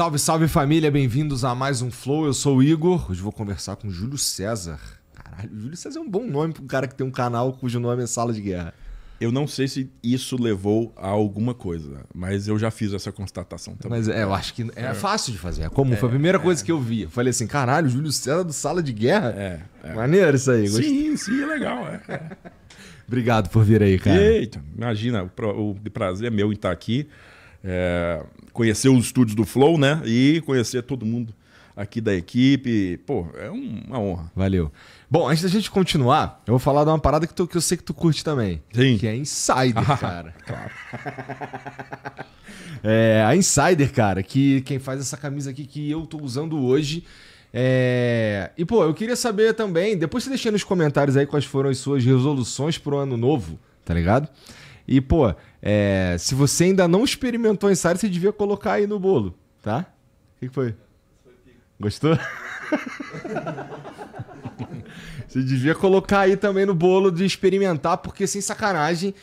Salve, salve família, bem-vindos a mais um Flow. Eu sou o Igor. Hoje vou conversar com Júlio César. Caralho, Júlio César é um bom nome para um cara que tem um canal cujo nome é Sala de Guerra. Eu não sei se isso levou a alguma coisa, mas eu já fiz essa constatação também. Mas é, eu é. acho que é, é. fácil de fazer, é comum. É, Foi a primeira é. coisa que eu vi. Eu falei assim, caralho, Júlio César do Sala de Guerra? É. é. Maneiro isso aí. Gostei. Sim, sim, é legal. É, é. Obrigado por vir aí, cara. Eita, imagina, o prazer é meu em estar aqui. É, conhecer os estúdios do Flow, né? E conhecer todo mundo aqui da equipe. Pô, é uma honra. Valeu. Bom, antes da gente continuar, eu vou falar de uma parada que, tu, que eu sei que tu curte também. Sim. Que é a Insider, cara. claro. é, a Insider, cara, que quem faz essa camisa aqui que eu tô usando hoje. É... E, pô, eu queria saber também, depois você deixa nos comentários aí quais foram as suas resoluções pro ano novo, tá ligado? E, pô, é, se você ainda não experimentou ensaio, você devia colocar aí no bolo, tá? O que, que foi? Gostou? você devia colocar aí também no bolo de experimentar, porque sem sacanagem,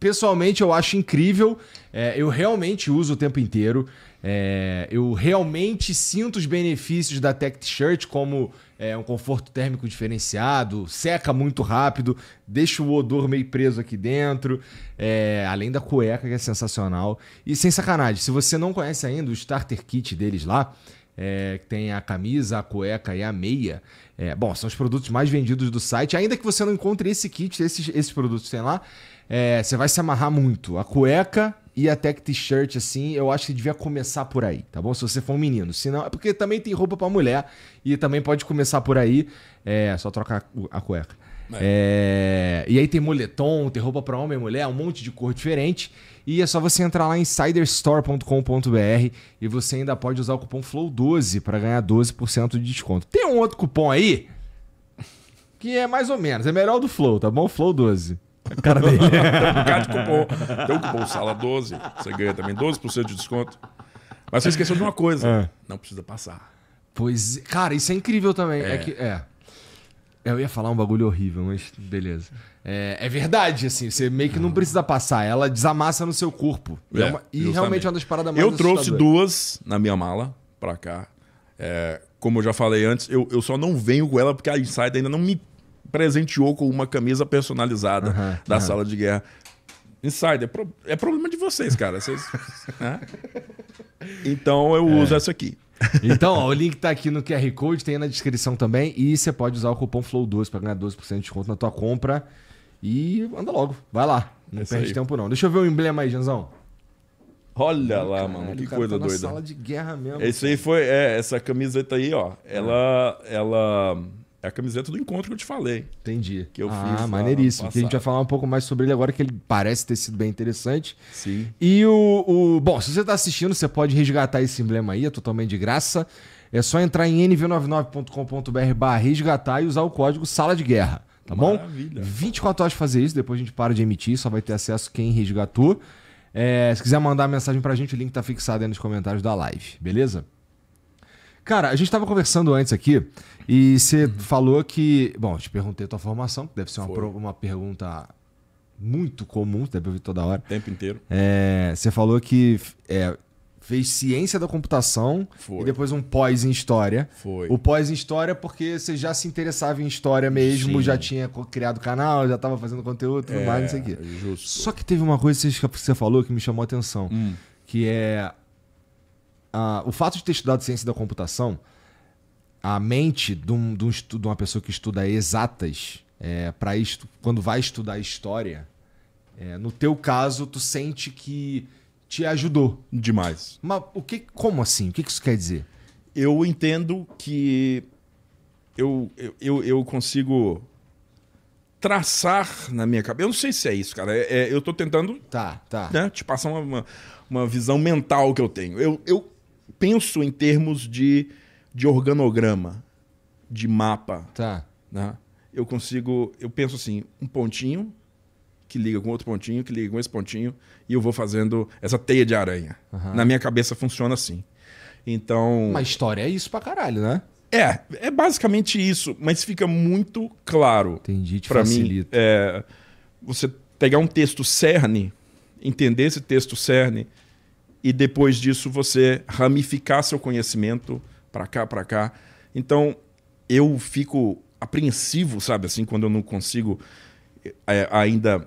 pessoalmente eu acho incrível. É, eu realmente uso o tempo inteiro. É, eu realmente sinto os benefícios da Tech T-shirt, como é um conforto térmico diferenciado, seca muito rápido, deixa o odor meio preso aqui dentro, é, além da cueca que é sensacional. E sem sacanagem, se você não conhece ainda o starter kit deles lá, é, que tem a camisa, a cueca e a meia. É, bom, são os produtos mais vendidos do site. Ainda que você não encontre esse kit, esses, esses produtos que tem lá, é, você vai se amarrar muito. A cueca e até que t-shirt, assim, eu acho que devia começar por aí, tá bom? Se você for um menino. Se não, é porque também tem roupa para mulher e também pode começar por aí. É, só trocar a cueca. É. É, e aí tem moletom, tem roupa para homem e mulher, um monte de cor diferente. E é só você entrar lá em insiderstore.com.br e você ainda pode usar o cupom FLOW12 para ganhar 12% de desconto. Tem um outro cupom aí que é mais ou menos, é melhor do Flow, tá bom? FLOW12 cara dele. Tem um cupom. Tem um cupom Sala 12. Você ganha também 12% de desconto. Mas você esqueceu de uma coisa. É. Não precisa passar. Pois, cara, isso é incrível também. É. é que, é. Eu ia falar um bagulho horrível, mas beleza. É, é, verdade, assim, você meio que não precisa passar, ela desamassa no seu corpo. É, é uma, e realmente é uma das paradas mais Eu trouxe duas na minha mala pra cá. É, como eu já falei antes, eu, eu só não venho com ela porque a Insider ainda não me presenteou com uma camisa personalizada uhum, da uhum. sala de guerra. Insider, é, pro... é problema de vocês, cara. Vocês... né? Então eu é. uso essa aqui. Então, ó, o link tá aqui no QR Code, tem na descrição também. E você pode usar o cupom FLOW12 para ganhar 12% de desconto na tua compra. E anda logo, vai lá. Não é perde aí. tempo não. Deixa eu ver o emblema aí, Janzão. Olha lá, caralho, mano, que coisa tá doida. sala de guerra mesmo. Isso aí foi, é, essa camiseta aí, ó. Ela, é. ela é a camiseta do encontro que eu te falei. Entendi. Que eu ah, fiz. maneiríssimo. Que a gente vai falar um pouco mais sobre ele agora, que ele parece ter sido bem interessante. Sim. E o. o bom, se você está assistindo, você pode resgatar esse emblema aí, é totalmente de graça. É só entrar em nv99.com.br resgatar e usar o código Sala de Guerra. Tá bom? Maravilha. 24 horas fazer isso, depois a gente para de emitir, só vai ter acesso quem resgatou. É, se quiser mandar mensagem pra gente, o link tá fixado aí nos comentários da live, beleza? Cara, a gente tava conversando antes aqui e você uhum. falou que. Bom, te perguntei a tua formação, que deve ser uma, pro, uma pergunta muito comum, deve ouvir toda hora. O tempo inteiro. É, você falou que é, fez ciência da computação Foi. e depois um pós em história. Foi. O pós em história porque você já se interessava em história mesmo, Sim. já tinha criado canal, já estava fazendo conteúdo, tudo é, mais, não sei o quê. Justo. Só que teve uma coisa que você falou que me chamou a atenção, hum. que é ah, o fato de ter estudado ciência da computação a mente de, um, de, um estudo, de uma pessoa que estuda exatas, é, para isto, quando vai estudar história, é, no teu caso, tu sente que te ajudou. Demais. Mas o que, como assim? O que isso quer dizer? Eu entendo que eu, eu, eu consigo traçar na minha cabeça. Eu não sei se é isso, cara. É, é eu estou tentando tá, tá. Né, te passar uma, uma, uma visão mental que eu tenho. Eu, eu penso em termos de de organograma, de mapa. Tá. Né? Eu consigo, eu penso assim, um pontinho que liga com outro pontinho, que liga com esse pontinho, e eu vou fazendo essa teia de aranha. Uhum. Na minha cabeça funciona assim. Então. Mas história é isso pra caralho, né? É, é basicamente isso, mas fica muito claro. Entendi, te pra facilita. mim. É, você pegar um texto cerne, entender esse texto cerne, e depois disso você ramificar seu conhecimento para cá, para cá. Então, eu fico apreensivo, sabe, assim, quando eu não consigo é, ainda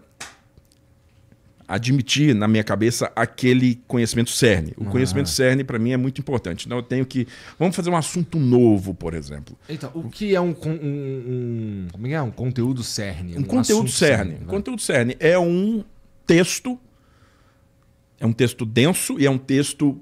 admitir na minha cabeça aquele conhecimento cerne. O ah. conhecimento cerne para mim é muito importante. Então eu tenho que vamos fazer um assunto novo, por exemplo. Então o que é um, um, um como é, é um conteúdo cerne? Um, um conteúdo cerne. cerne né? conteúdo cerne é um texto, é um texto denso e é um texto,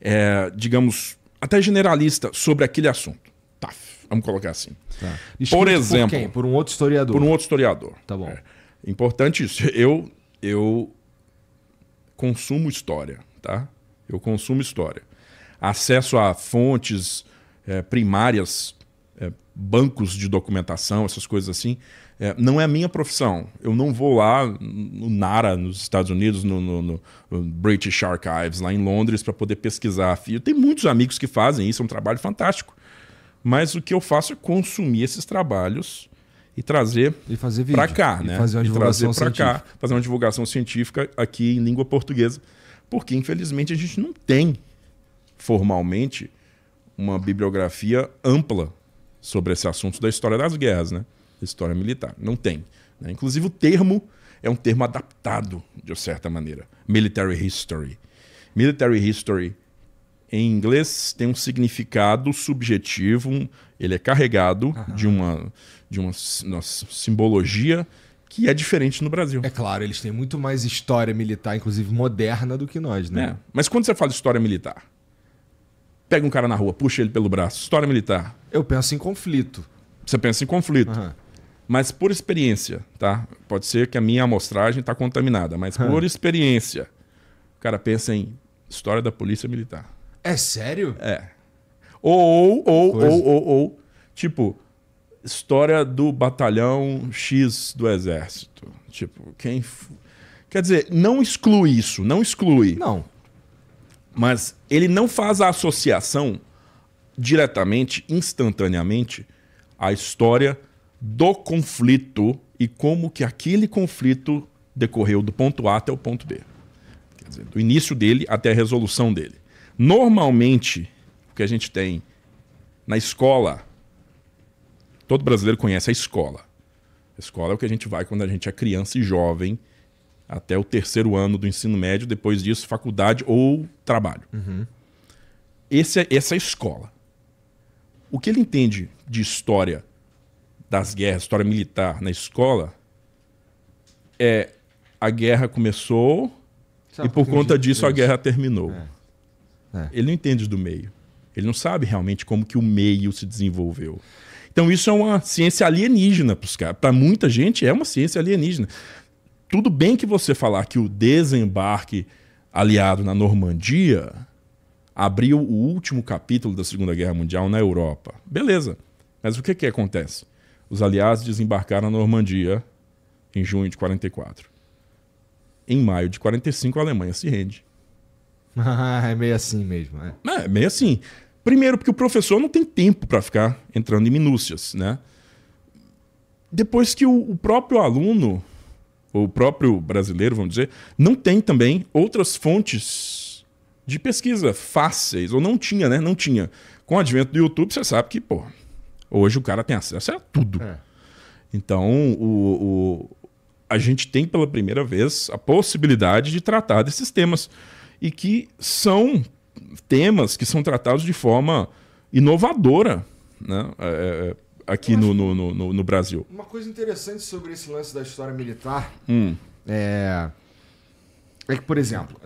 é, digamos até generalista sobre aquele assunto. Tá, vamos colocar assim. Tá. Por exemplo. Por quem? Por um outro historiador. Por um outro historiador. Tá bom. É. Importante isso. Eu, eu consumo história, tá? Eu consumo história. Acesso a fontes é, primárias bancos de documentação, essas coisas assim. É, não é a minha profissão. Eu não vou lá no NARA, nos Estados Unidos, no, no, no British Archives, lá em Londres, para poder pesquisar. Eu tenho muitos amigos que fazem isso, é um trabalho fantástico. Mas o que eu faço é consumir esses trabalhos e trazer para cá, e né? Fazer uma divulgação trazer para cá, fazer uma divulgação científica aqui em língua portuguesa, porque infelizmente a gente não tem formalmente uma bibliografia ampla sobre esse assunto da história das guerras, né? História militar. Não tem. Né? Inclusive, o termo é um termo adaptado, de certa maneira. Military history. Military history, em inglês, tem um significado subjetivo, ele é carregado de, uma, de uma, uma simbologia que é diferente no Brasil. É claro, eles têm muito mais história militar, inclusive moderna, do que nós, né? É. Mas quando você fala história militar, Pega um cara na rua, puxa ele pelo braço. História militar. Eu penso em conflito. Você pensa em conflito. Uhum. Mas por experiência, tá? Pode ser que a minha amostragem está contaminada, mas uhum. por experiência, o cara pensa em história da polícia militar. É sério? É. Ou, ou, ou, ou, ou, ou, tipo, história do batalhão X do exército. Tipo, quem. Quer dizer, não exclui isso, não exclui. Não. Mas ele não faz a associação diretamente, instantaneamente, à história do conflito e como que aquele conflito decorreu do ponto A até o ponto B. Quer dizer, do início dele até a resolução dele. Normalmente, o que a gente tem na escola, todo brasileiro conhece a escola. A escola é o que a gente vai quando a gente é criança e jovem até o terceiro ano do ensino médio, depois disso, faculdade ou trabalho. Uhum. Esse, é, essa é a escola. O que ele entende de história das guerras, história militar na escola, é a guerra começou Só e por conta disso a guerra terminou. É. É. Ele não entende do meio. Ele não sabe realmente como que o meio se desenvolveu. Então isso é uma ciência alienígena para muita gente é uma ciência alienígena tudo bem que você falar que o desembarque aliado na Normandia abriu o último capítulo da Segunda Guerra Mundial na Europa. Beleza. Mas o que, que acontece? Os aliados desembarcaram na Normandia em junho de 44. Em maio de 45, a Alemanha se rende. Ah, é meio assim mesmo, né? É, meio assim. Primeiro, porque o professor não tem tempo para ficar entrando em minúcias, né? Depois que o, o próprio aluno o próprio brasileiro, vamos dizer, não tem também outras fontes de pesquisa fáceis, ou não tinha, né? Não tinha. Com o advento do YouTube, você sabe que, pô, hoje o cara tem acesso a tudo. É. Então, o, o, a gente tem pela primeira vez a possibilidade de tratar desses temas. E que são temas que são tratados de forma inovadora. Né? É, é aqui no, no, no, no, Brasil. Uma coisa interessante sobre esse lance da história militar hum. é, é que, por exemplo,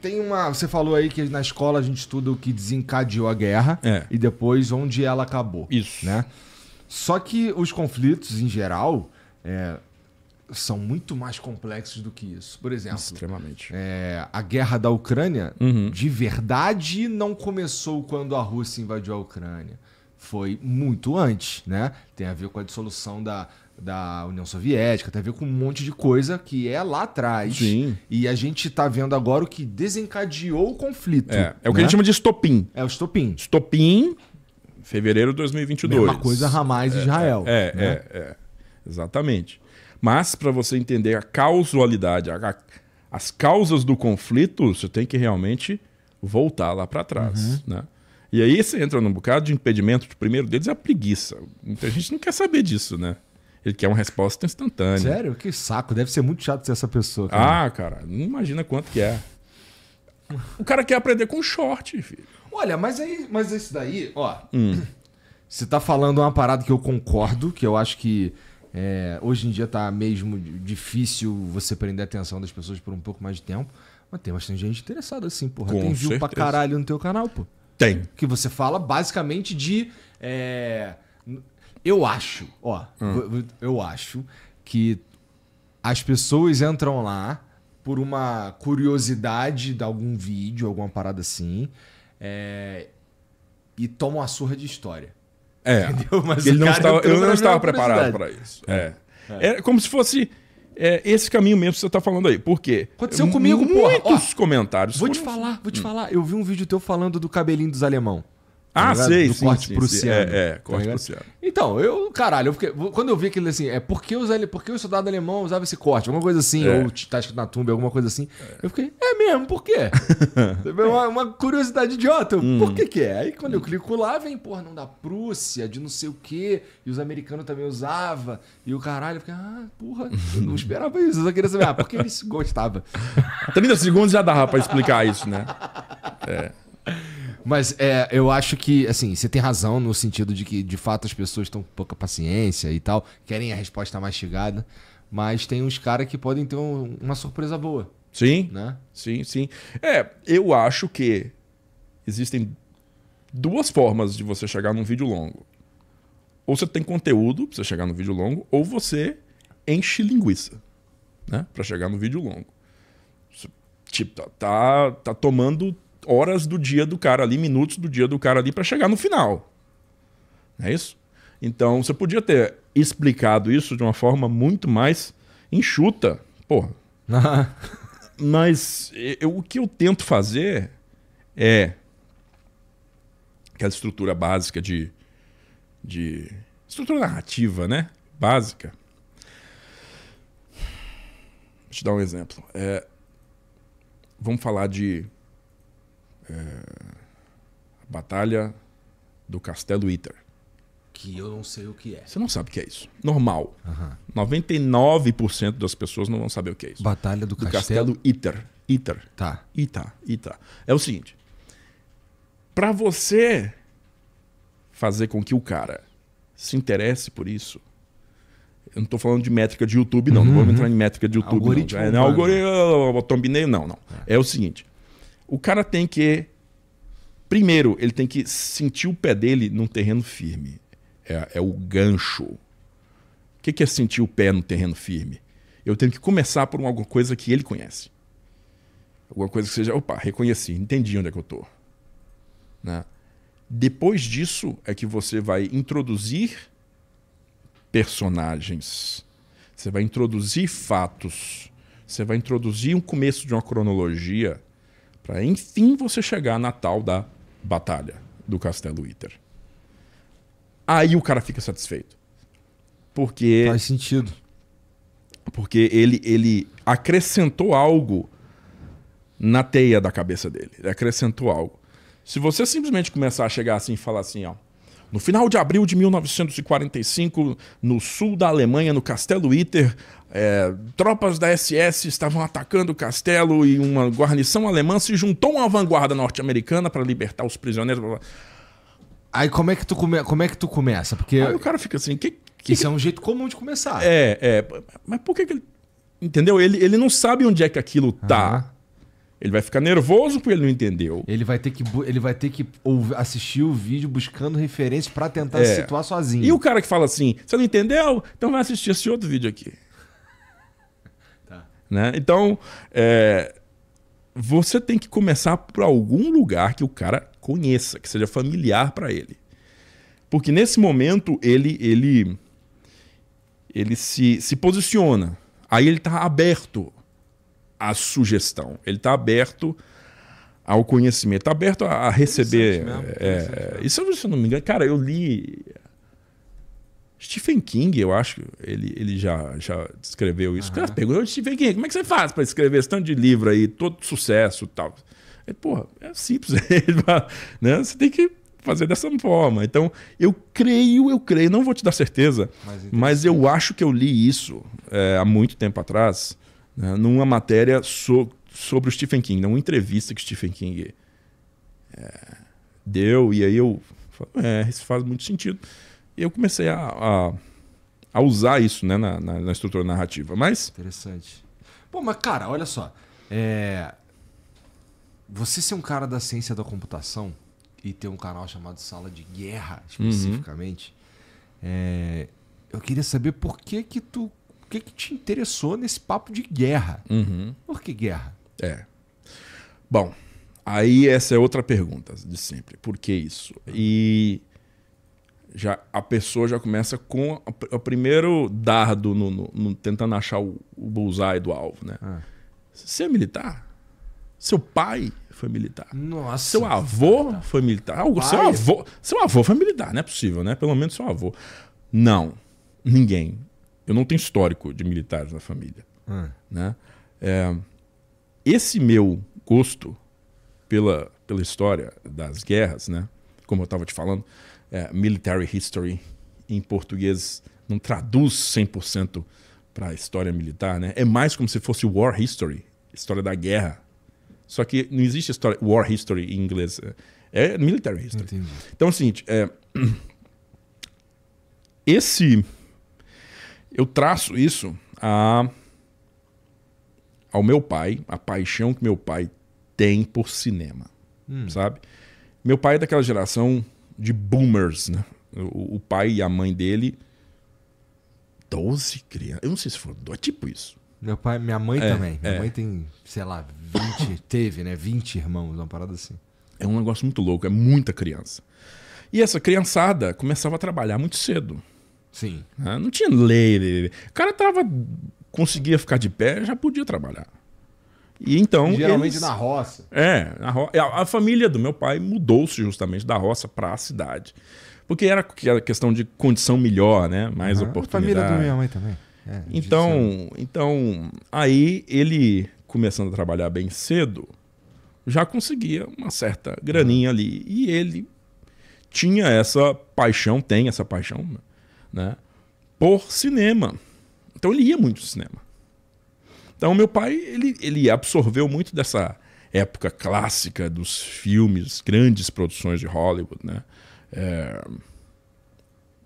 tem uma. Você falou aí que na escola a gente estuda o que desencadeou a guerra é. e depois onde ela acabou. Isso. Né? Só que os conflitos, em geral, é, são muito mais complexos do que isso. Por exemplo, Extremamente. É, a guerra da Ucrânia, uhum. de verdade, não começou quando a Rússia invadiu a Ucrânia foi muito antes, né? Tem a ver com a dissolução da, da União Soviética, tem a ver com um monte de coisa que é lá atrás. Sim. E a gente está vendo agora o que desencadeou o conflito. É, é o que né? a gente chama de estopim. É o estopim. Estopim, fevereiro de 2022. Uma coisa Hamas e é, é, Israel. É, né? é, é, exatamente. Mas para você entender a causalidade, a, a, as causas do conflito, você tem que realmente voltar lá para trás, uhum. né? E aí você entra num bocado de impedimento. O primeiro deles é a preguiça. Muita gente não quer saber disso, né? Ele quer uma resposta instantânea. Sério? Que saco. Deve ser muito chato ser essa pessoa. Cara. Ah, cara, não imagina quanto que é. O cara quer aprender com short, filho. Olha, mas aí, mas isso daí, ó. Hum. Você tá falando uma parada que eu concordo, que eu acho que é, hoje em dia tá mesmo difícil você prender a atenção das pessoas por um pouco mais de tempo. Mas tem bastante gente interessada, assim, porra. Com tem certeza. viu pra caralho no teu canal, pô. Tem. Que você fala basicamente de. É, eu acho, ó, hum. eu acho que as pessoas entram lá por uma curiosidade de algum vídeo, alguma parada assim, é, e tomam a surra de história. É. Entendeu? Mas ele não estava, eu não estava preparado para isso. É. É. é. como se fosse é, esse caminho mesmo que você está falando aí. Por quê? Aconteceu comigo, muitos porra. Muitos comentários. Vou te falar, vou te hum. falar. Eu vi um vídeo teu falando do cabelinho dos alemão. Tá ah, sei, Do sim, corte sim, prussiano. Sim, é, tá é, corte tá prussiano. Então, eu, caralho, eu fiquei, quando eu vi aquilo assim, é porque os, porque o soldado alemão usava esse corte, alguma coisa assim, é. ou tá escrito na tumba, alguma coisa assim. Eu fiquei, é mesmo, por quê? É uma, uma curiosidade idiota, hum. por que que é? Aí quando eu clico lá, vem, porra, não da Prússia, de não sei o quê, e os americanos também usavam, e o caralho, eu fiquei, ah, porra, eu não esperava isso, eu só queria saber, ah, por que eles gostavam? 30 segundos já dá pra explicar isso, né? É. Mas é, eu acho que, assim, você tem razão no sentido de que, de fato, as pessoas estão com pouca paciência e tal, querem a resposta mastigada, mas tem uns caras que podem ter um, uma surpresa boa. Sim. Né? Sim, sim. É, eu acho que existem duas formas de você chegar num vídeo longo. Ou você tem conteúdo pra você chegar no vídeo longo, ou você enche linguiça, né? Pra chegar no vídeo longo. tipo, tá, tá, tá tomando horas do dia do cara ali, minutos do dia do cara ali para chegar no final. Não é isso? Então você podia ter explicado isso de uma forma muito mais enxuta. Porra. Mas eu, o que eu tento fazer é aquela estrutura básica de, de estrutura narrativa, né? Básica. Vou te dar um exemplo. É, vamos falar de é, a Batalha do Castelo Iter. Que eu não sei o que é. Você não sabe o que é isso. Normal. Uhum. 99% das pessoas não vão saber o que é isso. Batalha do, do Castelo... Castelo Iter. Iter. Tá. Ita. Ita. É o seguinte. Para você fazer com que o cara se interesse por isso, eu não estou falando de métrica de YouTube, não. Uhum. Não vou uhum. entrar em métrica de YouTube. Algoritmo. É, não, é, não, algoritmo, é thumbnail, não, não. É. é o seguinte. O cara tem que. Primeiro, ele tem que sentir o pé dele num terreno firme. É, é o gancho. O que, é sentir o pé no terreno firme? Eu tenho que começar por alguma coisa que ele conhece. Alguma coisa que seja, opa, reconheci, entendi onde é que eu tô. Né? Depois disso é que você vai introduzir personagens, você vai introduzir fatos, você vai introduzir um começo de uma cronologia para enfim você chegar na tal da batalha do Castelo Iter. Aí o cara fica satisfeito. Porque. Faz sentido. Porque ele, ele acrescentou algo na teia da cabeça dele. Ele acrescentou algo. Se você simplesmente começar a chegar assim e falar assim, ó, no final de abril de 1945, no sul da Alemanha, no Castelo Iter, é, tropas da SS estavam atacando o castelo e uma guarnição alemã se juntou à vanguarda norte-americana para libertar os prisioneiros. Aí como é que tu, come... como é que tu começa? Porque Aí o cara fica assim, que, que... isso é um jeito comum de começar. É, é. Mas por que, que ele Entendeu? Ele, ele não sabe onde é que aquilo tá. Uhum. Ele vai ficar nervoso porque ele não entendeu. Ele vai ter que, ele vai ter que assistir o vídeo buscando referências para tentar é. se situar sozinho. E o cara que fala assim, você não entendeu? Então vai assistir esse outro vídeo aqui. Tá. Né? Então, é, você tem que começar por algum lugar que o cara conheça, que seja familiar para ele. Porque nesse momento ele, ele, ele se, se posiciona. Aí ele está aberto à sugestão, ele está aberto ao conhecimento, tá aberto a, receber. isso é, é e se eu não me engano, cara, eu li. Stephen King, eu acho, ele, ele já, já escreveu isso. Uhum. Cara, perguntou Stephen King, como é que você faz para escrever esse tanto de livro aí, todo sucesso e tal? Ele, porra, é simples, né? Você tem que fazer dessa forma. Então, eu creio, eu creio, não vou te dar certeza, mas, mas eu acho que eu li isso é, há muito tempo atrás né, numa matéria so, sobre o Stephen King, numa né, entrevista que o Stephen King é, deu, e aí eu falei, é, isso faz muito sentido. E eu comecei a, a, a usar isso né, na, na, na, estrutura narrativa. Mas. Interessante. Pô, mas cara, olha só. É... Você ser um cara da ciência da computação e ter um canal chamado Sala de Guerra, uhum. especificamente, uhum. é... eu queria saber por que que tu que, que te interessou nesse papo de guerra? Uhum. Por que guerra? É. Bom, aí essa é outra pergunta de sempre. Por que isso? E já a pessoa já começa com o primeiro dardo no, no, no tentando achar o, o bullseye do alvo, né? Ah. Você é militar? Seu pai foi militar. Nossa. Seu avô foi militar. Algo, seu avô, seu avô foi militar, não é possível, né? Pelo menos seu avô. Não. Ninguém eu não tenho histórico de militares na família. Hum. Né? É, esse meu gosto pela, pela história das guerras, né? como eu estava te falando, é, military history em português não traduz 100% para a história militar. Né? É mais como se fosse war history, história da guerra. Só que não existe história, war history em inglês. É, é military history. Entendi. Então é o seguinte, é, esse eu traço isso a, ao meu pai, a paixão que meu pai tem por cinema, hum. sabe? Meu pai é daquela geração de boomers, né? O, o pai e a mãe dele, 12 crianças, eu não sei se foram, é tipo isso. Meu pai, minha mãe é, também. Minha é. mãe tem, sei lá, 20, teve, né? 20 irmãos, uma parada assim. É um negócio muito louco, é muita criança. E essa criançada começava a trabalhar muito cedo. Sim. Né? Não tinha lei. O cara tava. conseguia ficar de pé, já podia trabalhar. E então. Geralmente eles... na roça. É, na ro... É, a, família do meu pai mudou-se justamente da roça para a cidade. Porque era, questão de condição melhor, né? Mais uhum. oportunidade. A família da minha mãe também. É, então, então, aí ele, começando a trabalhar bem cedo, já conseguia uma certa graninha uhum. ali. E ele tinha essa paixão, tem essa paixão, né? né, por cinema. Então ele ia muito ao cinema. Então meu pai ele, ele absorveu muito dessa época clássica dos filmes, grandes produções de Hollywood, né? É,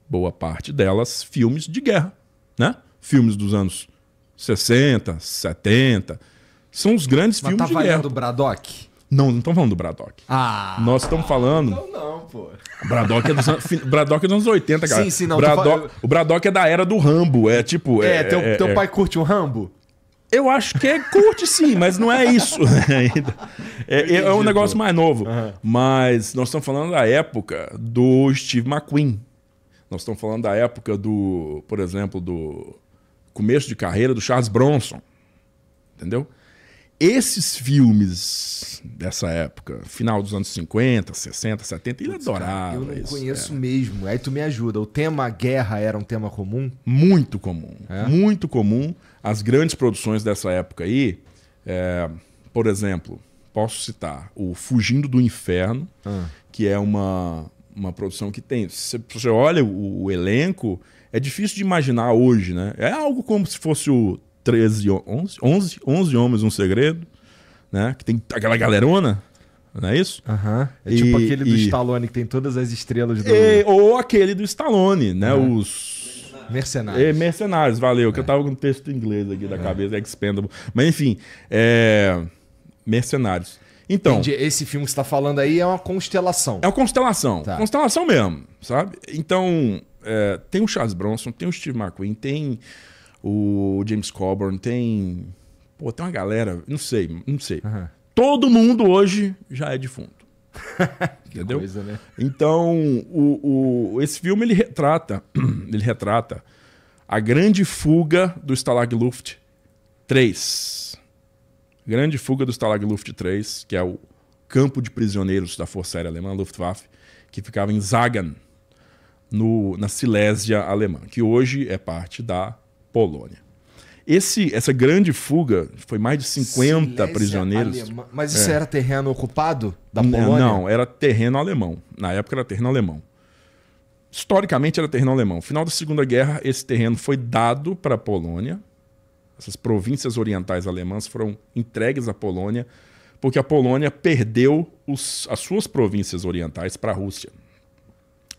boa parte delas filmes de guerra, né? Filmes dos anos 60, 70. São os grandes Mas filmes tá de guerra. Tá valendo Braddock? Não, não estamos falando do Braddock. Ah. Nós estamos falando. Não, não, pô. Braddock é dos, Braddock é dos anos 80, cara. Sim, sim, não. Braddock... Fal... O Braddock é da era do Rambo. É tipo. É, é teu, é, teu é. pai curte um Rambo? Eu acho que é curte sim, mas não é isso né, ainda. É, é, é um negócio mais novo. Uhum. Mas nós estamos falando da época do Steve McQueen. Nós estamos falando da época do, por exemplo, do começo de carreira do Charles Bronson. Entendeu? esses filmes dessa época, final dos anos 50, 60, 70, ele Putz, adorava. Cara, eu não isso, conheço mesmo. Aí tu me ajuda. O tema guerra era um tema comum? Muito comum. É? Muito comum. As grandes produções dessa época aí, é, por exemplo, posso citar o Fugindo do Inferno, ah. que é uma, uma produção que tem. Se você olha o, o elenco, é difícil de imaginar hoje, né? É algo como se fosse o 13, 11, 11, 11 homens um segredo, né? Que tem aquela galerona, não é isso? Uhum. É e, tipo aquele do Stallone que tem todas as estrelas do... E, ou aquele do Stallone, né? Os... Mercenários. É, mercenários, valeu. É. Que eu é. tava com o texto em inglês aqui da é. cabeça, Expendable. Mas enfim, é... Mercenários. Então. Entendi. Esse filme que você tá falando aí é uma constelação. É uma constelação. Tá. Constelação mesmo, sabe? Então, é, tem o Charles Bronson, tem o Steve McQueen, tem o James Coburn, tem. Pô, tem uma galera, não sei, não sei. Uhum. Todo mundo hoje já é defunto. Entendeu? Coisa, né? Então, o, o, esse filme ele retrata, ele retrata a grande fuga do Stalagluft 3. Grande fuga do Stalagluft 3, que é o campo de prisioneiros da Força Aérea Alemã, Luftwaffe, que ficava em Zagan, no, na Silésia alemã, que hoje é parte da Polônia. Esse, essa grande fuga foi mais de 50 Silésia, prisioneiros. Mas isso é. era terreno ocupado da Polônia? Não, era terreno alemão. Na época era terreno alemão. Historicamente era terreno alemão. No final da Segunda Guerra, esse terreno foi dado para a Polônia. Essas províncias orientais alemãs foram entregues à Polônia, porque a Polônia perdeu os, as suas províncias orientais para a Rússia,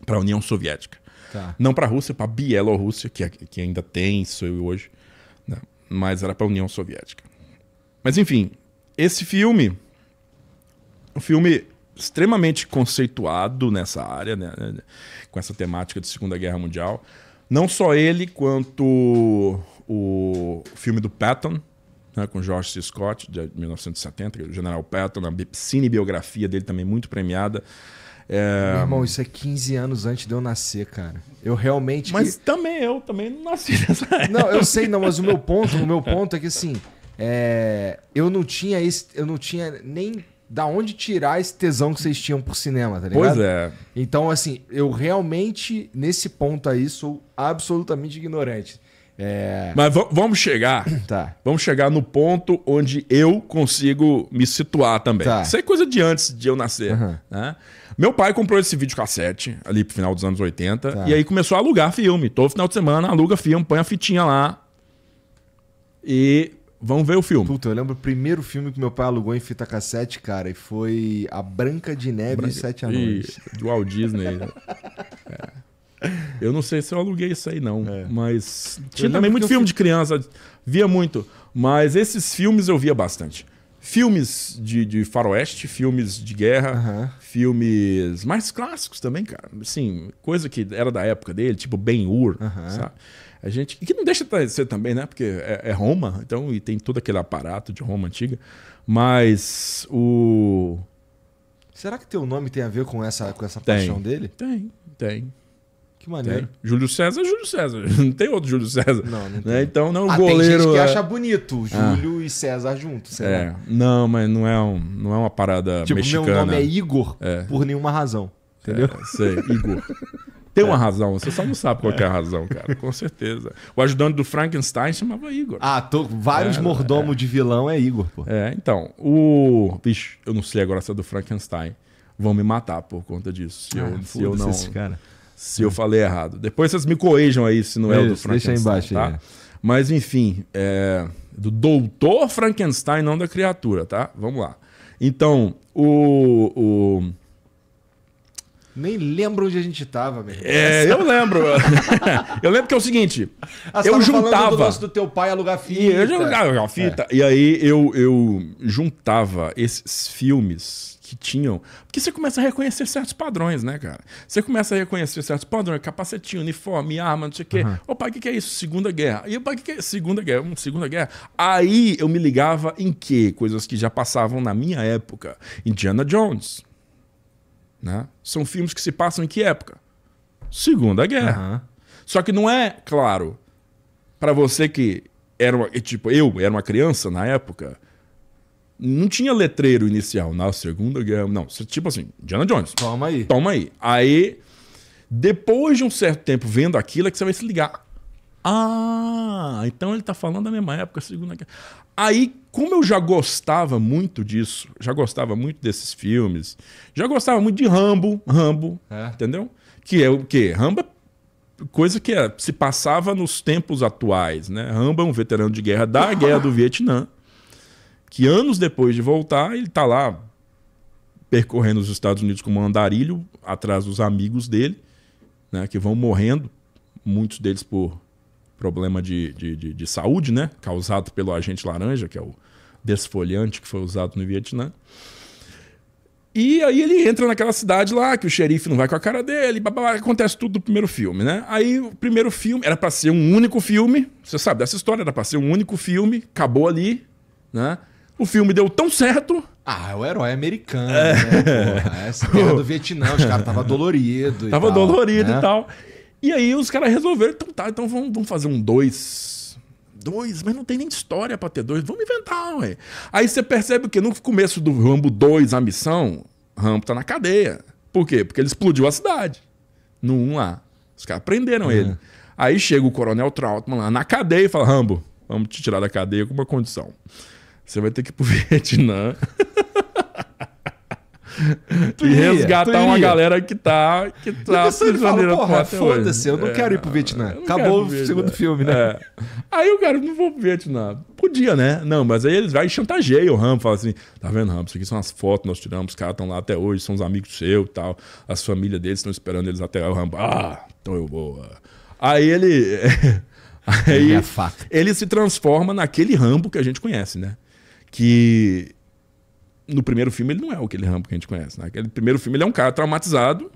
para a União Soviética. Tá. Não para a Rússia, para a Bielorrússia, que, é, que ainda tem isso hoje, né? mas era para a União Soviética. Mas enfim, esse filme, um filme extremamente conceituado nessa área, né? com essa temática de Segunda Guerra Mundial. Não só ele, quanto o filme do Patton, né, com George C. Scott, de 1970, é o General Patton, a cinebiografia dele também muito premiada, é... Meu irmão, isso é 15 anos antes de eu nascer, cara. Eu realmente. Mas também eu também não nasci nessa época. Não, eu sei, não, mas o meu ponto, o meu ponto é que assim. É... Eu não tinha esse. Eu não tinha nem da onde tirar esse tesão que vocês tinham por cinema, tá ligado? Pois é. Então, assim, eu realmente, nesse ponto aí, sou absolutamente ignorante. É... Mas vamos chegar. Tá. Vamos chegar no ponto onde eu consigo me situar também. Tá. Isso é coisa de antes de eu nascer. Uhum. Né? Meu pai comprou esse videocassete ali pro final dos anos 80 tá. e aí começou a alugar filme. Todo final de semana aluga filme, põe a fitinha lá e vamos ver o filme. Puta, eu lembro o primeiro filme que meu pai alugou em fita cassete, cara, e foi A Branca de Neve Branca... e Sete Anões. E... Do Walt Disney. é. Eu não sei se eu aluguei isso aí, não. É. Mas tinha também muito filme fui... de criança, via muito. Mas esses filmes eu via bastante filmes de, de faroeste, filmes de guerra, uhum. filmes mais clássicos também, cara. Assim, coisa que era da época dele, tipo Ben-Hur, uhum. sabe? A gente, e que não deixa de ser também, né? Porque é, é, Roma, então, e tem todo aquele aparato de Roma antiga. Mas o... Será que teu nome tem a ver com essa, com essa tem, paixão dele? Tem, tem. Que maneiro. Júlio César é Júlio César. Não tem outro Júlio César. Não, não né? tem. Né? Então não é um ah, goleiro. Tem gente que é- acha bonito ah. Júlio ah. e César juntos. É. Não, mas não é, um, não é uma parada tipo, mexicana. Tipo, meu nome é Igor é. por nenhuma razão. Entendeu? É, sei, Igor. Tem uma é. razão, você só não sabe qual é. é a é. razão, cara, com certeza. O ajudante do Frankenstein chamava Igor. Ah, tô, vários é, mordomos de vilão é Igor, pô. É, então, o. bicho. eu não sei agora se é do Frankenstein. Vão me matar por conta disso, se, ah, eu, se eu não. Esse cara se eu falei errado. Depois vocês me corrijam aí se não é, é o do Frankenstein. Deixa aí embaixo. Tá? É. Mas enfim, é do doutor Frankenstein, não da criatura, tá? Vamos lá. Então, o, o... Nem lembro onde a gente tava, mesmo. É, eu lembro. eu lembro que é o seguinte, ah, eu juntava do, do teu pai alugar fita. E eu jogava fita. É. E aí eu, eu juntava esses filmes que tinham. Porque você começa a reconhecer certos padrões, né, cara? Você começa a reconhecer certos padrões, capacetinho, uniforme, arma, não sei o quê. Uhum. Opa, o que, que é isso? Segunda guerra. E opa, o que, que é isso? Segunda guerra. Hum, segunda guerra. Aí eu me ligava em quê? Coisas que já passavam na minha época. Indiana Jones. Né? São filmes que se passam em que época? Segunda guerra. Uhum. Só que não é, claro, para você que era uma, tipo, eu era uma criança na época não tinha letreiro inicial na Segunda Guerra. Não, tipo assim, Diana Jones. Toma aí. Toma aí. Aí, depois de um certo tempo vendo aquilo, é que você vai se ligar. Ah, então ele tá falando da mesma época, Segunda Guerra. Aí, como eu já gostava muito disso, já gostava muito desses filmes, já gostava muito de Rambo, Rambo, é. entendeu? Que é o quê? Rambo é coisa que é, se passava nos tempos atuais, né? Rambo é um veterano de guerra da Guerra do Vietnã que anos depois de voltar, ele está lá percorrendo os Estados Unidos como um andarilho, atrás dos amigos dele, né, que vão morrendo, muitos deles por problema de, de, de, de saúde, né, causado pelo agente laranja, que é o desfolhante que foi usado no Vietnã. E aí ele entra naquela cidade lá, que o xerife não vai com a cara dele, blá, acontece tudo do primeiro filme, né? Aí o primeiro filme era para ser um único filme, você sabe dessa história, era para ser um único filme, acabou ali, né? O filme deu tão certo. Ah, é o herói americano, né, é. né? Porra, essa guerra do Vietnã, os caras tava dolorido Tava tal, dolorido né? e tal. E aí os caras resolveram, então tá, então vamos, vamos fazer um dois. Dois, mas não tem nem história pra ter dois. Vamos inventar, ué. Aí você percebe que no começo do Rambo 2, a missão, Rambo tá na cadeia. Por quê? Porque ele explodiu a cidade. No 1 lá. Os caras prenderam uhum. ele. É. Aí chega o coronel Trautmann lá na cadeia e fala: Rambo, vamos te tirar da cadeia com uma condição. Você vai ter que ir pro Vietnã. e iria, resgatar uma galera que tá. Que tá se fala, porra, é foda-se, eu não é, quero ir pro Vietnã. Acabou o segundo filme, né? É. Aí o cara, não vou pro Vietnã. Podia, né? Não, mas aí eles vai e chantageiam o Rambo fala assim: tá vendo, Rambo Isso aqui são as fotos que nós tiramos, os caras estão lá até hoje, são os amigos seus e tal. As famílias deles estão esperando eles até O Rambo ah, então eu vou. Aí ele. É aí, ele se transforma naquele Rambo que a gente conhece, né? que no primeiro filme ele não é aquele Rambo que a gente conhece. Naquele né? primeiro filme ele é um cara traumatizado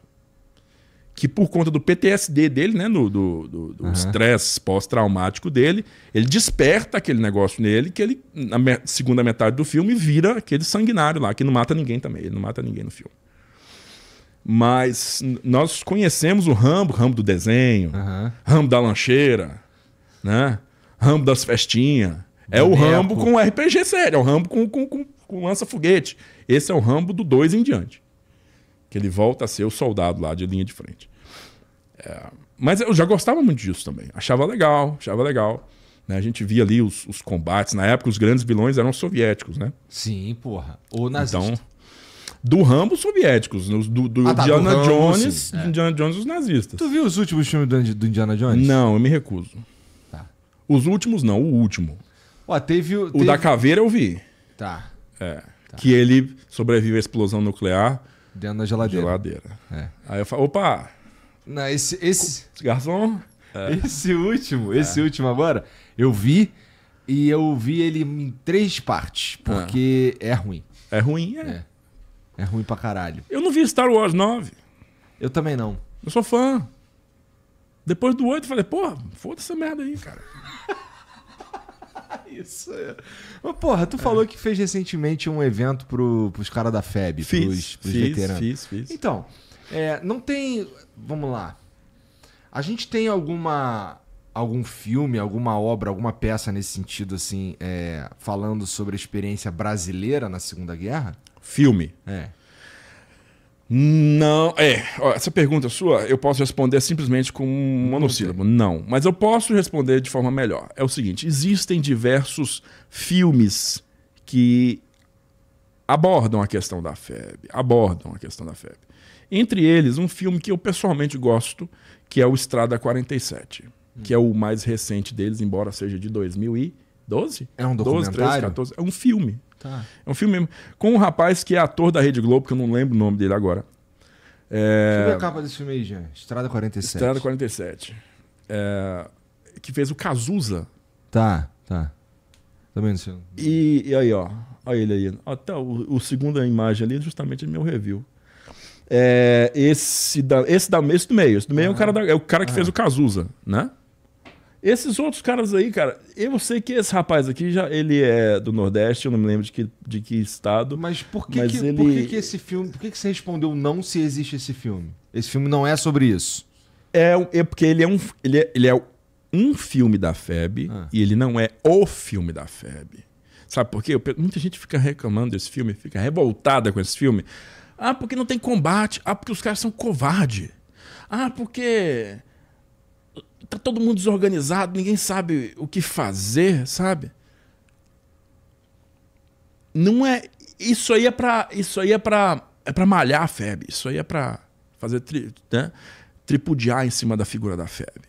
que por conta do PTSD dele, né, no, do estresse uhum. pós-traumático dele, ele desperta aquele negócio nele que ele, na me segunda metade do filme, vira aquele sanguinário lá, que não mata ninguém também, ele não mata ninguém no filme. Mas nós conhecemos o Rambo, Rambo do desenho, uhum. Rambo da lancheira, né? Rambo das festinhas, é o Rambo com RPG sério, é o Rambo com, com, com, com lança-foguete. Esse é o Rambo do 2 em diante. Que ele volta a ser o soldado lá de linha de frente. É, mas eu já gostava muito disso também. Achava legal, achava legal. Né? A gente via ali os, os, combates. Na época, os grandes vilões eram soviéticos, né? Sim, porra. Ou nazistas. Então, do Rambo, soviéticos. Do, do ah, tá, Indiana do Jones, Ramos, Indiana Jones, os nazistas. Tu viu os últimos filmes do, do Indiana Jones? Não, eu me recuso. Tá. Os últimos não, o último teve, o da caveira eu vi. Tá. É. Tá. Que ele sobrevive à explosão nuclear. Dentro da geladeira. Geladeira. É. Aí eu falo, opa! Não, esse, esse... Garçom? É. Esse último, é. esse último agora, eu vi e eu vi ele em três partes, ah. porque é, ruim. É ruim, é. é. é. ruim pra caralho. Eu não vi Star Wars 9. Eu também não. Eu sou fã. Depois do 8, eu falei, porra, foda essa merda aí, cara. Isso é. Mas, porra, tu é. falou que fez recentemente um evento pro, pros caras da FEB, fiz, pros, pros fiz, veteranos. Fiz, fiz. Então, é, não tem. Vamos lá. A gente tem alguma. Algum filme, alguma obra, alguma peça nesse sentido, assim, é, falando sobre a experiência brasileira na Segunda Guerra? Filme. É. Não, é. Essa pergunta sua eu posso responder simplesmente com um monossílabo. Não. Mas eu posso responder de forma melhor. É o seguinte: existem diversos filmes que abordam a questão da febre. Abordam a questão da FEB. Entre eles, um filme que eu pessoalmente gosto, que é o Estrada 47, hum. que é o mais recente deles, embora seja de 2012. É um documentário? 12, 13, 14. É um filme. Tá. É um filme mesmo. Com um rapaz que é ator da Rede Globo, que eu não lembro o nome dele agora. É... Sobre a capa desse filme aí, já Estrada 47. Estrada 47. É... Que fez o Cazuza. Tá, tá. Também tá não e, e aí, ó. Olha ele aí. Até tá, o, o a imagem ali justamente é meu review. É, esse, da, esse, da, esse do meio. Esse do meio ah, é o ah. cara, da, é o cara que ah, fez o Cazuza, né? Esses outros caras aí, cara, eu sei que esse rapaz aqui já ele é do Nordeste, eu não me lembro de que, de que estado. Mas por que, mas que, ele... por que, que esse filme. Por que, que você respondeu não se existe esse filme? Esse filme não é sobre isso. É, é porque ele é um. Ele é, ele é um filme da FEB ah. e ele não é o filme da FEB. Sabe por quê? Muita gente fica reclamando desse filme, fica revoltada com esse filme. Ah, porque não tem combate. Ah, porque os caras são covardes. Ah, porque tá todo mundo desorganizado, ninguém sabe o que fazer, sabe? Não é. Isso aí é pra. Isso aí é pra. É para malhar a FEB. Isso aí é pra fazer tri, né? tripudiar em cima da figura da FEB.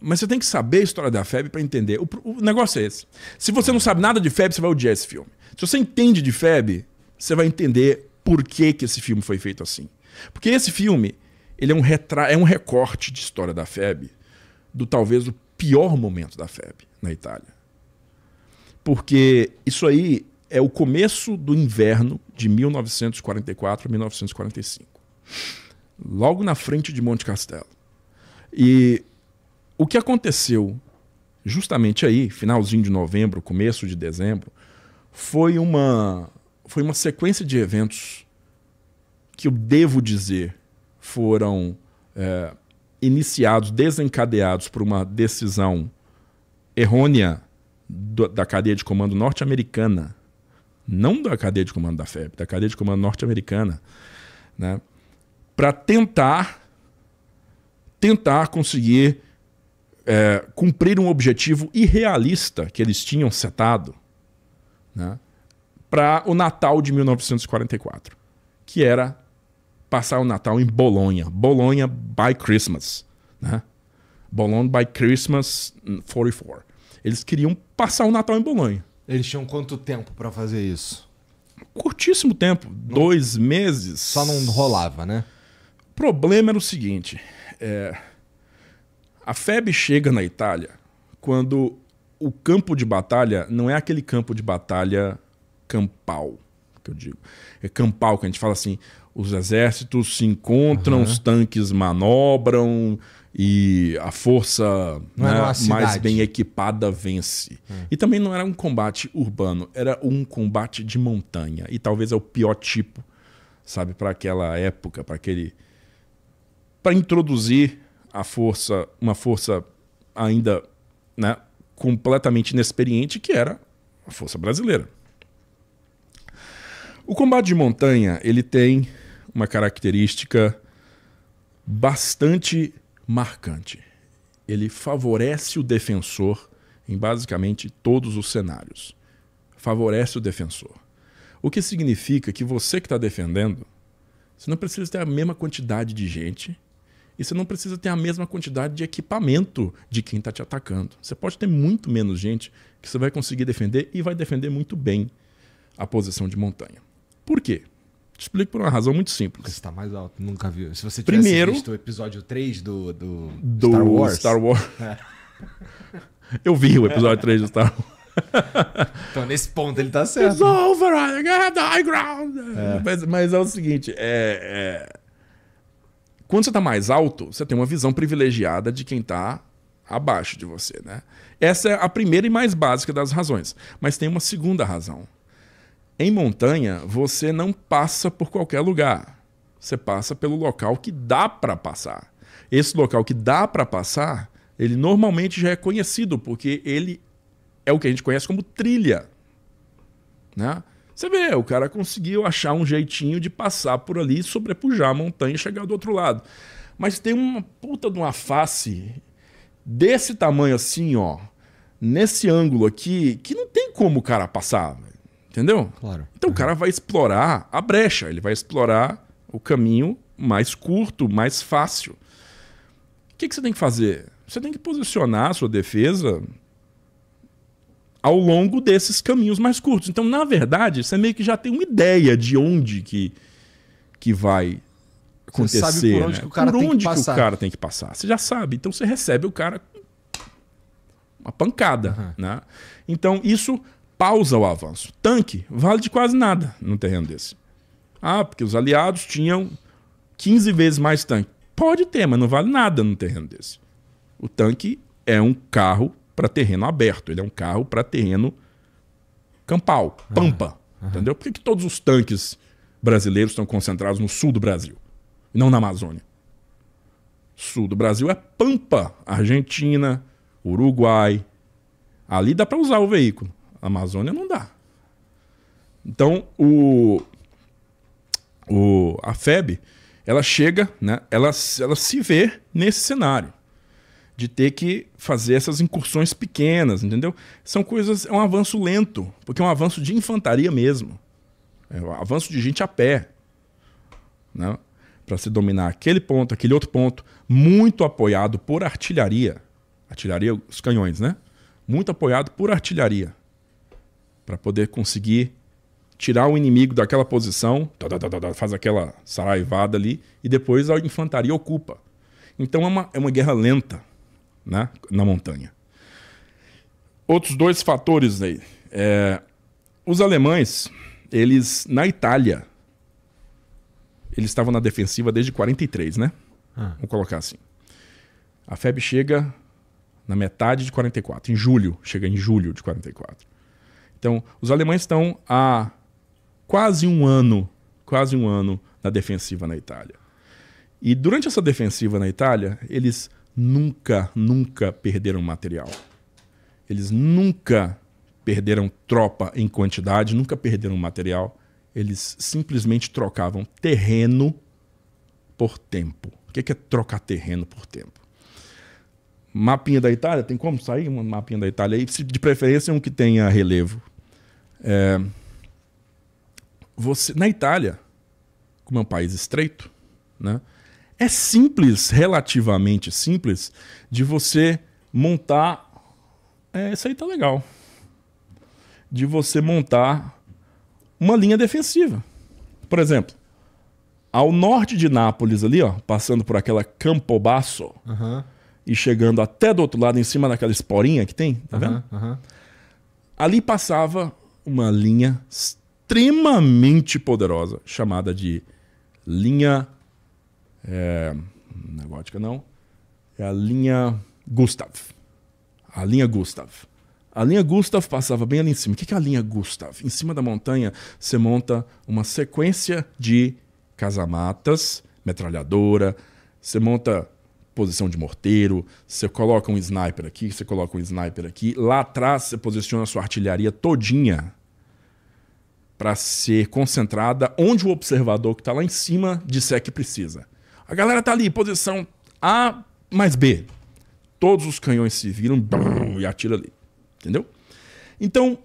Mas você tem que saber a história da FEB para entender. O, o, negócio é esse. Se você não sabe nada de FEB, você vai odiar esse filme. Se você entende de FEB, você vai entender por que, que esse filme foi feito assim. Porque esse filme, ele é um, retra... é um recorte de história da FEB do talvez o pior momento da FEB na Itália. Porque isso aí é o começo do inverno de 1944 a 1945. Logo na frente de Monte Castelo. E o que aconteceu justamente aí, finalzinho de novembro, começo de dezembro, foi uma foi uma sequência de eventos que eu devo dizer foram é, iniciados, desencadeados por uma decisão errônea do, da cadeia de comando norte-americana, não da cadeia de comando da FEB, da cadeia de comando norte-americana, né, para tentar tentar conseguir é, cumprir um objetivo irrealista que eles tinham setado né, para o Natal de 1944, que era passar o Natal em Bolonha. Bolonha by Christmas. Né? Bolonha by Christmas 44. Eles queriam passar o Natal em Bolonha. Eles tinham quanto tempo para fazer isso? Curtíssimo tempo, não, dois meses. Só não rolava, né? O problema era o seguinte: é, a FEB chega na Itália quando o campo de batalha não é aquele campo de batalha campal, que eu digo. É campal, que a gente fala assim, os exércitos se encontram, uhum. os tanques manobram e a força é né, mais bem equipada vence. É. E também não era um combate urbano, era um combate de montanha. E talvez é o pior tipo, sabe, para aquela época, para aquele. para introduzir a força, uma força ainda né, completamente inexperiente, que era a força brasileira. O combate de montanha ele tem uma característica bastante marcante. Ele favorece o defensor em basicamente todos os cenários. Favorece o defensor. O que significa que você que está defendendo, você não precisa ter a mesma quantidade de gente e você não precisa ter a mesma quantidade de equipamento de quem está te atacando. Você pode ter muito menos gente que você vai conseguir defender e vai defender muito bem a posição de montanha. Por quê? Te explico por uma razão muito simples. Você está mais alto, nunca viu. Se você tivesse Primeiro, visto o episódio 3 do, do, do Star Wars. Star Wars. É. Eu vi o episódio 3 do Star Wars. então, nesse ponto, ele tá certo. It's over, I High ground. É. Mas, mas, é o seguinte: é, é... quando você tá mais alto, você tem uma visão privilegiada de quem tá abaixo de você, né? Essa é a primeira e mais básica das razões. Mas tem uma segunda razão em montanha, você não passa por qualquer lugar. Você passa pelo local que dá para passar. Esse local que dá para passar, ele normalmente já é conhecido, porque ele é o que a gente conhece como trilha. Né? Você vê, o cara conseguiu achar um jeitinho de passar por ali, sobrepujar a montanha e chegar do outro lado. Mas tem uma puta de uma face desse tamanho assim, ó, nesse ângulo aqui, que não tem como o cara passar. Entendeu? Claro. Então uhum. o cara vai explorar a brecha, ele vai explorar o caminho mais curto, mais fácil. O que, que você tem que fazer? Você tem que posicionar a sua defesa ao longo desses caminhos mais curtos. Então, na verdade, você meio que já tem uma ideia de onde que, que vai acontecer. Você sabe por onde, né? que, o cara por onde que, que, o cara tem que passar. Você já sabe. Então, você recebe o cara uma pancada. Uhum. Né? Então, isso pausa o avanço. Tanque vale de quase nada no terreno desse. Ah, porque os aliados tinham 15 vezes mais tanque. Pode ter, mas não vale nada no terreno desse. O tanque é um carro para terreno aberto, ele é um carro para terreno campal, pampa. Ah, entendeu? Por que, que todos os tanques brasileiros estão concentrados no sul do Brasil não na Amazônia? Sul do Brasil é pampa. Argentina, Uruguai. Ali dá para usar o veículo. Amazônia não dá. Então, o, o, a FEB, ela chega, né, ela, ela se vê nesse cenário de ter que fazer essas incursões pequenas, entendeu? São coisas, é um avanço lento, porque é um avanço de infantaria mesmo. É um avanço de gente a pé, né? Para se dominar aquele ponto, aquele outro ponto, muito apoiado por artilharia. Artilharia, os canhões, né? Muito apoiado por artilharia para poder conseguir tirar o inimigo daquela posição, faz aquela saraivada ali, e depois a infantaria ocupa. Então é uma, é uma guerra lenta né, na montanha. Outros dois fatores aí. É, os alemães, eles na Itália, eles estavam na defensiva desde 43, né? Ah. Vou colocar assim. A FEB chega na metade de 44, em julho, chega em julho de 44. Então, os alemães estão há quase um ano, quase um ano na defensiva na Itália. E durante essa defensiva na Itália, eles nunca, nunca perderam material. Eles nunca perderam tropa em quantidade, nunca perderam material. Eles simplesmente trocavam terreno por tempo. O que é, é trocar terreno por tempo? Mapinha da Itália, tem como sair um mapinha da Itália aí? De preferência um que tenha relevo. É, você, na Itália, como é um país estreito, né, é simples, relativamente simples, de você montar. É, isso aí tá legal. De você montar uma linha defensiva. Por exemplo, ao norte de Nápoles, ali, ó, passando por aquela Campobasso. Uhum e chegando até do outro lado, em cima daquela esporinha que tem, tá uhum, vendo? Uhum. Ali passava uma linha extremamente poderosa, chamada de linha. É, não gótica, não. É a linha Gustav. A linha Gustav. A linha Gustav passava bem ali em cima. O que é a linha Gustav? Em cima da montanha, você monta uma sequência de casamatas, metralhadora, você monta posição de morteiro, você coloca um sniper aqui, você coloca um sniper aqui. Lá atrás você posiciona a sua artilharia todinha para ser concentrada onde o observador que está lá em cima disser que precisa. A galera tá ali, posição A mais B. Todos os canhões se viram brum, e atira ali. Entendeu? Então,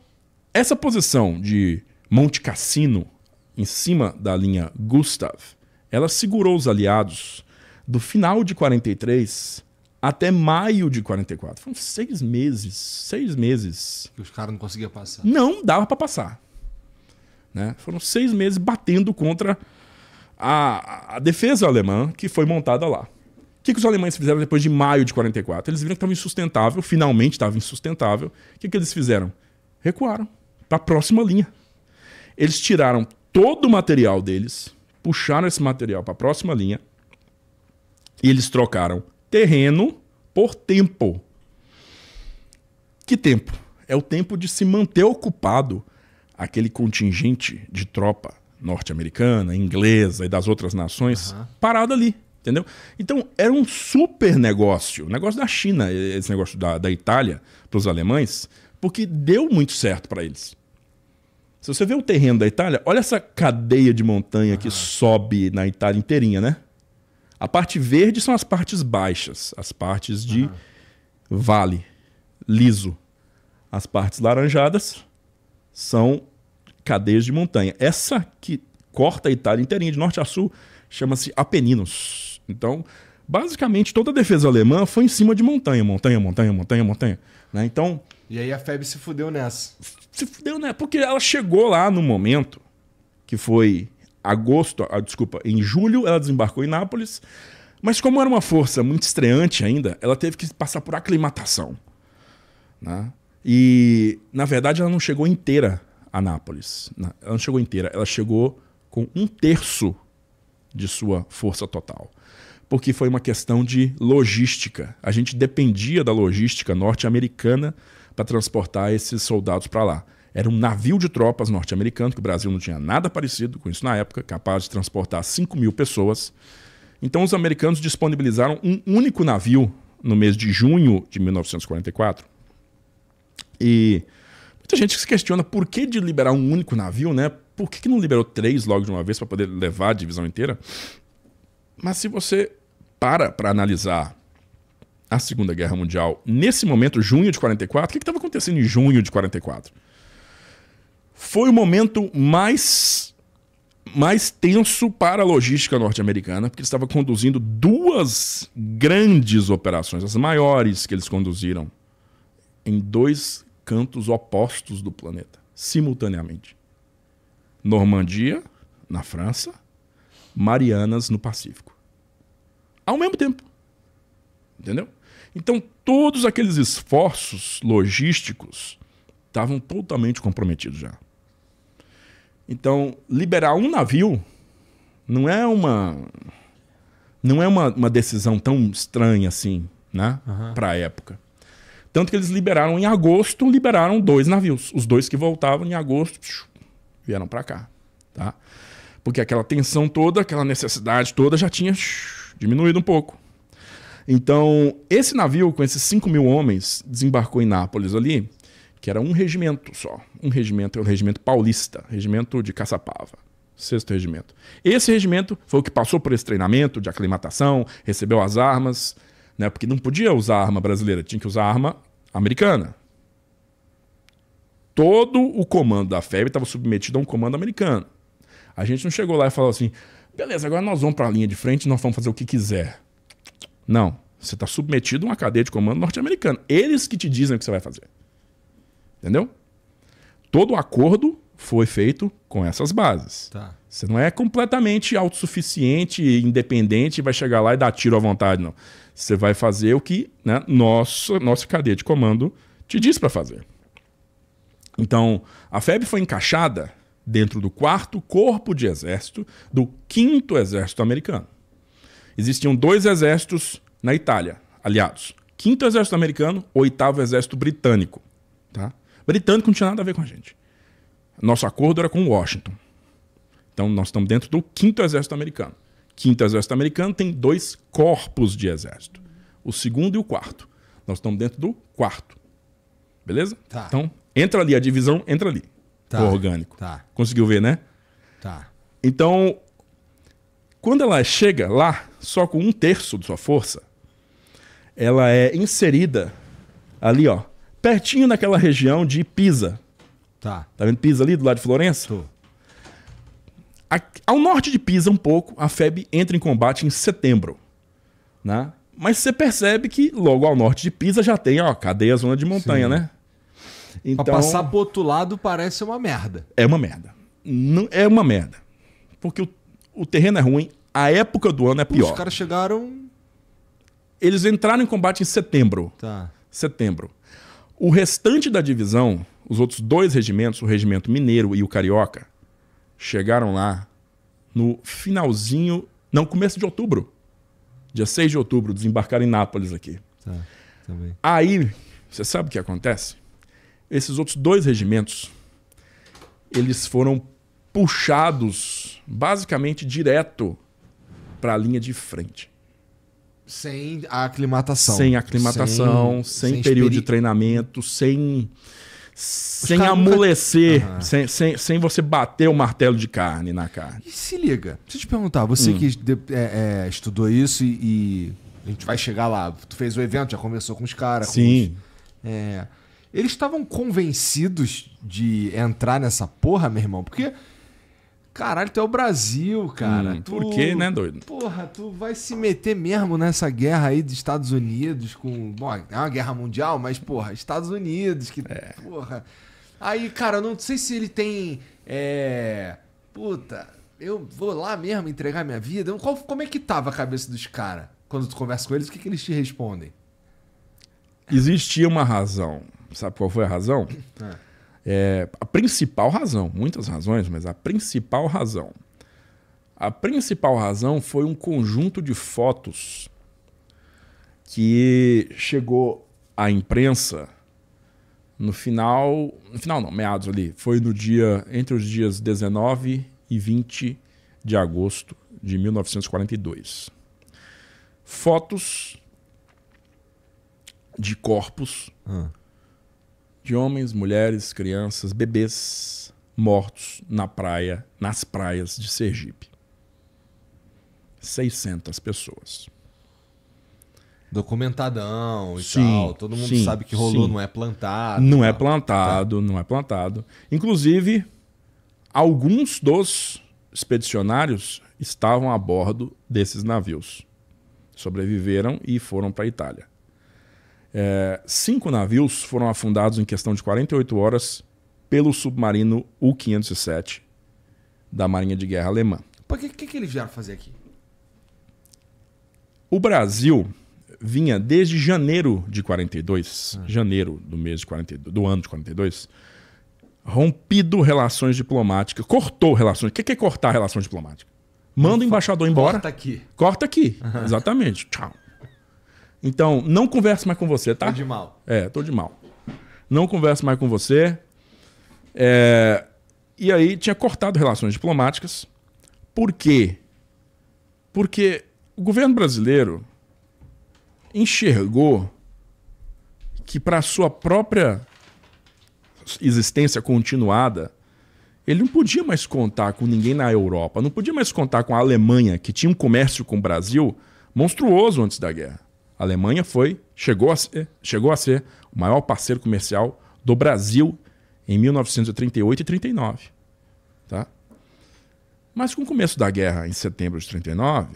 essa posição de Monte Cassino em cima da linha Gustav, ela segurou os aliados do final de 43 até maio de 44. Foram seis meses. Seis meses. Que os caras não conseguiam passar. Não dava para passar. Né? Foram seis meses batendo contra a, a defesa alemã que foi montada lá. O que, que os alemães fizeram depois de maio de 44? Eles viram que estava insustentável, finalmente estava insustentável. O que, que eles fizeram? Recuaram para a próxima linha. Eles tiraram todo o material deles, puxaram esse material para a próxima linha, e eles trocaram terreno por tempo. Que tempo? É o tempo de se manter ocupado aquele contingente de tropa norte-americana, inglesa e das outras nações uhum. parado ali, entendeu? Então era um super negócio, negócio da China, esse negócio da, da Itália para os alemães, porque deu muito certo para eles. Se você vê o terreno da Itália, olha essa cadeia de montanha uhum. que ah. sobe na Itália inteirinha, né? A parte verde são as partes baixas, as partes de uhum. vale, liso. As partes laranjadas são cadeias de montanha. Essa que corta a Itália inteirinha de norte a sul chama-se Apeninos. Então, basicamente toda a defesa alemã foi em cima de montanha, montanha, montanha, montanha, montanha. Né? Então. E aí a FEB se fudeu nessa. Se fudeu nessa, né? porque ela chegou lá no momento que foi agosto, ah, desculpa, em julho ela desembarcou em Nápoles, mas como era uma força muito estreante ainda, ela teve que passar por aclimatação. Né? E, na verdade, ela não chegou inteira a Nápoles. Né? Ela não chegou inteira, ela chegou com um terço de sua força total. Porque foi uma questão de logística. A gente dependia da logística norte-americana para transportar esses soldados para lá. Era um navio de tropas norte-americano, que o Brasil não tinha nada parecido com isso na época, capaz de transportar 5 mil pessoas. Então os americanos disponibilizaram um único navio no mês de junho de 1944. E muita gente se questiona por que de liberar um único navio, né? Por que, que não liberou três logo de uma vez para poder levar a divisão inteira? Mas se você para para analisar a Segunda Guerra Mundial nesse momento, junho de 44, o que estava acontecendo em junho de 44? Foi o momento mais mais tenso para a logística norte-americana, porque eles estavam conduzindo duas grandes operações, as maiores que eles conduziram, em dois cantos opostos do planeta, simultaneamente. Normandia, na França, Marianas, no Pacífico. Ao mesmo tempo. Entendeu? Então, todos aqueles esforços logísticos estavam totalmente comprometidos já. Então, liberar um navio não é uma não é uma, uma decisão tão estranha assim, né? Uhum. Para a época. Tanto que eles liberaram em agosto, liberaram dois navios. Os dois que voltavam em agosto psiu, vieram para cá, tá? Porque aquela tensão toda, aquela necessidade toda já tinha psiu, diminuído um pouco. Então, esse navio com esses 5 mil homens desembarcou em Nápoles ali que era um regimento só. Um regimento, o um regimento paulista, regimento de Caçapava, sexto regimento. Esse regimento foi o que passou por esse treinamento de aclimatação, recebeu as armas, né? Porque não podia usar arma brasileira, tinha que usar arma americana. Todo o comando da FEB estava submetido a um comando americano. A gente não chegou lá e falou assim: beleza, agora nós vamos para a linha de frente, nós vamos fazer o que quiser. Não. Você está submetido a uma cadeia de comando norte-americana. Eles que te dizem o que você vai fazer. Entendeu? Todo acordo foi feito com essas bases. Tá. Você não é completamente autossuficiente independente e vai chegar lá e dar tiro à vontade, não. Você vai fazer o que né, nossa, nossa cadeia de comando te diz para fazer. Então, a FEB foi encaixada dentro do quarto corpo de exército do quinto exército americano. Existiam dois exércitos na Itália, aliados. Quinto exército americano, oitavo exército britânico. Tá? britânico não tinha nada a ver com a gente. Nosso acordo era com Washington. Então nós estamos dentro do quinto exército americano. Quinto exército americano tem dois corpos de exército, o segundo e o quarto. Nós estamos dentro do quarto. Beleza? Tá. Então entra ali a divisão, entra ali. Tá. O orgânico. Tá. Conseguiu ver, né? Tá. Então quando ela chega lá, só com um terço de sua força, ela é inserida ali, ó, pertinho naquela região de Pisa. Tá. Tá vendo Pisa ali do lado de Florença? Tô. A, ao norte de Pisa, um pouco, a FEB entra em combate em setembro. Né? Mas você percebe que logo ao norte de Pisa já tem, ó, cadê a zona de montanha, Sim. né? Então, pra passar pro outro lado parece uma merda. É uma merda. Não, é uma merda. Porque o, o terreno é ruim, a época do ano é pior. Os caras chegaram. Eles entraram em combate em setembro. Tá. Setembro. O restante da divisão, os outros dois regimentos, o regimento mineiro e o carioca, chegaram lá no finalzinho, não, começo de outubro. Dia 6 de outubro, desembarcaram em Nápoles aqui. Tá, tá Aí, você sabe o que acontece? Esses outros dois regimentos, eles foram puxados basicamente direto para a linha de frente. Sem a aclimatação. Sem aclimatação, sem, sem, sem período de treinamento, sem. sem amolecer, nunca... uhum. sem, sem, sem você bater o martelo de carne na carne. E se liga, deixa eu te perguntar, você hum. que de, é, é, estudou isso e, e, a gente vai chegar lá, tu fez o evento, já conversou com os caras. Sim. Os, é, eles estavam convencidos de entrar nessa porra, meu irmão, porque Caralho, tu é o Brasil, cara. Hum, por quê, né, doido? Porra, tu vai se meter mesmo nessa guerra aí dos Estados Unidos com. Bom, é uma guerra mundial, mas, porra, Estados Unidos, que. É. Porra. Aí, cara, não sei se ele tem. É. Puta, eu vou lá mesmo entregar minha vida. Qual, como é que tava a cabeça dos caras? Quando tu conversa com eles, o que, que eles te respondem? Existia uma razão. Sabe qual foi a razão? É. É, a principal razão, muitas razões, mas a principal razão. A principal razão foi um conjunto de fotos que chegou à imprensa no final, no final não, meados ali, foi no dia entre os dias 19 e 20 de agosto de 1942. Fotos de corpos hum de homens, mulheres, crianças, bebês mortos na praia, nas praias de Sergipe. 600 pessoas. Documentadão e sim, tal. Todo mundo sim, sabe que rolou, sim. não é plantado. Não é tá. plantado, tá. não é plantado. Inclusive, alguns dos expedicionários estavam a bordo desses navios. Sobreviveram e foram para a Itália. É, cinco navios foram afundados em questão de 48 horas pelo submarino U-507 da Marinha de Guerra Alemã. O que, que, que eles vieram fazer aqui? O Brasil vinha desde janeiro de 42, ah. janeiro do mês de 42, do ano de 42, rompido relações diplomáticas, cortou relações. O que é cortar relações diplomáticas? Manda o embaixador embora. Corta aqui. Corta aqui, uhum. exatamente. Tchau. Então, não converso mais com você, tá? Tô de mal. É, tô de mal. Não converso mais com você. É... E aí tinha cortado relações diplomáticas. Por quê? Porque o governo brasileiro enxergou que para sua própria existência continuada, ele não podia mais contar com ninguém na Europa, não podia mais contar com a Alemanha, que tinha um comércio com o Brasil monstruoso antes da guerra. A Alemanha foi, chegou a ser, chegou a ser o maior parceiro comercial do Brasil em 1938 e 39, tá? Mas com o começo da guerra em setembro de 39,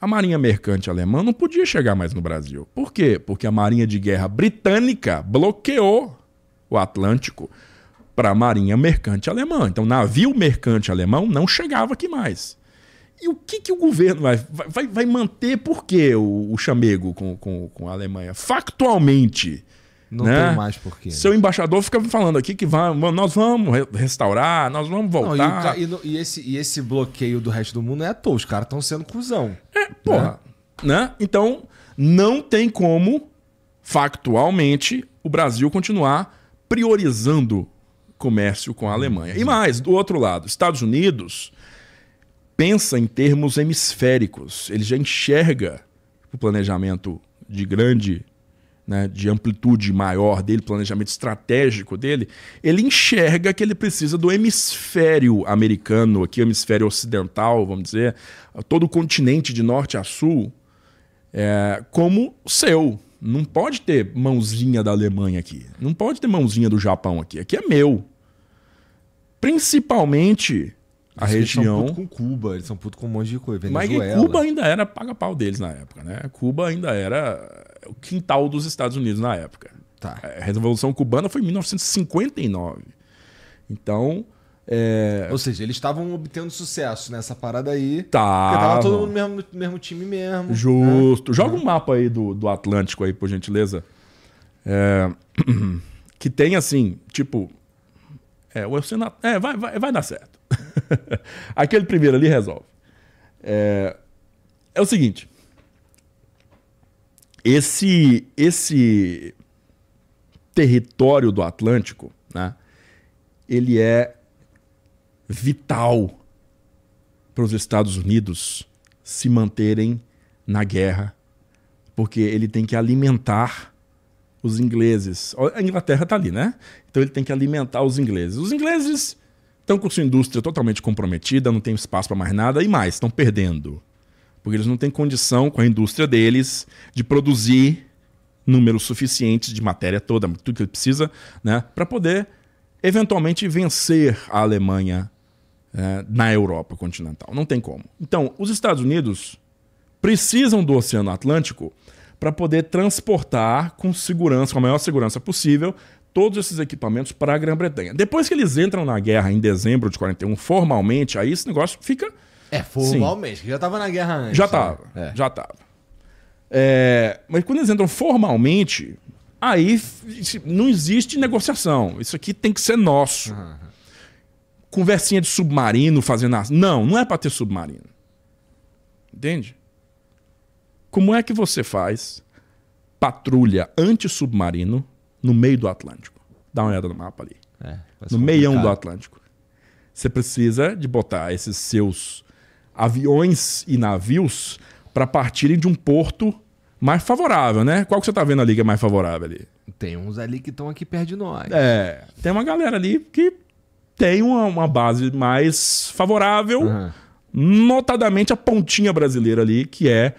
a Marinha Mercante Alemã não podia chegar mais no Brasil. Por quê? Porque a Marinha de Guerra Britânica bloqueou o Atlântico para a Marinha Mercante Alemã. Então, navio mercante alemão não chegava aqui mais. E o que, que o governo vai, vai, vai manter por que o, o chamego com, com, com a Alemanha? Factualmente. Não né? tem mais porquê. Né? Seu embaixador fica falando aqui que vai, nós vamos restaurar, nós vamos voltar. Não, e, e, esse, e esse bloqueio do resto do mundo é à toa, os caras estão sendo cuzão. É, porra. Né? né? Então, não tem como, factualmente, o Brasil continuar priorizando comércio com a Alemanha. E uhum. mais, do outro lado, Estados Unidos pensa em termos hemisféricos, ele já enxerga o planejamento de grande, né, de amplitude maior dele, planejamento estratégico dele, ele enxerga que ele precisa do hemisfério americano, aqui hemisfério ocidental, vamos dizer, todo o continente de norte a sul, é, como seu. Não pode ter mãozinha da Alemanha aqui. Não pode ter mãozinha do Japão aqui. Aqui é meu. Principalmente a região. Eles são puto com Cuba, eles são puto com um monte de coisa. Venezuela. Mas Cuba ainda era paga-pau deles na época, né? Cuba ainda era o quintal dos Estados Unidos na época. Tá. A Revolução Cubana foi em 1959. Então. É... Ou seja, eles estavam obtendo sucesso nessa parada aí. Tá. Porque tava todo mundo no mesmo, mesmo time mesmo. Né? Justo. Né? Joga uhum. um mapa aí do, do Atlântico aí, por gentileza. É... que tem assim, tipo. É, o Senado. É, vai, vai, vai dar certo. Aquele primeiro ali resolve. É, é o seguinte. Esse, esse território do Atlântico, né, ele é vital para os Estados Unidos se manterem na guerra, porque ele tem que alimentar os ingleses. A Inglaterra está ali, né? Então ele tem que alimentar os ingleses. Os ingleses Estão com sua indústria totalmente comprometida, não tem espaço para mais nada e mais, estão perdendo. Porque eles não têm condição com a indústria deles de produzir números suficientes de matéria toda, tudo que ele precisa, né, para poder eventualmente vencer a Alemanha é, na Europa continental. Não tem como. Então, os Estados Unidos precisam do Oceano Atlântico para poder transportar com segurança, com a maior segurança possível, todos esses equipamentos para a Grã-Bretanha. Depois que eles entram na guerra em dezembro de 41, formalmente, aí esse negócio fica. É, formalmente, que já estava na guerra antes. Já estava, né? já estava. É. É, mas quando eles entram formalmente, aí não existe negociação. Isso aqui tem que ser nosso. Uhum. Conversinha de submarino fazendo. As... Não, não é para ter submarino. Entende? Como é que você faz patrulha anti-submarino no meio do Atlântico. Dá uma olhada no mapa ali. É, no meião do Atlântico. Você precisa de botar esses seus aviões e navios para partirem de um porto mais favorável, né? Qual que você tá vendo ali que é mais favorável ali? Tem uns ali que estão aqui perto de nós. É, tem uma galera ali que tem uma, uma base mais favorável, uhum. notadamente a pontinha brasileira ali, que é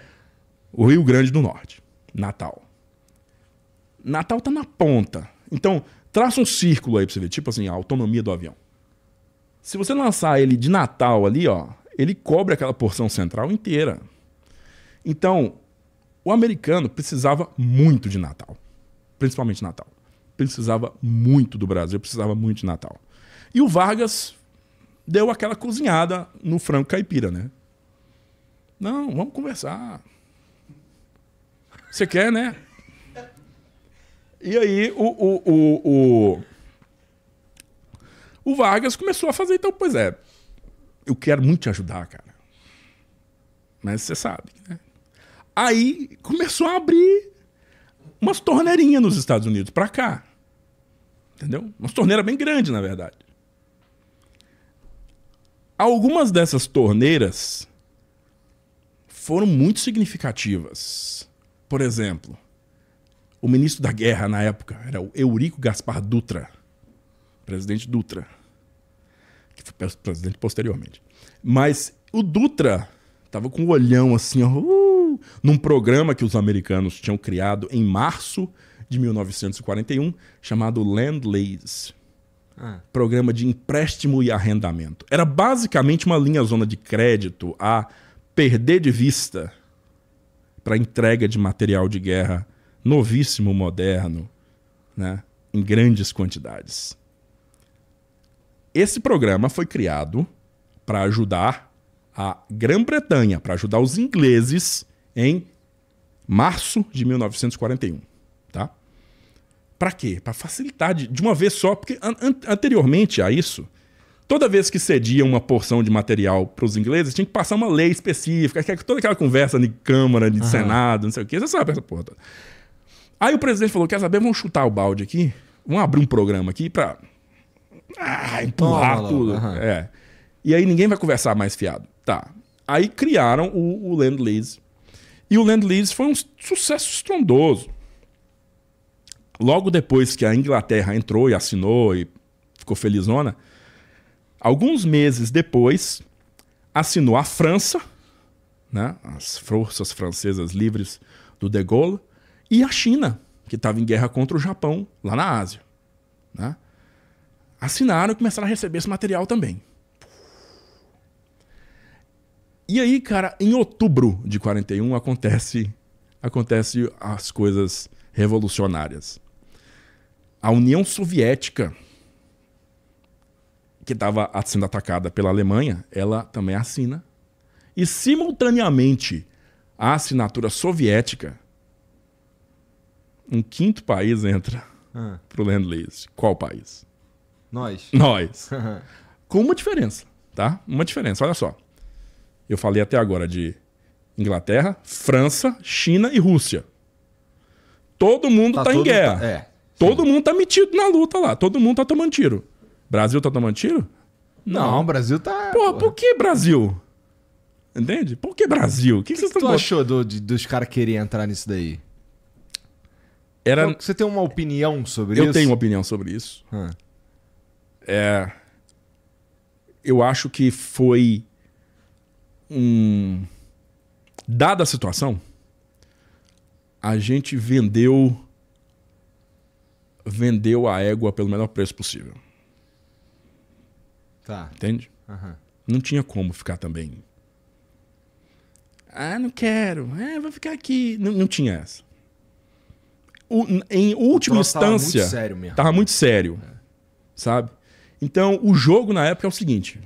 o Rio Grande do Norte, Natal. Natal está na ponta. Então, traça um círculo aí para você ver, tipo assim, a autonomia do avião. Se você lançar ele de Natal ali, ó, ele cobre aquela porção central inteira. Então, o americano precisava muito de Natal, principalmente Natal. Precisava muito do Brasil, precisava muito de Natal. E o Vargas deu aquela cozinhada no frango caipira, né? Não, vamos conversar. Você quer, né? E aí o, o, o, o, o Vargas começou a fazer, então, pois é, eu quero muito te ajudar, cara. Mas você sabe, né? Aí começou a abrir umas torneirinhas nos Estados Unidos para cá. Entendeu? Umas torneiras bem grandes, na verdade. Algumas dessas torneiras foram muito significativas. Por exemplo, o ministro da guerra na época era o Eurico Gaspar Dutra, presidente Dutra, que foi presidente posteriormente. Mas o Dutra estava com o um olhão assim, ó, uh, num programa que os americanos tinham criado em março de 1941, chamado Land Lease. Ah. Programa de empréstimo e arrendamento. Era basicamente uma linha zona de crédito a perder de vista para entrega de material de guerra novíssimo moderno, né, em grandes quantidades. Esse programa foi criado para ajudar a Grã-Bretanha, para ajudar os ingleses em março de 1941, tá? Para quê? Para facilitar de, de, uma vez só, porque an anteriormente a isso, toda vez que cedia uma porção de material para os ingleses, tinha que passar uma lei específica, é toda aquela conversa de Câmara, de uhum. Senado, não sei o quê, você sabe essa porra toda. Aí o presidente falou: quer saber? Vamos chutar o balde aqui, vamos abrir um programa aqui pra ah, empurrar Toma, tudo. Uhum. É. E aí ninguém vai conversar mais fiado. Tá. Aí criaram o, o Land Lease. E o Land Lease foi um sucesso estrondoso. Logo depois que a Inglaterra entrou e assinou e ficou felizona, alguns meses depois assinou a França, né, as forças francesas livres do De Gaulle, e a China, que estava em guerra contra o Japão lá na Ásia. Né? Assinaram e começaram a receber esse material também. E aí, cara, em outubro de 41 acontece acontece as coisas revolucionárias. A União Soviética, que estava sendo atacada pela Alemanha, ela também assina. E simultaneamente, a assinatura soviética um quinto país entra ah. para Land Lease. Qual país? Nós. Nós. Com uma diferença, tá? Uma diferença. Olha só. Eu falei até agora de Inglaterra, França, China e Rússia. Todo mundo tá, tá todo em guerra. Tá, é, todo sim. mundo tá metido na luta lá. Todo mundo tá tomando tiro. Brasil tá tomando tiro? Não, o Brasil tá. Porra, por que Brasil? Entende? Por que Brasil? O que, que, que, que vocês estão O que achou do, de, dos caras quererem entrar nisso daí? Era... você tem uma opinião sobre eu isso? Eu tenho uma opinião sobre isso. Hum. É... Eu acho que foi um. Dada a situação, a gente vendeu. Vendeu a égua pelo menor preço possível. Tá. Entende? Uhum. Não tinha como ficar também. Ah, não quero. Ah, vou ficar aqui. Não, não tinha essa o, em última instância. Tava muito sério mesmo. Tava muito sério. É. Sabe? Então, o jogo na época é o seguinte.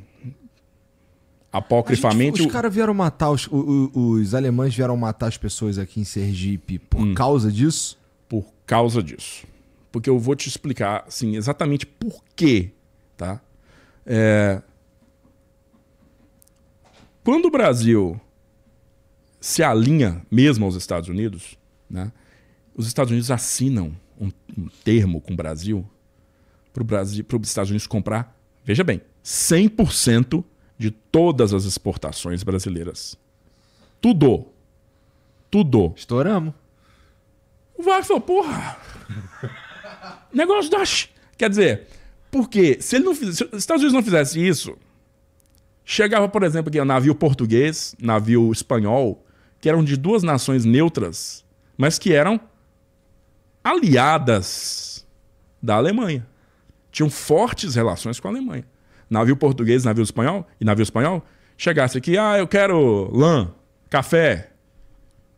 Apocrifamente. Gente, os caras vieram matar, os, os, os, alemães vieram matar as pessoas aqui em Sergipe por hum. causa disso? Por causa disso. Porque eu vou te explicar assim, exatamente por quê. Tá? É... Quando o Brasil se alinha mesmo aos Estados Unidos, né? os Estados Unidos assinam um, um termo com o Brasil para os Estados Unidos comprar, veja bem, 100% de todas as exportações brasileiras. Tudo. Tudo. Estouramos. O VAR falou, porra. negócio da. Quer dizer, porque se, ele não se os Estados Unidos não fizessem isso, chegava, por exemplo, aqui um navio português, navio espanhol, que eram de duas nações neutras, mas que eram aliadas da Alemanha. Tinham fortes relações com a Alemanha. Navio português, navio espanhol e navio espanhol chegasse aqui, ah, eu quero lã, café,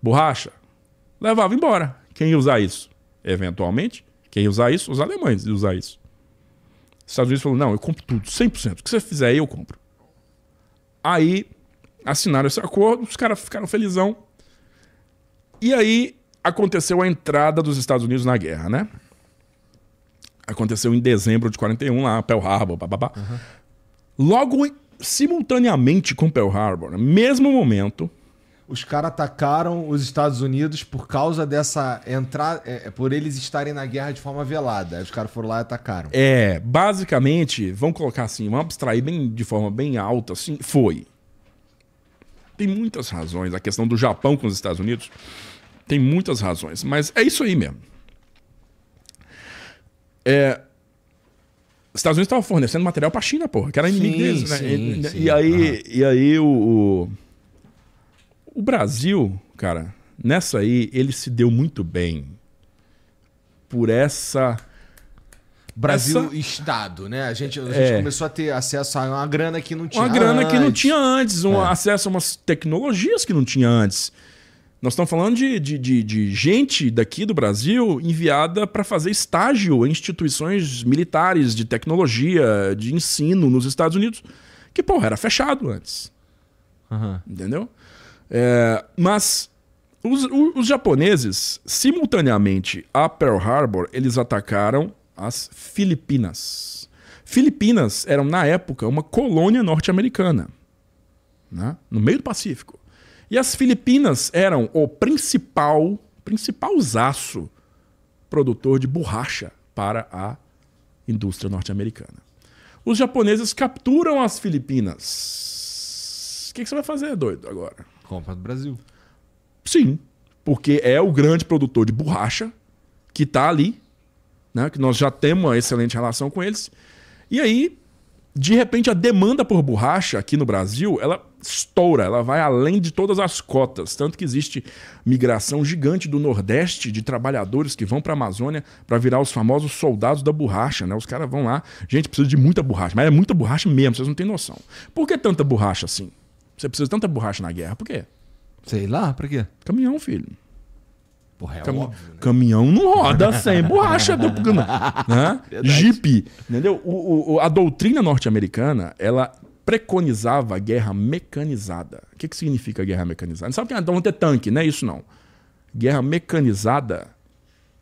borracha, levava embora. Quem ia usar isso? Eventualmente, quem ia usar isso? Os alemães iam usar isso. Os Estados Unidos falou: não, eu compro tudo, 100%. O que você fizer, eu compro. Aí assinaram esse acordo, os caras ficaram felizão. E aí aconteceu a entrada dos Estados Unidos na guerra, né? Aconteceu em dezembro de 41, lá, Pearl Harbor, bababá. Uhum. Logo, simultaneamente com Pearl Harbor, no mesmo momento, os caras atacaram os Estados Unidos por causa dessa entrada, é, é, por eles estarem na guerra de forma velada. os caras foram lá e atacaram. É, basicamente, vamos colocar assim, vamos abstrair bem, de forma bem alta, assim, foi. Tem muitas razões. A questão do Japão com os Estados Unidos tem muitas razões, mas é isso aí mesmo. É, Estados Unidos estavam fornecendo material para a China, porra, que era inimigo deles, né? e, e, aí, e aí o, o, o Brasil, cara, nessa aí ele se deu muito bem por essa Brasil Estado, né? A gente, a gente é. começou a ter acesso a uma grana que não tinha uma grana antes. que não tinha antes, um é. acesso a umas tecnologias que não tinha antes. Nós estamos falando de, de, de, de gente daqui do Brasil enviada para fazer estágio em instituições militares de tecnologia, de ensino nos Estados Unidos, que, porra, era fechado antes. Uhum. Entendeu? É, mas os, os, japoneses, simultaneamente a Pearl Harbor, eles atacaram as Filipinas. Filipinas eram, na época, uma colônia norte-americana, né? no meio do Pacífico. E as Filipinas eram o principal, principalzaço produtor de borracha para a indústria norte-americana. Os japoneses capturam as Filipinas. O que, que você vai fazer, doido, agora? Compra do Brasil. Sim, porque é o grande produtor de borracha que está ali, né? que nós já temos uma excelente relação com eles. E aí, de repente, a demanda por borracha aqui no Brasil, ela estoura, ela vai além de todas as cotas. Tanto que existe migração gigante do Nordeste de trabalhadores que vão para a Amazônia para virar os famosos soldados da borracha. Né? Os caras vão lá, gente, precisa de muita borracha, mas é muita borracha mesmo, vocês não têm noção. Por que tanta borracha assim? Você precisa de tanta borracha na guerra, por quê? Sei lá, pra quê? Caminhão, filho. Porra, é Cam... óbvio, né? Caminhão não roda sem borracha. do... né? Jeep. Entendeu? O, o, a doutrina norte-americana, ela preconizava a guerra mecanizada. O que, que significa guerra mecanizada? Não sabe que é não então ter tanque, não é isso não. Guerra mecanizada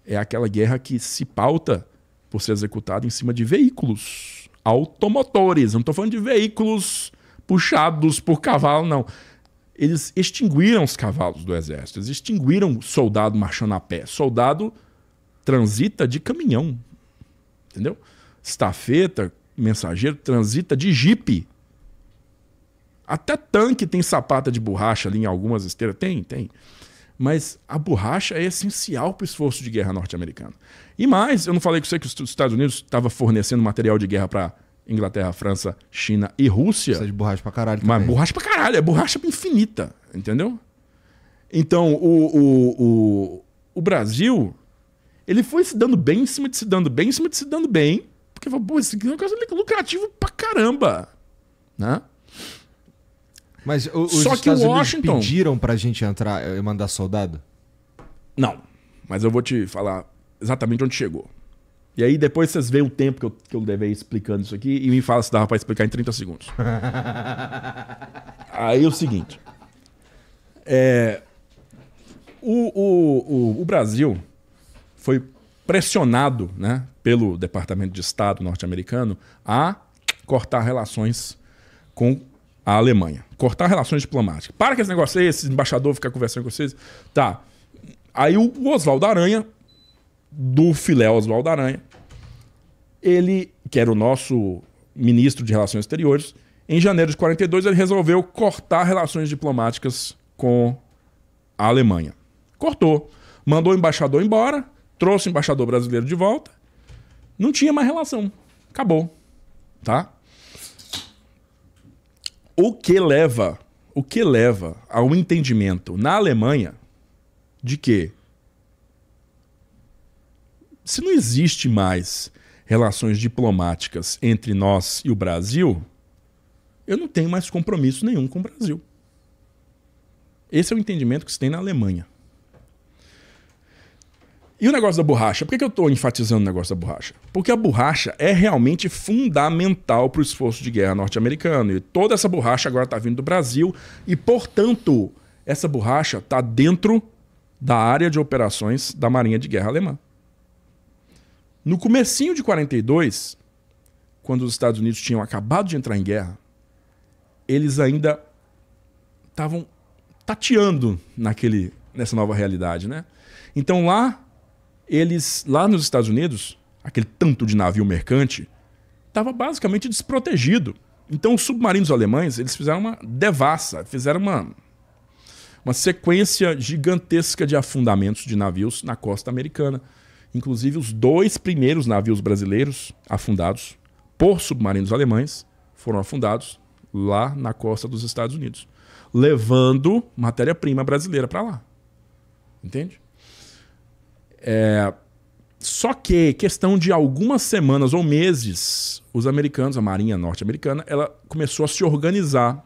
é aquela guerra que se pauta por ser executada em cima de veículos automotores. Não estou falando de veículos puxados por cavalo, não. Eles extinguiram os cavalos do exército, eles extinguiram soldado marchando a pé. Soldado transita de caminhão, entendeu? Estafeta, mensageiro, transita de jipe. Até tanque tem sapata de borracha ali em algumas esteiras. Tem, tem. Mas a borracha é essencial para o esforço de guerra norte-americano. E mais, eu não falei com você que os Estados Unidos estavam fornecendo material de guerra para Inglaterra, França, China e Rússia. Precisa de borracha para caralho. Também. Mas borracha para caralho, é borracha infinita, entendeu? Então, o, o, o, o, Brasil, ele foi se dando bem em cima de se dando bem em cima de se dando bem, porque falou, pô, esse é um caso lucrativo pra caramba, né? Mas o, os Só Estados que Washington Unidos pediram a gente entrar e eh, mandar soldado? Não. Mas eu vou te falar exatamente onde chegou. E aí depois vocês veem o tempo que eu, que eu levei explicando isso aqui e me fala se dava para explicar em 30 segundos. aí é o seguinte. É, o, o, o, o Brasil foi pressionado né, pelo Departamento de Estado norte-americano a cortar relações com a Alemanha. Cortar relações diplomáticas. Para que esse negócio aí, esse embaixador ficar conversando com vocês. Tá. Aí o Oswaldo Aranha, do filé Oswaldo Aranha, ele, que era o nosso ministro de Relações Exteriores, em janeiro de 42 ele resolveu cortar relações diplomáticas com a Alemanha. Cortou. Mandou o embaixador embora, trouxe o embaixador brasileiro de volta. Não tinha mais relação. Acabou. Tá? O que leva, o que leva ao entendimento na Alemanha de que se não existe mais relações diplomáticas entre nós e o Brasil, eu não tenho mais compromisso nenhum com o Brasil. Esse é o entendimento que se tem na Alemanha. E o negócio da borracha? Por que, eu estou enfatizando o negócio da borracha? Porque a borracha é realmente fundamental para o esforço de guerra norte-americano. E toda essa borracha agora está vindo do Brasil. E, portanto, essa borracha está dentro da área de operações da Marinha de Guerra Alemã. No comecinho de 42, quando os Estados Unidos tinham acabado de entrar em guerra, eles ainda estavam tateando naquele, nessa nova realidade, né? Então lá eles, lá nos Estados Unidos, aquele tanto de navio mercante, estava basicamente desprotegido. Então, os submarinos alemães, eles fizeram uma devassa, fizeram uma, uma sequência gigantesca de afundamentos de navios na costa americana. Inclusive, os dois primeiros navios brasileiros afundados por submarinos alemães foram afundados lá na costa dos Estados Unidos, levando matéria-prima brasileira para lá. Entende? É, só que, questão de algumas semanas ou meses, os americanos, a Marinha Norte-Americana, ela começou a se organizar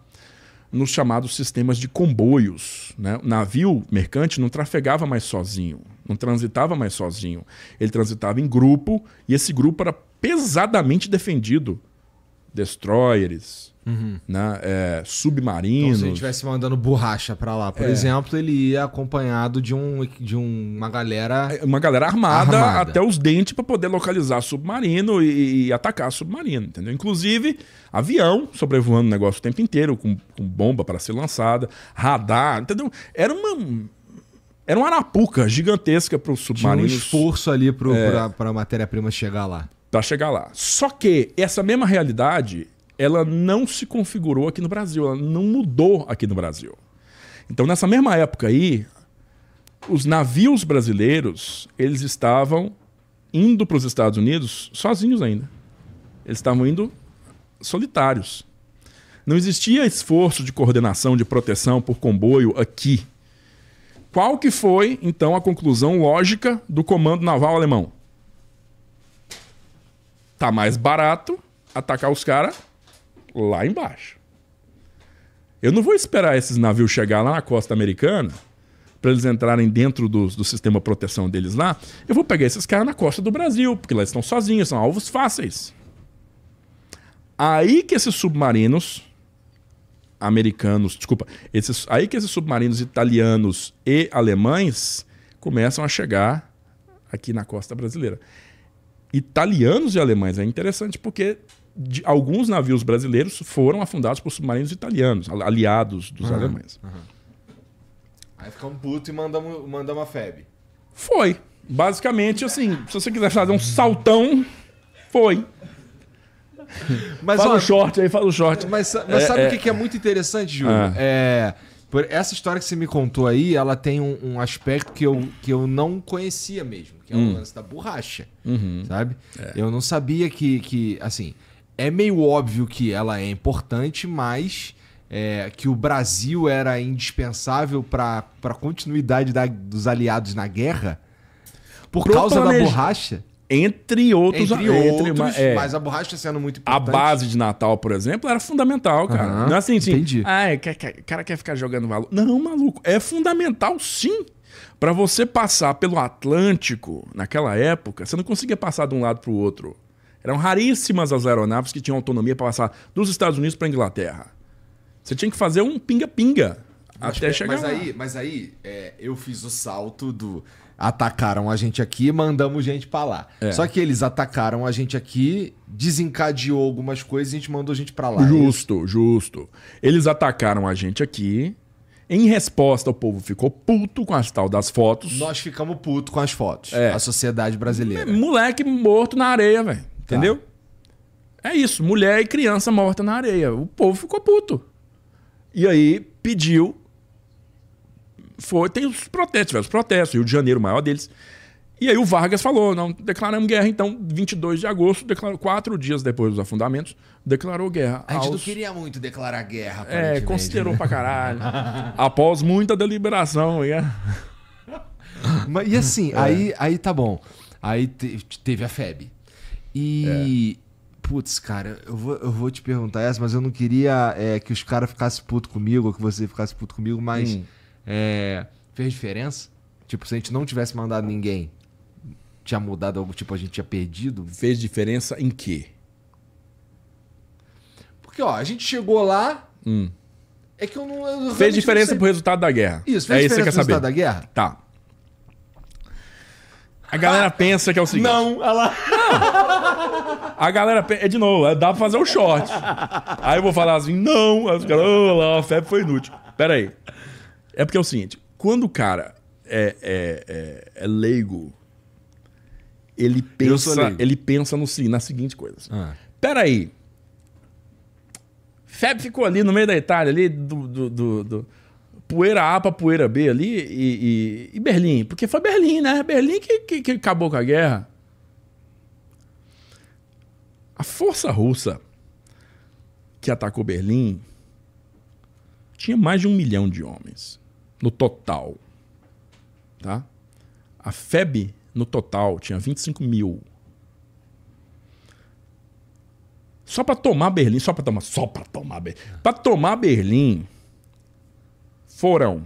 nos chamados sistemas de comboios. Né? O navio mercante não trafegava mais sozinho, não transitava mais sozinho. Ele transitava em grupo e esse grupo era pesadamente defendido. Destroyers, uhum. né? É, submarinos. Então, se ele estivesse mandando borracha para lá, por é. exemplo, ele ia acompanhado de, um, de uma galera. É, uma galera armada, armada. até os dentes para poder localizar submarino e, e, atacar submarino, entendeu? Inclusive, avião sobrevoando o negócio o tempo inteiro, com, com bomba para ser lançada, radar, entendeu? Era uma. Era uma arapuca gigantesca para o submarino. Tinha um esforço ali para é, a matéria-prima chegar lá. Para chegar lá. Só que essa mesma realidade ela não se configurou aqui no Brasil, ela não mudou aqui no Brasil. Então, nessa mesma época aí, os navios brasileiros, eles estavam indo para os Estados Unidos sozinhos ainda. Eles estavam indo solitários. Não existia esforço de coordenação, de proteção por comboio aqui. Qual que foi, então, a conclusão lógica do comando naval alemão? Tá mais barato atacar os caras lá embaixo. Eu não vou esperar esses navios chegar lá na costa americana para eles entrarem dentro do, do sistema de proteção deles lá. Eu vou pegar esses caras na costa do Brasil, porque lá estão sozinhos, são alvos fáceis. Aí que esses submarinos americanos, desculpa, esses, aí que esses submarinos italianos e alemães começam a chegar aqui na costa brasileira. Italianos e alemães é interessante porque de, alguns navios brasileiros foram afundados por submarinos italianos, aliados dos uhum, alemães. Uhum. Aí ficamos putos e mandamos, mandamos a FEB. Foi. Basicamente, assim, se você quiser fazer um saltão, foi. Mas, fala ó, o short aí, fala o short. Mas, mas é, sabe é... o é. que é muito interessante, Júlio? Ah. É, por essa história que você me contou aí, ela tem um, um aspecto que eu, que eu não conhecia mesmo, que é o hum. lance da borracha, uhum. sabe? É. Eu não sabia que, que, assim, é meio óbvio que ela é importante, mas é, que o Brasil era indispensável para a continuidade da, dos aliados na guerra por Pro causa planeja... da borracha. Entre outros, entre é, outros entre, mas, é, mas a borracha sendo muito importante. A base de Natal, por exemplo, era fundamental, cara. Uhum, não é assim, assim entendi. Ah, é, cara quer ficar jogando valor. Não, maluco, é fundamental sim. Para você passar pelo Atlântico, naquela época, você não conseguia passar de um lado para o outro. Eram raríssimas as aeronaves que tinham autonomia para passar dos Estados Unidos para a Inglaterra. Você tinha que fazer um pinga-pinga até é, chegar mas lá. Aí, mas aí é, eu fiz o salto do atacaram a gente aqui, mandamos gente para lá. É. Só que eles atacaram a gente aqui, desencadeou algumas coisas e a gente mandou gente para lá. Justo, é justo. Eles atacaram a gente aqui. Em resposta, o povo ficou puto com as tal das fotos. Nós ficamos puto com as fotos. É. A sociedade brasileira. Moleque morto na areia, velho. Tá. Entendeu? É isso. Mulher e criança morta na areia. O povo ficou puto. E aí pediu. Foi, tem os protestos, velho, os protestos, Rio de Janeiro, o maior deles. E aí o Vargas falou: não, declaramos guerra, então, 22 de agosto, declarou, quatro dias depois dos afundamentos, declarou guerra. A gente aos... não queria muito declarar guerra. É, né? considerou pra caralho. Após muita deliberação. E, é. Mas, e assim, é. aí, aí tá bom. Aí te, teve a FEB. E. É. Putz, cara, eu vou, eu vou te perguntar essa, mas eu não queria é, que os caras ficassem puto comigo, ou que você ficasse puto comigo, mas. Hum. É, fez diferença? Tipo, se a gente não tivesse mandado ninguém, tinha mudado algo, tipo, a gente tinha perdido? Fez diferença em quê? Porque, ó, a gente chegou lá. Hum. É que eu não. Eu fez diferença não pro resultado da guerra. Isso, é fez é diferença isso que pro resultado da guerra? Tá. A galera pensa que é o seguinte. Não, olha lá. Não. A galera. pensa. É de novo, é, dá pra fazer um short. Aí eu vou falar assim, não. Aí os caras, oh, lá, a febre foi inútil. Pera aí. É porque é o seguinte: quando o cara é, é, é, é leigo, ele pensa, leigo. Ele pensa no, nas seguintes coisas. Ah. Pera aí. Feb ficou ali no meio da Itália, ali do, do, do, do poeira A para poeira B ali e, e, e, Berlim. Porque foi Berlim, né? Berlim que, que, que acabou com a guerra. A força russa que atacou Berlim tinha mais de um milhão de homens no total. Tá? A FEB no total tinha 25 mil. Só para tomar Berlim, só para tomar, só para tomar Berlim. Para tomar Berlim, foram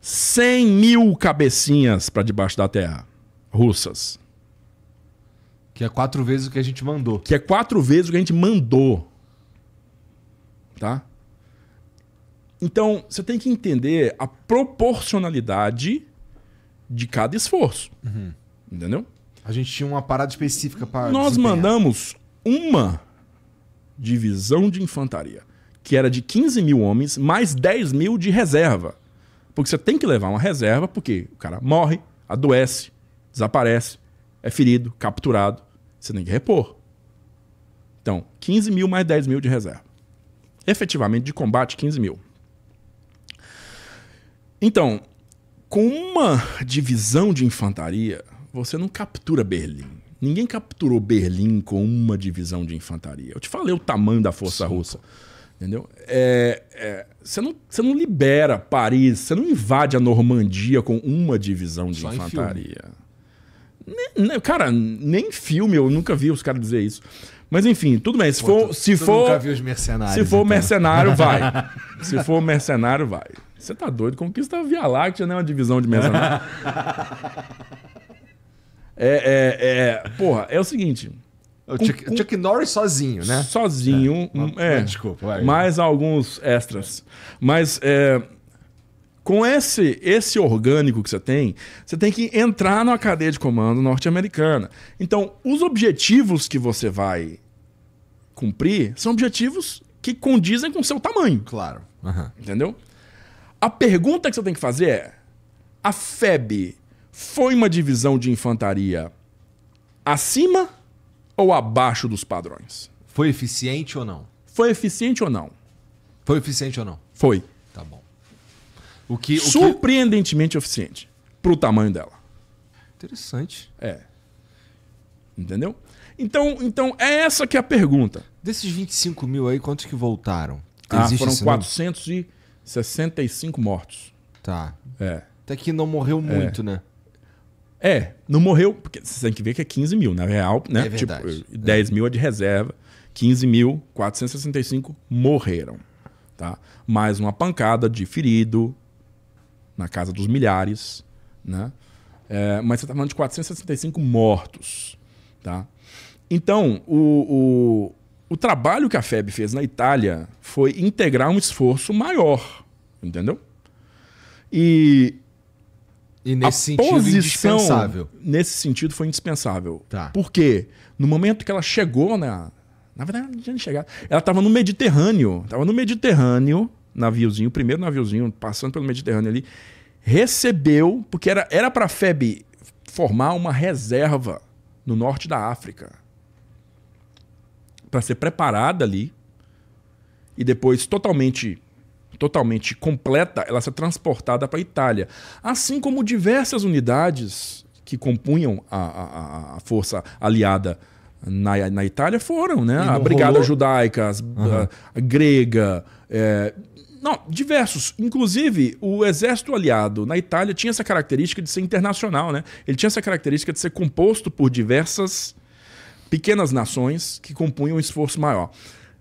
100 mil cabecinhas para debaixo da terra, russas. Que é quatro vezes o que a gente mandou. Que é quatro vezes o que a gente mandou. Tá? Então, você tem que entender a proporcionalidade de cada esforço. Uhum. Entendeu? A gente tinha uma parada específica para. Nós mandamos uma divisão de infantaria que era de 15 mil homens, mais 10 mil de reserva. Porque você tem que levar uma reserva, porque o cara morre, adoece, desaparece, é ferido, capturado. Você tem que repor. Então, 15 mil mais 10 mil de reserva. Efetivamente, de combate, 15 mil. Então, com uma divisão de infantaria, você não captura Berlim. Ninguém capturou Berlim com uma divisão de infantaria. Eu te falei o tamanho da força Sim. russa. Entendeu? É, é, você, não, você não libera Paris, você não invade a Normandia com uma divisão de Só infantaria. Nem, nem, né, cara, nem filme eu nunca vi os caras dizer isso. Mas enfim, tudo bem. Se Pô, for. Tu, se tu for nunca viu os mercenários. Se for então. mercenário, vai. se for mercenário, vai. Você tá doido? Conquista a Via Láctea, né? uma divisão de mercenário. é, é, é. Porra, é o seguinte. O Chuck, com... Chuck, Norris sozinho, né? Sozinho. É. Ah, é. Desculpa, vai. Mais alguns extras. Mas é, com esse, esse orgânico que você tem, você tem que entrar na cadeia de comando norte-americana. Então, os objetivos que você vai cumprir são objetivos que condizem com o seu tamanho. Claro. Uhum. Entendeu? A pergunta que você tem que fazer é: a FEB foi uma divisão de infantaria acima ou abaixo dos padrões. Foi eficiente ou não? Foi eficiente ou não? Foi eficiente ou não? Foi. Tá bom. O que, o Surpreendentemente que... eficiente para o tamanho dela. Interessante. É. Entendeu? Então, então, é essa que é a pergunta. Desses 25 mil aí, quantos que voltaram? Ah, foram 465 mortos. Tá. É. Até que não morreu é. muito, é. né? É, não morreu, porque você tem que ver que é 15 mil, na real, né? É tipo, verdade. Tipo, 10 é. mil é de reserva, 15.465 morreram, tá? Mais uma pancada de ferido, na casa dos milhares, né? É, mas você está falando de 465 mortos, tá? Então, o, o, o trabalho que a FEB fez na Itália foi integrar um esforço maior, entendeu? E e nesse a sentido, posição, indispensável. Nesse sentido, foi indispensável. Tá. Por quê? No momento que ela chegou na. Na verdade, não tinha chegado. Ela estava no Mediterrâneo. Estava no Mediterrâneo, naviozinho, primeiro naviozinho, passando pelo Mediterrâneo ali. Recebeu, porque era para era a FEB formar uma reserva no norte da África. Para ser preparada ali. E depois totalmente totalmente completa, ela ser transportada para a Itália. Assim como diversas unidades que compunham a, a, a força aliada na, na Itália foram, né? A Brigada rolou? Judaica, uhum. a, grega. É, não, diversos. Inclusive, o exército aliado na Itália tinha essa característica de ser internacional, né? Ele tinha essa característica de ser composto por diversas pequenas nações que compunham um esforço maior.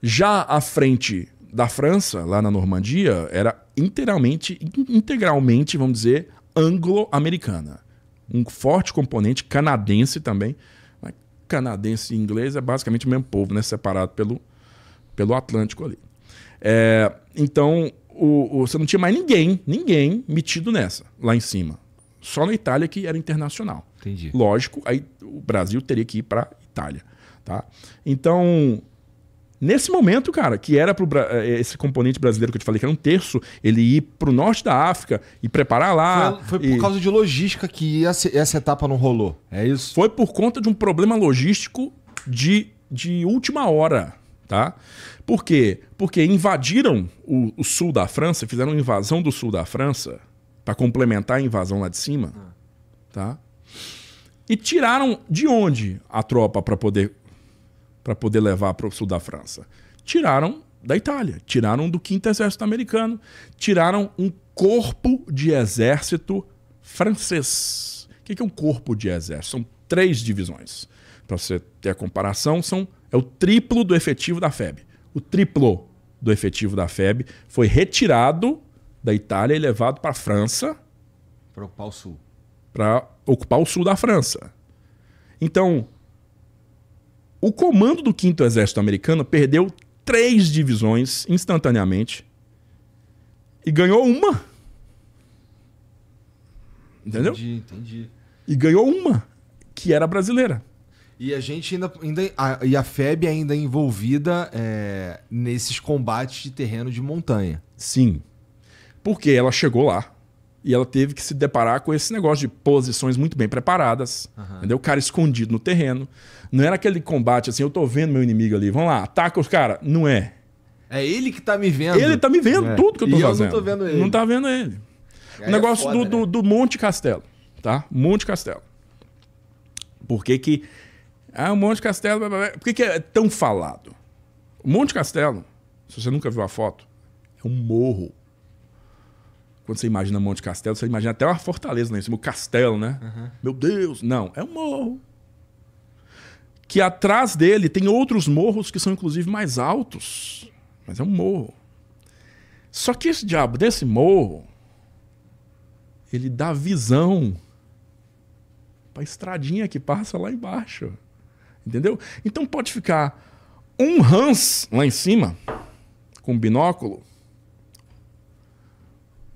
Já à frente da França, lá na Normandia, era inteiramente, integralmente, vamos dizer, anglo-americana. Um forte componente canadense também. Mas canadense e inglês é basicamente o mesmo povo, né? separado pelo, pelo Atlântico ali. É, então, o, o, você não tinha mais ninguém, ninguém metido nessa, lá em cima. Só na Itália que era internacional. Entendi. Lógico, aí o Brasil teria que ir para Itália. Tá? Então, Nesse momento, cara, que era pro eh, esse componente brasileiro que eu te falei, que era um terço, ele ir pro norte da África e preparar lá. Foi, foi por causa de logística que essa, essa etapa não rolou, é isso? Foi por conta de um problema logístico de, de última hora, tá? Por quê? Porque invadiram o, o sul da França, fizeram uma invasão do sul da França para complementar a invasão lá de cima, ah. tá? E tiraram de onde a tropa para poder para poder levar para o sul da França. Tiraram da Itália, tiraram do quinto exército americano, tiraram um corpo de exército francês. O que é um corpo de exército? São três divisões. Para você ter a comparação, são, é o triplo do efetivo da FEB. O triplo do efetivo da FEB foi retirado da Itália e levado para a França. Para ocupar o sul. Para ocupar o sul da França. Então, o comando do 5 Exército Americano perdeu três divisões instantaneamente e ganhou uma. Entendeu? Entendi, entendi. E ganhou uma, que era brasileira. E a gente ainda. ainda a, e a FEB ainda é envolvida é, nesses combates de terreno de montanha. Sim. Porque ela chegou lá e ela teve que se deparar com esse negócio de posições muito bem preparadas. Uhum. Entendeu? O cara escondido no terreno. Não era aquele combate assim, eu tô vendo meu inimigo ali, vamos lá, ataca os caras. Não é. É ele que tá me vendo. Ele tá me vendo, é. tudo que eu tô e fazendo. Eu não tô vendo ele. Não tá vendo ele. o é negócio é foda, do, né? do, do, Monte Castelo, tá? Monte Castelo. Por que que... Ah, o Monte Castelo... Por que que é tão falado? O Monte Castelo, se você nunca viu a foto, é um morro quando você imagina Monte Castelo, você imagina até uma fortaleza lá em cima, o castelo, né? Uhum. Meu Deus! Não, é um morro que atrás dele tem outros morros que são inclusive mais altos, mas é um morro. Só que esse diabo desse morro, ele dá visão para a estradinha que passa lá embaixo. Entendeu? Então pode ficar um Hans lá em cima, com binóculo,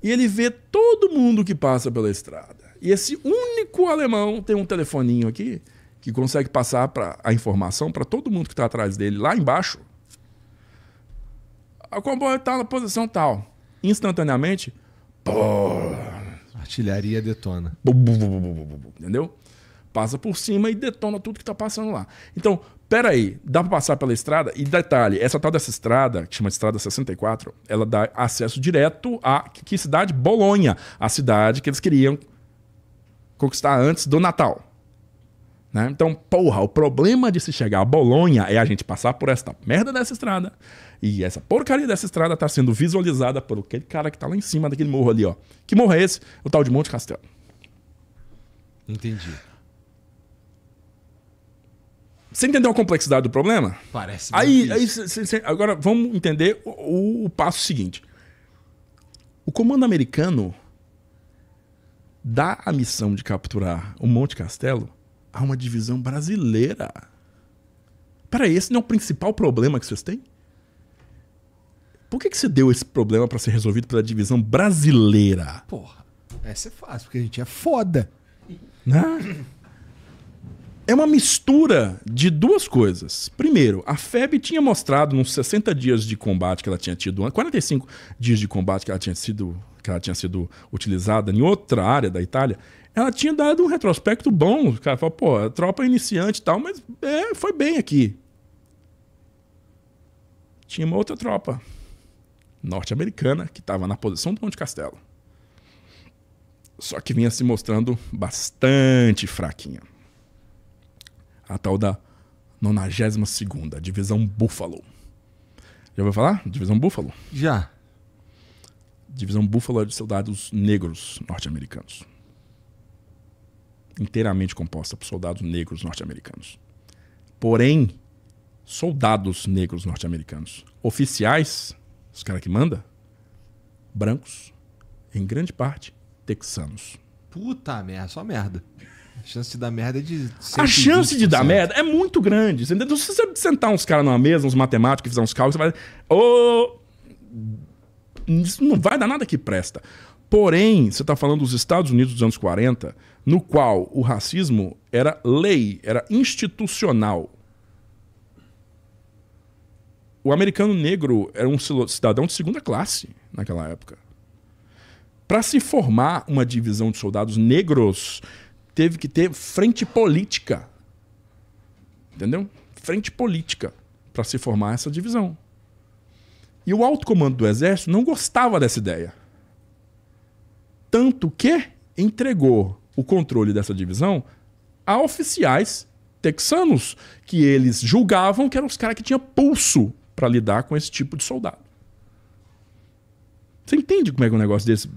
e ele vê todo mundo que passa pela estrada. E esse único alemão tem um telefoninho aqui que consegue passar pra, a informação para todo mundo que está atrás dele lá embaixo. A comboio está na posição tal. Instantaneamente, pô, artilharia detona. Bu, bu, bu, entendeu? Passa por cima e detona tudo que está passando lá. Então, peraí, dá para passar pela estrada? E detalhe, essa tal dessa estrada, que chama de Estrada 64, ela dá acesso direto a que cidade? Bolonha, a cidade que eles queriam conquistar antes do Natal. Né? Então, porra, o problema de se chegar a Bolonha é a gente passar por esta merda dessa estrada. E essa porcaria dessa estrada está sendo visualizada por aquele cara que está lá em cima daquele morro ali, ó. Que morro é esse? O tal de Monte Castelo. Entendi. Você entendeu a complexidade do problema? Parece. Aí, aí cê, cê, cê, agora vamos entender o, o, passo seguinte. O comando americano dá a missão de capturar o Monte Castelo Há uma divisão brasileira. Peraí, esse não é o principal problema que vocês têm? Por que, que você deu esse problema para ser resolvido pela divisão brasileira? Porra, essa é fácil, porque a gente é foda. Né? É uma mistura de duas coisas. Primeiro, a FEB tinha mostrado nos 60 dias de combate que ela tinha tido, 45 dias de combate que ela tinha sido, que ela tinha sido utilizada em outra área da Itália, ela tinha dado um retrospecto bom. O cara falou, pô, é tropa iniciante e tal, mas é, foi bem aqui. Tinha uma outra tropa norte-americana que estava na posição do Monte Castelo. Só que vinha se mostrando bastante fraquinha. A tal da 92ª Divisão Buffalo. Já ouviu falar? Divisão Buffalo? Já. Divisão Buffalo é de soldados negros norte-americanos inteiramente composta por soldados negros norte-americanos. Porém, soldados negros norte-americanos, oficiais, os caras que manda, brancos, em grande parte texanos. Puta merda, só merda. A chance de dar merda é de. 120%. A chance de dar merda é muito grande. Se você sentar uns caras numa mesa, uns matemáticos que fizeram uns cálculos, você vai. Ô. Oh, isso não vai dar nada que presta. Porém, você está falando dos Estados Unidos dos anos 40 no qual o racismo era lei, era institucional. O americano negro era um cidadão de segunda classe naquela época. Para se formar uma divisão de soldados negros, teve que ter frente política. Entendeu? Frente política para se formar essa divisão. E o alto comando do exército não gostava dessa ideia. Tanto que entregou o controle dessa divisão a oficiais texanos, que eles julgavam que eram os caras que tinham pulso para lidar com esse tipo de soldado. Você entende como é que é um negócio desse?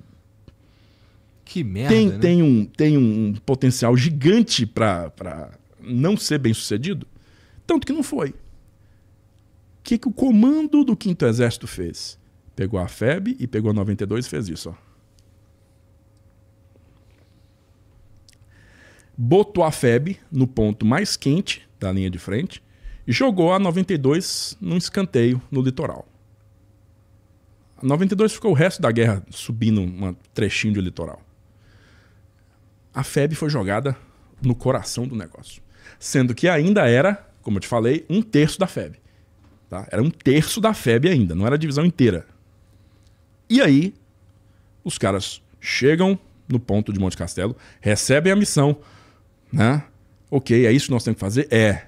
Que merda. Tem, né? tem, um, tem um potencial gigante para não ser bem sucedido? Tanto que não foi. O que, que o comando do 5 Exército fez? Pegou a FEB e pegou a 92 e fez isso. Ó. botou a FEB no ponto mais quente da linha de frente e jogou a 92 num escanteio no litoral. A 92 ficou o resto da guerra subindo um trechinho de litoral. A FEB foi jogada no coração do negócio, sendo que ainda era, como eu te falei, um terço da FEB. Tá? Era um terço da FEB ainda, não era a divisão inteira. E aí, os caras chegam no ponto de Monte Castelo, recebem a missão, né? Ok, é isso que nós temos que fazer? É.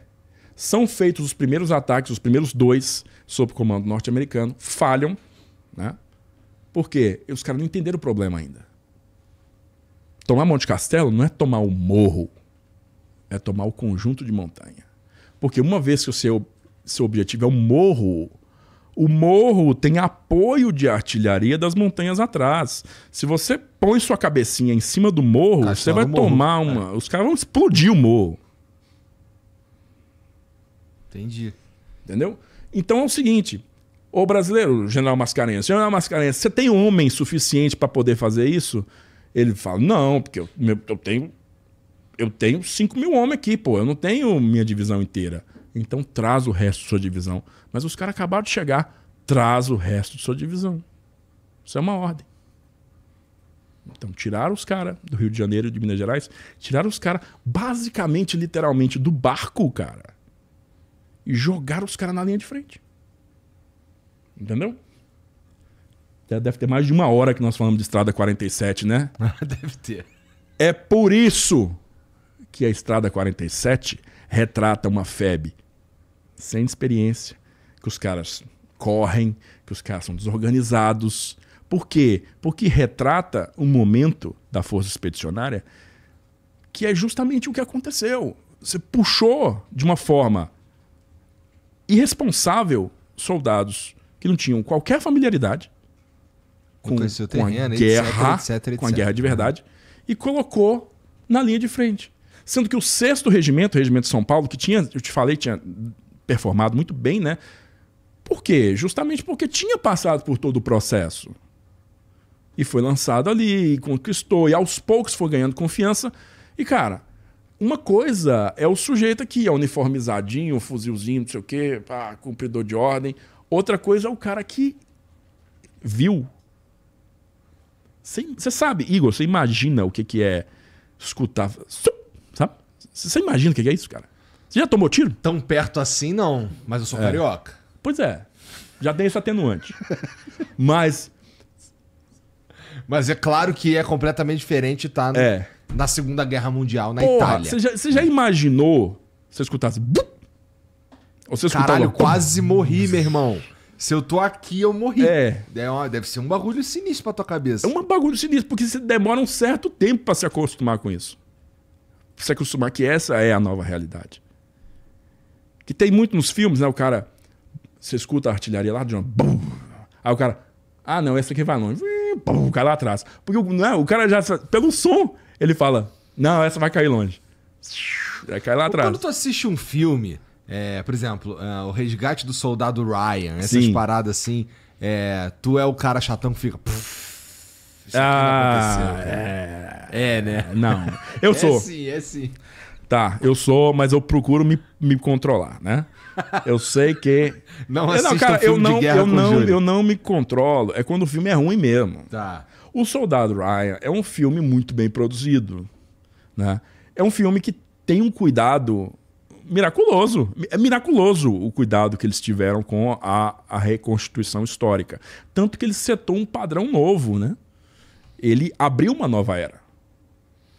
São feitos os primeiros ataques, os primeiros dois, sob comando norte-americano, falham, né? porque os caras não entenderam o problema ainda. Tomar Monte Castelo não é tomar o morro, é tomar o conjunto de montanha. Porque uma vez que o seu, seu objetivo é o morro, o morro tem apoio de artilharia das montanhas atrás. Se você põe sua cabecinha em cima do morro, Caixão você vai tomar uma. É. Os caras vão explodir o morro. Entendi. Entendeu? Então é o seguinte: o brasileiro, general Mascarenhas, general Mascarenhas, você tem homem suficiente para poder fazer isso? Ele fala: não, porque eu, eu tenho. Eu tenho 5 mil homens aqui, pô. Eu não tenho minha divisão inteira. Então traz o resto de sua divisão. Mas os caras acabaram de chegar, traz o resto de sua divisão. Isso é uma ordem. Então tiraram os caras do Rio de Janeiro e de Minas Gerais, tiraram os caras basicamente, literalmente, do barco, cara, e jogaram os caras na linha de frente. Entendeu? Deve ter mais de uma hora que nós falamos de Estrada 47, né? Deve ter. É por isso que a Estrada 47 retrata uma FEB sem experiência, que os caras correm, que os caras são desorganizados. Por quê? Porque retrata um momento da força expedicionária que é justamente o que aconteceu. Você puxou de uma forma irresponsável soldados que não tinham qualquer familiaridade com, com, a guerra, etc, etc, etc. com a guerra de verdade e colocou na linha de frente. Sendo que o sexto regimento, o regimento de São Paulo, que tinha, eu te falei, tinha performado muito bem, né? Por quê? Justamente porque tinha passado por todo o processo. E foi lançado ali, e conquistou, e aos poucos foi ganhando confiança. E, cara, uma coisa é o sujeito aqui, é uniformizadinho, fuzilzinho, não sei o quê, pá, cumpridor de ordem. Outra coisa é o cara que viu. Você sabe, Igor, você imagina o que, que é escutar. Sabe? Você imagina o que, que é isso, cara? Você já tomou tiro? Tão perto assim, não. Mas eu sou é. carioca. Pois é. Já tem esse atenuante. Mas. Mas é claro que é completamente diferente tá é. na Segunda Guerra Mundial, na Porra, Itália. Você já, já imaginou se eu escutasse. Ou você Caralho, quase morri, meu irmão. Se eu tô aqui, eu morri. É. é deve ser um bagulho sinistro pra tua cabeça. É um bagulho sinistro, porque você demora um certo tempo para se acostumar com isso. Pra se acostumar que essa é a nova realidade. Que tem muito nos filmes, né? O cara. Você escuta a artilharia lá de uma. Aí o cara. Ah, não, essa aqui vai longe. O cara lá atrás. Porque né, o cara já. Pelo som, ele fala: Não, essa vai cair longe. Vai cair lá atrás. Quando tu assiste um filme, é, por exemplo, é, O Resgate do Soldado Ryan, essas Sim. paradas assim, é, tu é o cara chatão que fica. Isso ah, não é, é, né? Não. Eu é sou. É sim, é sim. Tá, eu sou, mas eu procuro me, me controlar, né? Eu sei que. Não não, cara, eu não, eu não, eu não me controlo. É quando o filme é ruim mesmo. Tá. O Soldado Ryan é um filme muito bem produzido, né? É um filme que tem um cuidado miraculoso. É miraculoso o cuidado que eles tiveram com a, a reconstituição histórica. Tanto que ele setou um padrão novo, né? Ele abriu uma nova era.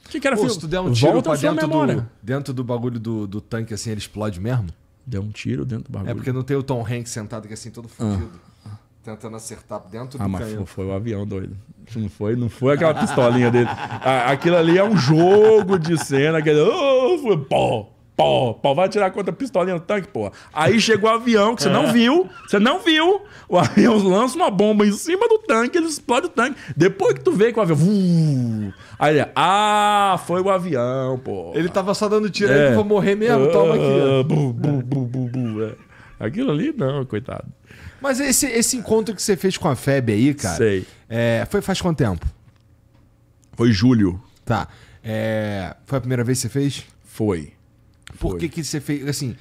O que, que era Pô, se tu der um tiro Volta pra dentro do, dentro do bagulho do, do tanque, assim, ele explode mesmo? Deu um tiro dentro do bagulho. É porque não tem o Tom Hanks sentado que assim, todo ah. fudido. Ah. Tentando acertar dentro ah, do Ah, mas canhão. foi o avião doido. não foi, não foi aquela pistolinha dele. Aquilo ali é um jogo de cena. Aquele... Oh, foi... Pô! Pô, pô, vai tirar contra a pistolinha no tanque, pô. Aí chegou o avião, que você não é. viu, você não viu. O avião lança uma bomba em cima do tanque, ele explode o tanque. Depois que tu vê que o avião. Vuu, aí ele, ah, foi o avião, pô. Ele tava só dando tiro, é. ele vou morrer mesmo, uh, toma aqui. Ah, bu, bu, bu, bu, bu, é. Aquilo ali não, coitado. Mas esse, esse encontro que você fez com a FEB aí, cara. Sei. É, foi faz quanto tempo? Foi julho. Tá. É, foi a primeira vez que você fez? Foi. Por que, que você fez. Assim.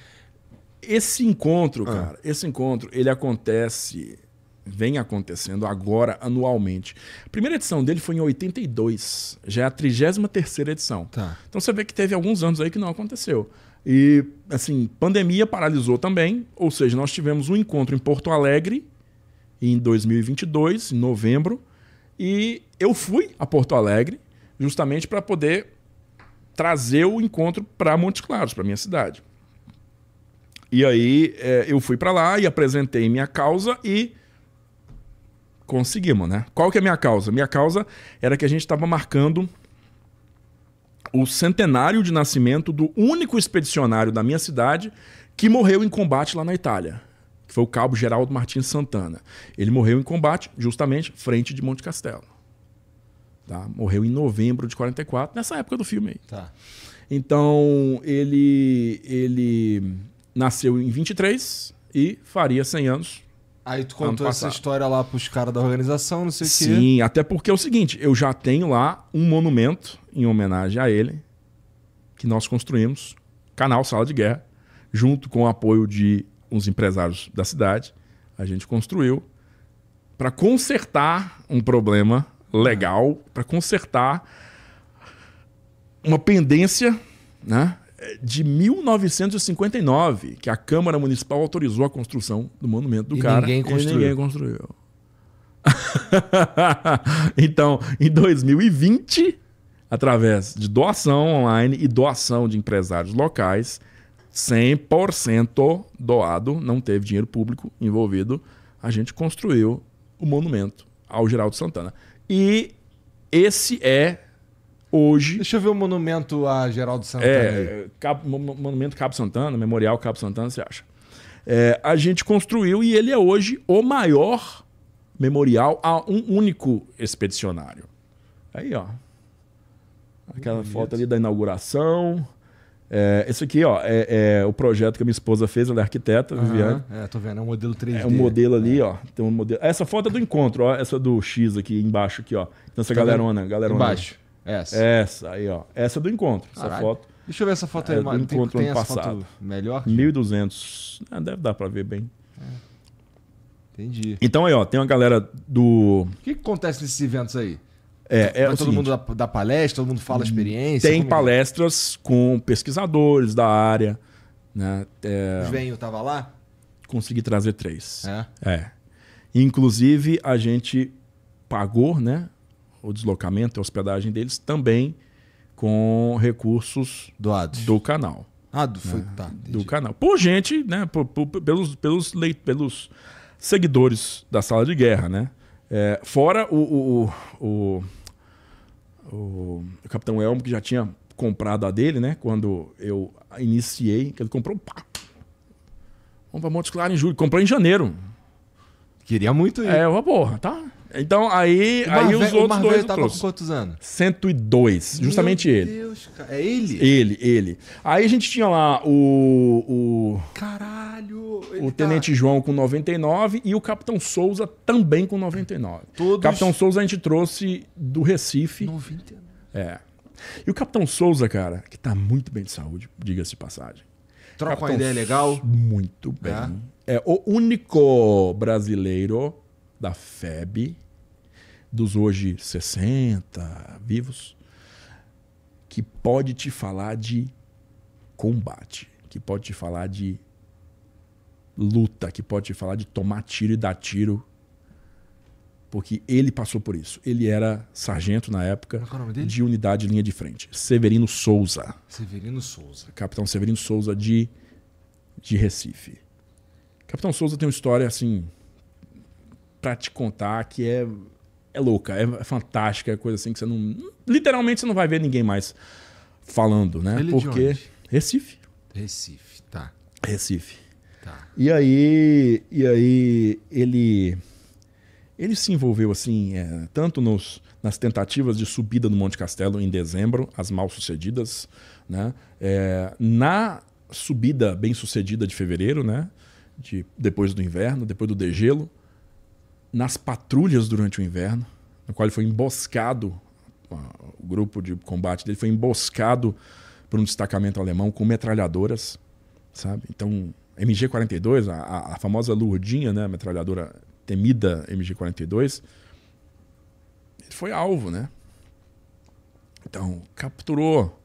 Esse encontro, ah. cara, esse encontro, ele acontece vem acontecendo agora anualmente. A primeira edição dele foi em 82, já é a 33 edição. Tá. Então você vê que teve alguns anos aí que não aconteceu. E, assim, pandemia paralisou também, ou seja, nós tivemos um encontro em Porto Alegre em 2022, em novembro, e eu fui a Porto Alegre justamente para poder trazer o encontro para Montes Claros, para minha cidade. E aí é, eu fui para lá e apresentei minha causa e conseguimos, né? Qual que é a minha causa? Minha causa era que a gente estava marcando o centenário de nascimento do único expedicionário da minha cidade que morreu em combate lá na Itália, que foi o cabo Geraldo Martins Santana. Ele morreu em combate justamente frente de Monte Castelo. Tá? Morreu em novembro de 44, nessa época do filme aí. Tá. Então, ele, ele nasceu em 23 e faria 100 anos. Aí tu contou essa história lá pros caras da organização, não sei o quê. Sim, até porque é o seguinte, eu já tenho lá um monumento em homenagem a ele, que nós construímos, canal Sala de Guerra, junto com o apoio de uns empresários da cidade, a gente construiu para consertar um problema legal para consertar uma pendência né, de 1959, que a Câmara Municipal autorizou a construção do monumento do e cara. Ninguém construiu. E ninguém construiu. então, em 2020, através de doação online e doação de empresários locais, 100% doado, não teve dinheiro público envolvido, a gente construiu o monumento ao Geraldo Santana. E esse é hoje. Deixa eu ver o monumento a Geraldo Santana. É, Cabo, monumento Cabo Santana, Memorial Cabo Santana, você acha? É, a gente construiu e ele é hoje o maior memorial a um único expedicionário. Aí, ó. Aquela Bonito. foto ali da inauguração. É, esse aqui, ó, é, é, o projeto que a minha esposa fez, ela é arquiteta, uhum, Viviane. É, tô vendo, é um modelo 3D. É um modelo ali, é. ó. Tem um modelo. Essa foto é do encontro, ó. Essa do X aqui embaixo, aqui, ó. Então essa tá galerona, vendo? galerona. Embaixo. Essa. Essa aí, ó. Essa é do encontro. Caralho. Essa foto. Deixa eu ver essa foto aí, é mano. Do encontro tem, tem ano passado. melhor? Que... 1.200. Ah, deve dar pra ver bem. É. Entendi. Então aí, ó, tem uma galera do. O que, que acontece nesses eventos aí? É, é todo seguinte, mundo dá, dá, palestra, todo mundo fala hum, experiência? Tem é? palestras com pesquisadores da área. Né? É... O Venho estava lá? Consegui trazer três. É? é. Inclusive, a gente pagou né, o deslocamento, a hospedagem deles também com recursos Doados. do canal. Ah, do, foi, né? tá, do canal. Por gente, né? Por, por, pelos, pelos, leit, pelos seguidores da sala de guerra, né? É, fora o, o, o, o, o Capitão Elmo, que já tinha comprado a dele, né? Quando eu iniciei, que ele comprou. Pá, vamos pra Montes Claros em julho. Comprou em janeiro. Queria muito ir. É, uma porra, tá? Então aí, aí os outros o dois. Ele tava com quantos anos? 102, justamente Meu ele. Meu Deus, cara. É ele? Ele, ele. Aí a gente tinha lá o. o Caralho! O tá Tenente tá... João com 99 e o Capitão Souza também com 99. Todos... Capitão Souza a gente trouxe do Recife. 99. É. E o Capitão Souza, cara, que tá muito bem de saúde, diga-se de passagem. Troca Capitão uma ideia legal? Muito bem. É. é o único brasileiro da FEB, dos hoje 60 vivos, que pode te falar de combate, que pode te falar de luta, que pode te falar de tomar tiro e dar tiro. Porque ele passou por isso. Ele era sargento na época é de unidade linha de frente. Severino Souza. Severino Souza. Capitão Severino Souza de, de Recife. Capitão Souza tem uma história assim para te contar que é, é louca, é, é fantástica, é coisa assim que você não. Literalmente você não vai ver ninguém mais falando, né? Ele é Porque. Recife. Recife, tá. Recife. Tá. E aí. E aí ele. Ele se envolveu assim, é, tanto nos, nas tentativas de subida do Monte Castelo em dezembro, as mal sucedidas, né? É, na subida bem sucedida de fevereiro, né? De, depois do inverno, depois do degelo, nas patrulhas durante o inverno, no qual ele foi emboscado, o grupo de combate dele foi emboscado por um destacamento alemão com metralhadoras, sabe? Então, MG-42, a, a, famosa lurdinha, né, metralhadora temida MG-42, ele foi alvo, né? Então, capturou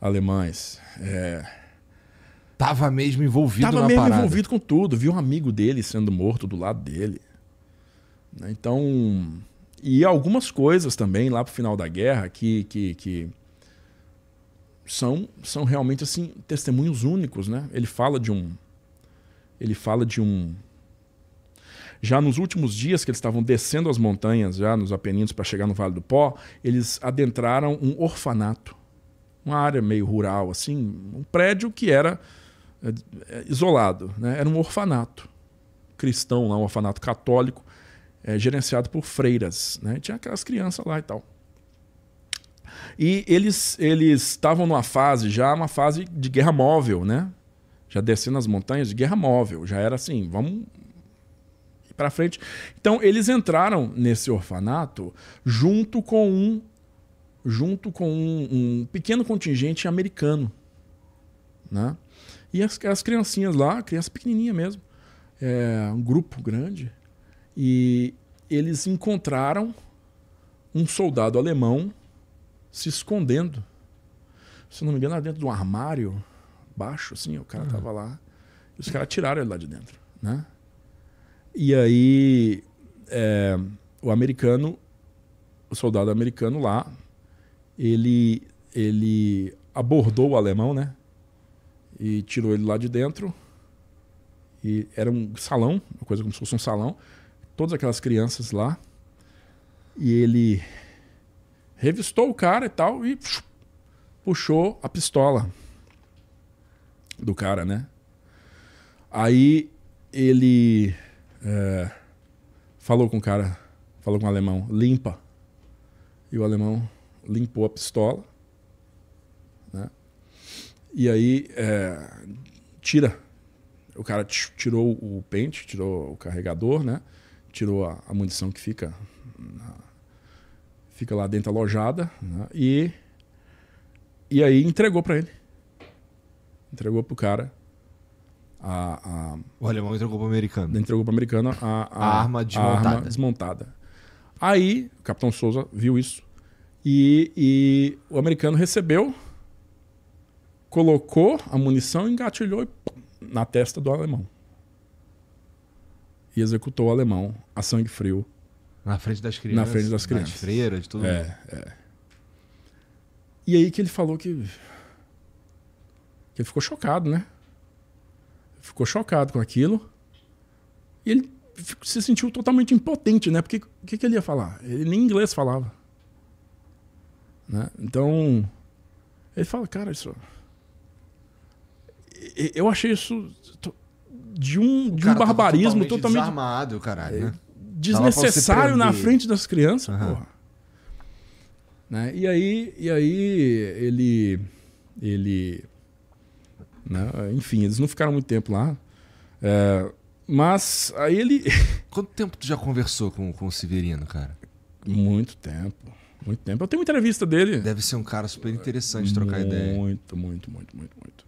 alemães. É... Tava mesmo envolvido Tava na mesmo parada. envolvido com tudo. Viu um amigo dele sendo morto do lado dele. Né? Então, e algumas coisas também lá pro final da guerra que, que, que são, são realmente assim testemunhos únicos, né? Ele fala de um ele fala de um já nos últimos dias que eles estavam descendo as montanhas, já nos Apeninos para chegar no Vale do Pó, eles adentraram um orfanato, uma área meio rural assim, um prédio que era eh, isolado, né? Era um orfanato cristão lá, um orfanato católico é, gerenciado por freiras. Né? Tinha aquelas crianças lá e tal. E eles eles estavam numa fase já, uma fase de guerra móvel, né? Já descendo as montanhas de guerra móvel. Já era assim, vamos ir para frente. Então eles entraram nesse orfanato junto com um junto com um, um pequeno contingente americano, né? E as, as criancinhas lá, crianças pequenininha mesmo, é, um grupo grande, e eles encontraram um soldado alemão se escondendo. Se não me engano, era dentro de um armário baixo, assim, o cara uhum. tava lá. E os caras tiraram ele lá de dentro, né? E aí é, o americano, o soldado americano lá, ele, ele abordou o alemão, né? E tirou ele lá de dentro. E era um salão, uma coisa como se fosse um salão todas aquelas crianças lá. E ele revistou o cara e tal e puxou a pistola do cara, né? Aí ele é, falou com o cara, falou com o alemão, limpa. E o alemão limpou a pistola, né? E aí é, tira. O cara tirou o pente, tirou o carregador, né? tirou a, a munição que fica na, fica lá dentro alojada né? e e aí entregou para ele entregou pro cara a, a o alemão entregou pro americano entregou pro americano a, a, a arma desmontada arma desmontada aí o capitão Souza viu isso e, e o americano recebeu colocou a munição engatilhou e, pum, na testa do alemão e executou o alemão a sangue frio. Na frente das crianças. Na frente das crianças. freira de tudo. É, é. E aí que ele falou que. que ele ficou chocado, né? Ficou chocado com aquilo. E ele se sentiu totalmente impotente, né? Porque o que, que ele ia falar? Ele nem inglês falava. Né? Então. Ele fala, cara, isso. Eu achei isso de um, de um barbarismo totalmente, totalmente. Desarmado, caralho. Né? É desnecessário na frente das crianças, uhum. porra. Né? E aí, e aí ele. ele né? Enfim, eles não ficaram muito tempo lá. É, mas aí ele. Quanto tempo tu já conversou com, com o Severino, cara? Muito tempo. Muito tempo. Eu tenho uma entrevista dele. Deve ser um cara super interessante trocar muito, ideia. Muito, muito, muito, muito, muito.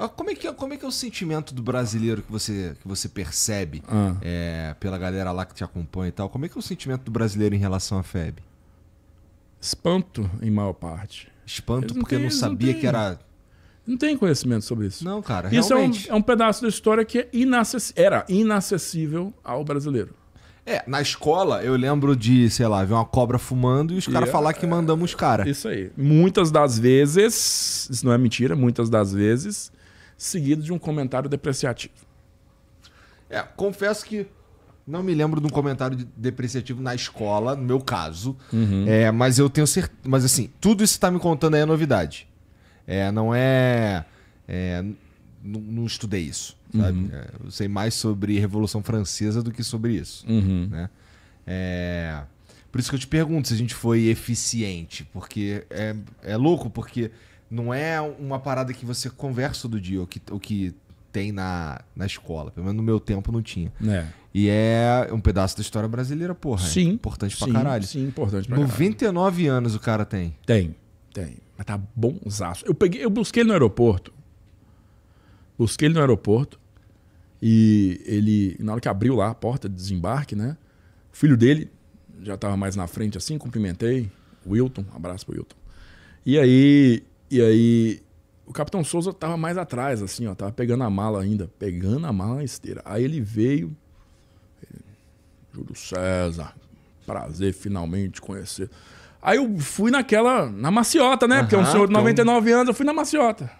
Ah, como é que é, como é, que é o sentimento do brasileiro que você, que você percebe ah. é, pela galera lá que te acompanha e tal? Como é que é o sentimento do brasileiro em relação à FEB? Espanto, em maior parte. Espanto não porque tem, não sabia não que era. Não tem conhecimento sobre isso. Não, cara. Isso realmente. É, um, é um pedaço da história que é inacess... era inacessível ao brasileiro. É, na escola eu lembro de, sei lá, ver uma cobra fumando e os caras é, falar que é, mandamos os caras. Isso aí. Muitas das vezes, isso não é mentira, muitas das vezes, seguido de um comentário depreciativo. É, confesso que não me lembro de um comentário de depreciativo na escola, no meu caso. Uhum. É, mas eu tenho certeza. Mas assim, tudo isso que está me contando aí é novidade. É, não é. é não, não, estudei isso. Sabe? Uhum. É, eu sei mais sobre Revolução Francesa do que sobre isso. Uhum. Né? É, por isso que eu te pergunto se a gente foi eficiente. Porque é, é louco, porque não é uma parada que você conversa todo dia, o que, o que tem na, na escola. Pelo menos no meu tempo não tinha. É. E é um pedaço da história brasileira, porra. É sim. É importante pra sim, caralho. Sim, importante pra 99 caralho. anos o cara tem. Tem, tem. Mas tá bonzaço. Eu, peguei, eu busquei ele no aeroporto. Busquei ele no aeroporto. E ele, na hora que abriu lá a porta de desembarque, né? O filho dele já tava mais na frente assim, cumprimentei. Wilton, um abraço pro Wilton. E aí e aí o Capitão Souza tava mais atrás, assim, ó, tava pegando a mala ainda, pegando a mala na esteira. Aí ele veio, Júlio César, prazer finalmente conhecer. Aí eu fui naquela, na maciota, né? Uhum, Porque é um senhor de 99 então. anos, eu fui na maciota.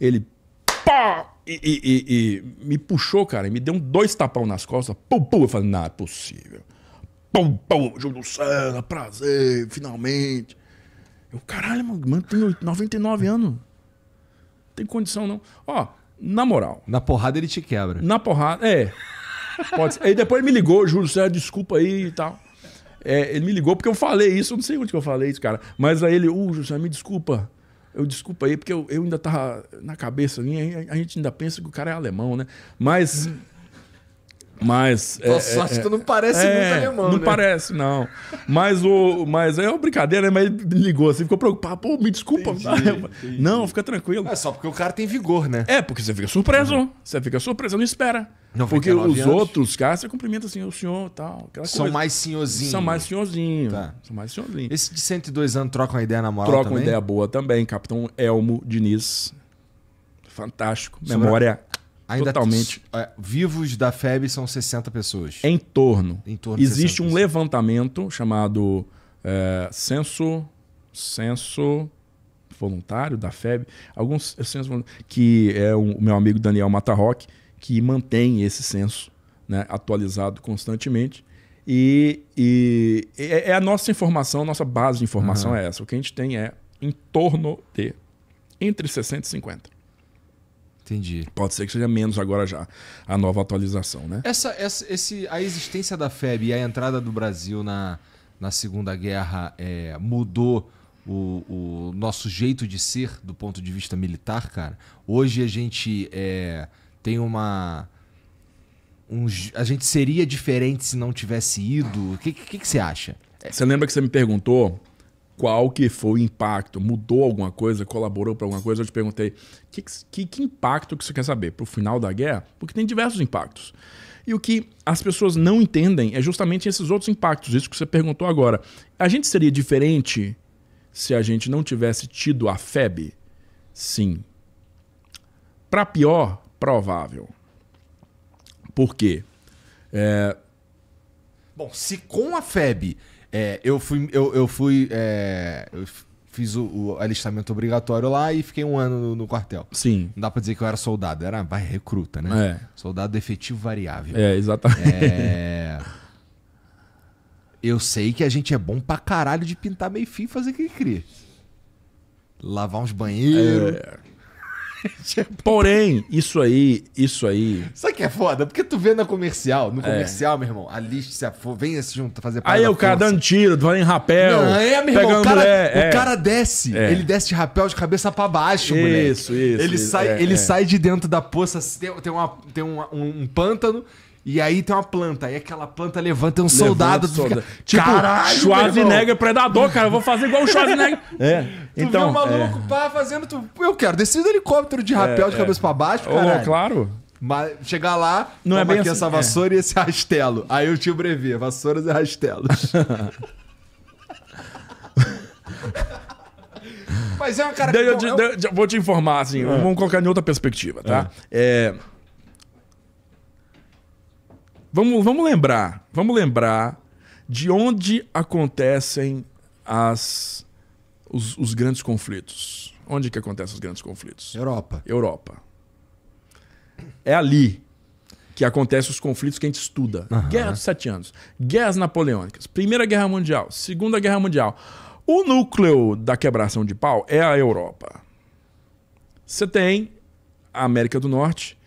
Ele, pá! E, e, e, e, me puxou, cara, e me deu um dois tapão nas costas, pum, pum. Eu falei, não, é possível. Pum, pum, Júlio César, prazer, finalmente. Eu, caralho, mano, mano tem 99 anos. Não tem condição, não. Ó, na moral. Na porrada ele te quebra. Na porrada, é. Pode ser. Aí depois ele me ligou, Júlio, Sérgio, desculpa aí e tal. É, ele me ligou porque eu falei isso, eu não sei onde que eu falei isso, cara. Mas aí ele, ô, uh, Júlio, é, me desculpa. Eu desculpa aí, porque eu, eu ainda tava na cabeça a gente ainda pensa que o cara é alemão, né? Mas. Mas. É, é, acho é, não parece é, muito alemão. Não né? parece, não. Mas o. Mas é uma brincadeira, né? Mas ele ligou assim, ficou preocupado. Pô, me desculpa. Entendi, entendi. Não, fica tranquilo. É só porque o cara tem vigor, né? É, porque você fica surpreso. Uhum. Você fica surpreso, não espera. Não, porque os anos. outros caras, você cumprimenta assim, o senhor tal. São coisa. mais senhorzinhos. São mais senhorzinhos. Tá. São mais senhorzinhos. Esse de 102 anos troca uma ideia na moral Troca também? uma ideia boa também. Capitão Elmo Diniz. Fantástico. Memória Ainda totalmente. É, vivos da FEB são 60 pessoas. Em torno. Em torno Existe um levantamento chamado é, censo, censo voluntário da FEB, alguns censo que é um, o meu amigo Daniel Matarroc, que mantém esse censo né, atualizado constantemente. E, e, é, é a nossa informação, a nossa base de informação uhum. é essa. O que a gente tem é em torno de entre 60 e 50. Entendi. Pode ser que seja menos agora já a nova atualização, né? Essa, essa esse, a existência da FEB e a entrada do Brasil na, na Segunda Guerra é, mudou o, o, nosso jeito de ser do ponto de vista militar, cara. Hoje a gente é, tem uma. Um, a gente seria diferente se não tivesse ido. O que, que, que você acha? Você lembra que você me perguntou qual que foi o impacto? Mudou alguma coisa? Colaborou para alguma coisa? Eu te perguntei, que, que, que impacto que você quer saber? Para o final da guerra? Porque tem diversos impactos. E o que as pessoas não entendem é justamente esses outros impactos, isso que você perguntou agora. A gente seria diferente se a gente não tivesse tido a FEB? Sim. Para pior, provável. Por quê? É... Bom, se com a FEB é, eu fui. Eu, eu fui. É, eu fiz o, o, alistamento obrigatório lá e fiquei um ano no, no, quartel. Sim. Não dá pra dizer que eu era soldado, era vai, recruta, né? É. Soldado efetivo variável. É, exatamente. É... Eu sei que a gente é bom pra caralho de pintar meio fim e fazer que cria. Lavar uns banheiros. É. Tipo, Porém, isso aí, isso aí. Sabe que é foda? Porque tu vê na comercial, no é. comercial, é. meu irmão, a lista se afo... vem se junto fazer Aí o cara dando tiro, dando em rapel. Não, é, meu irmão, o cara, o é. cara desce. É. Ele desce de rapel de cabeça para baixo, isso, moleque. Isso, isso. Ele, sai, é, ele sai de dentro da poça, tem, uma, tem um, um pântano. E aí tem uma planta, aí aquela planta levanta um levanta soldado. Fica, tipo, Caralho, Schwarzenegger predador, cara. Eu vou fazer igual o Schwarzenegger. é. Tu então, vê um é. maluco é. pá, fazendo. Tu, eu quero descer do helicóptero de rapel é, de cabeça é. pra baixo, cara. Oh, claro. Mas chegar lá, não é bem aqui assim, essa é. vassoura é. e esse rastelo. Aí o tio brevê, vassouras e rastelos. Mas é uma cara. De, que, de, eu... de, vou te informar, assim, ah. vamos colocar em outra perspectiva, tá? Ah. é... é Vamos, vamos lembrar, vamos lembrar de onde acontecem as, os, os grandes conflitos. Onde que acontecem os grandes conflitos? Europa. Europa. É ali que acontecem os conflitos que a gente estuda. Uhum. Guerra dos Sete Anos, Guerras Napoleônicas, Primeira Guerra Mundial, Segunda Guerra Mundial. O núcleo da quebração de pau é a Europa. Você tem a América do Norte,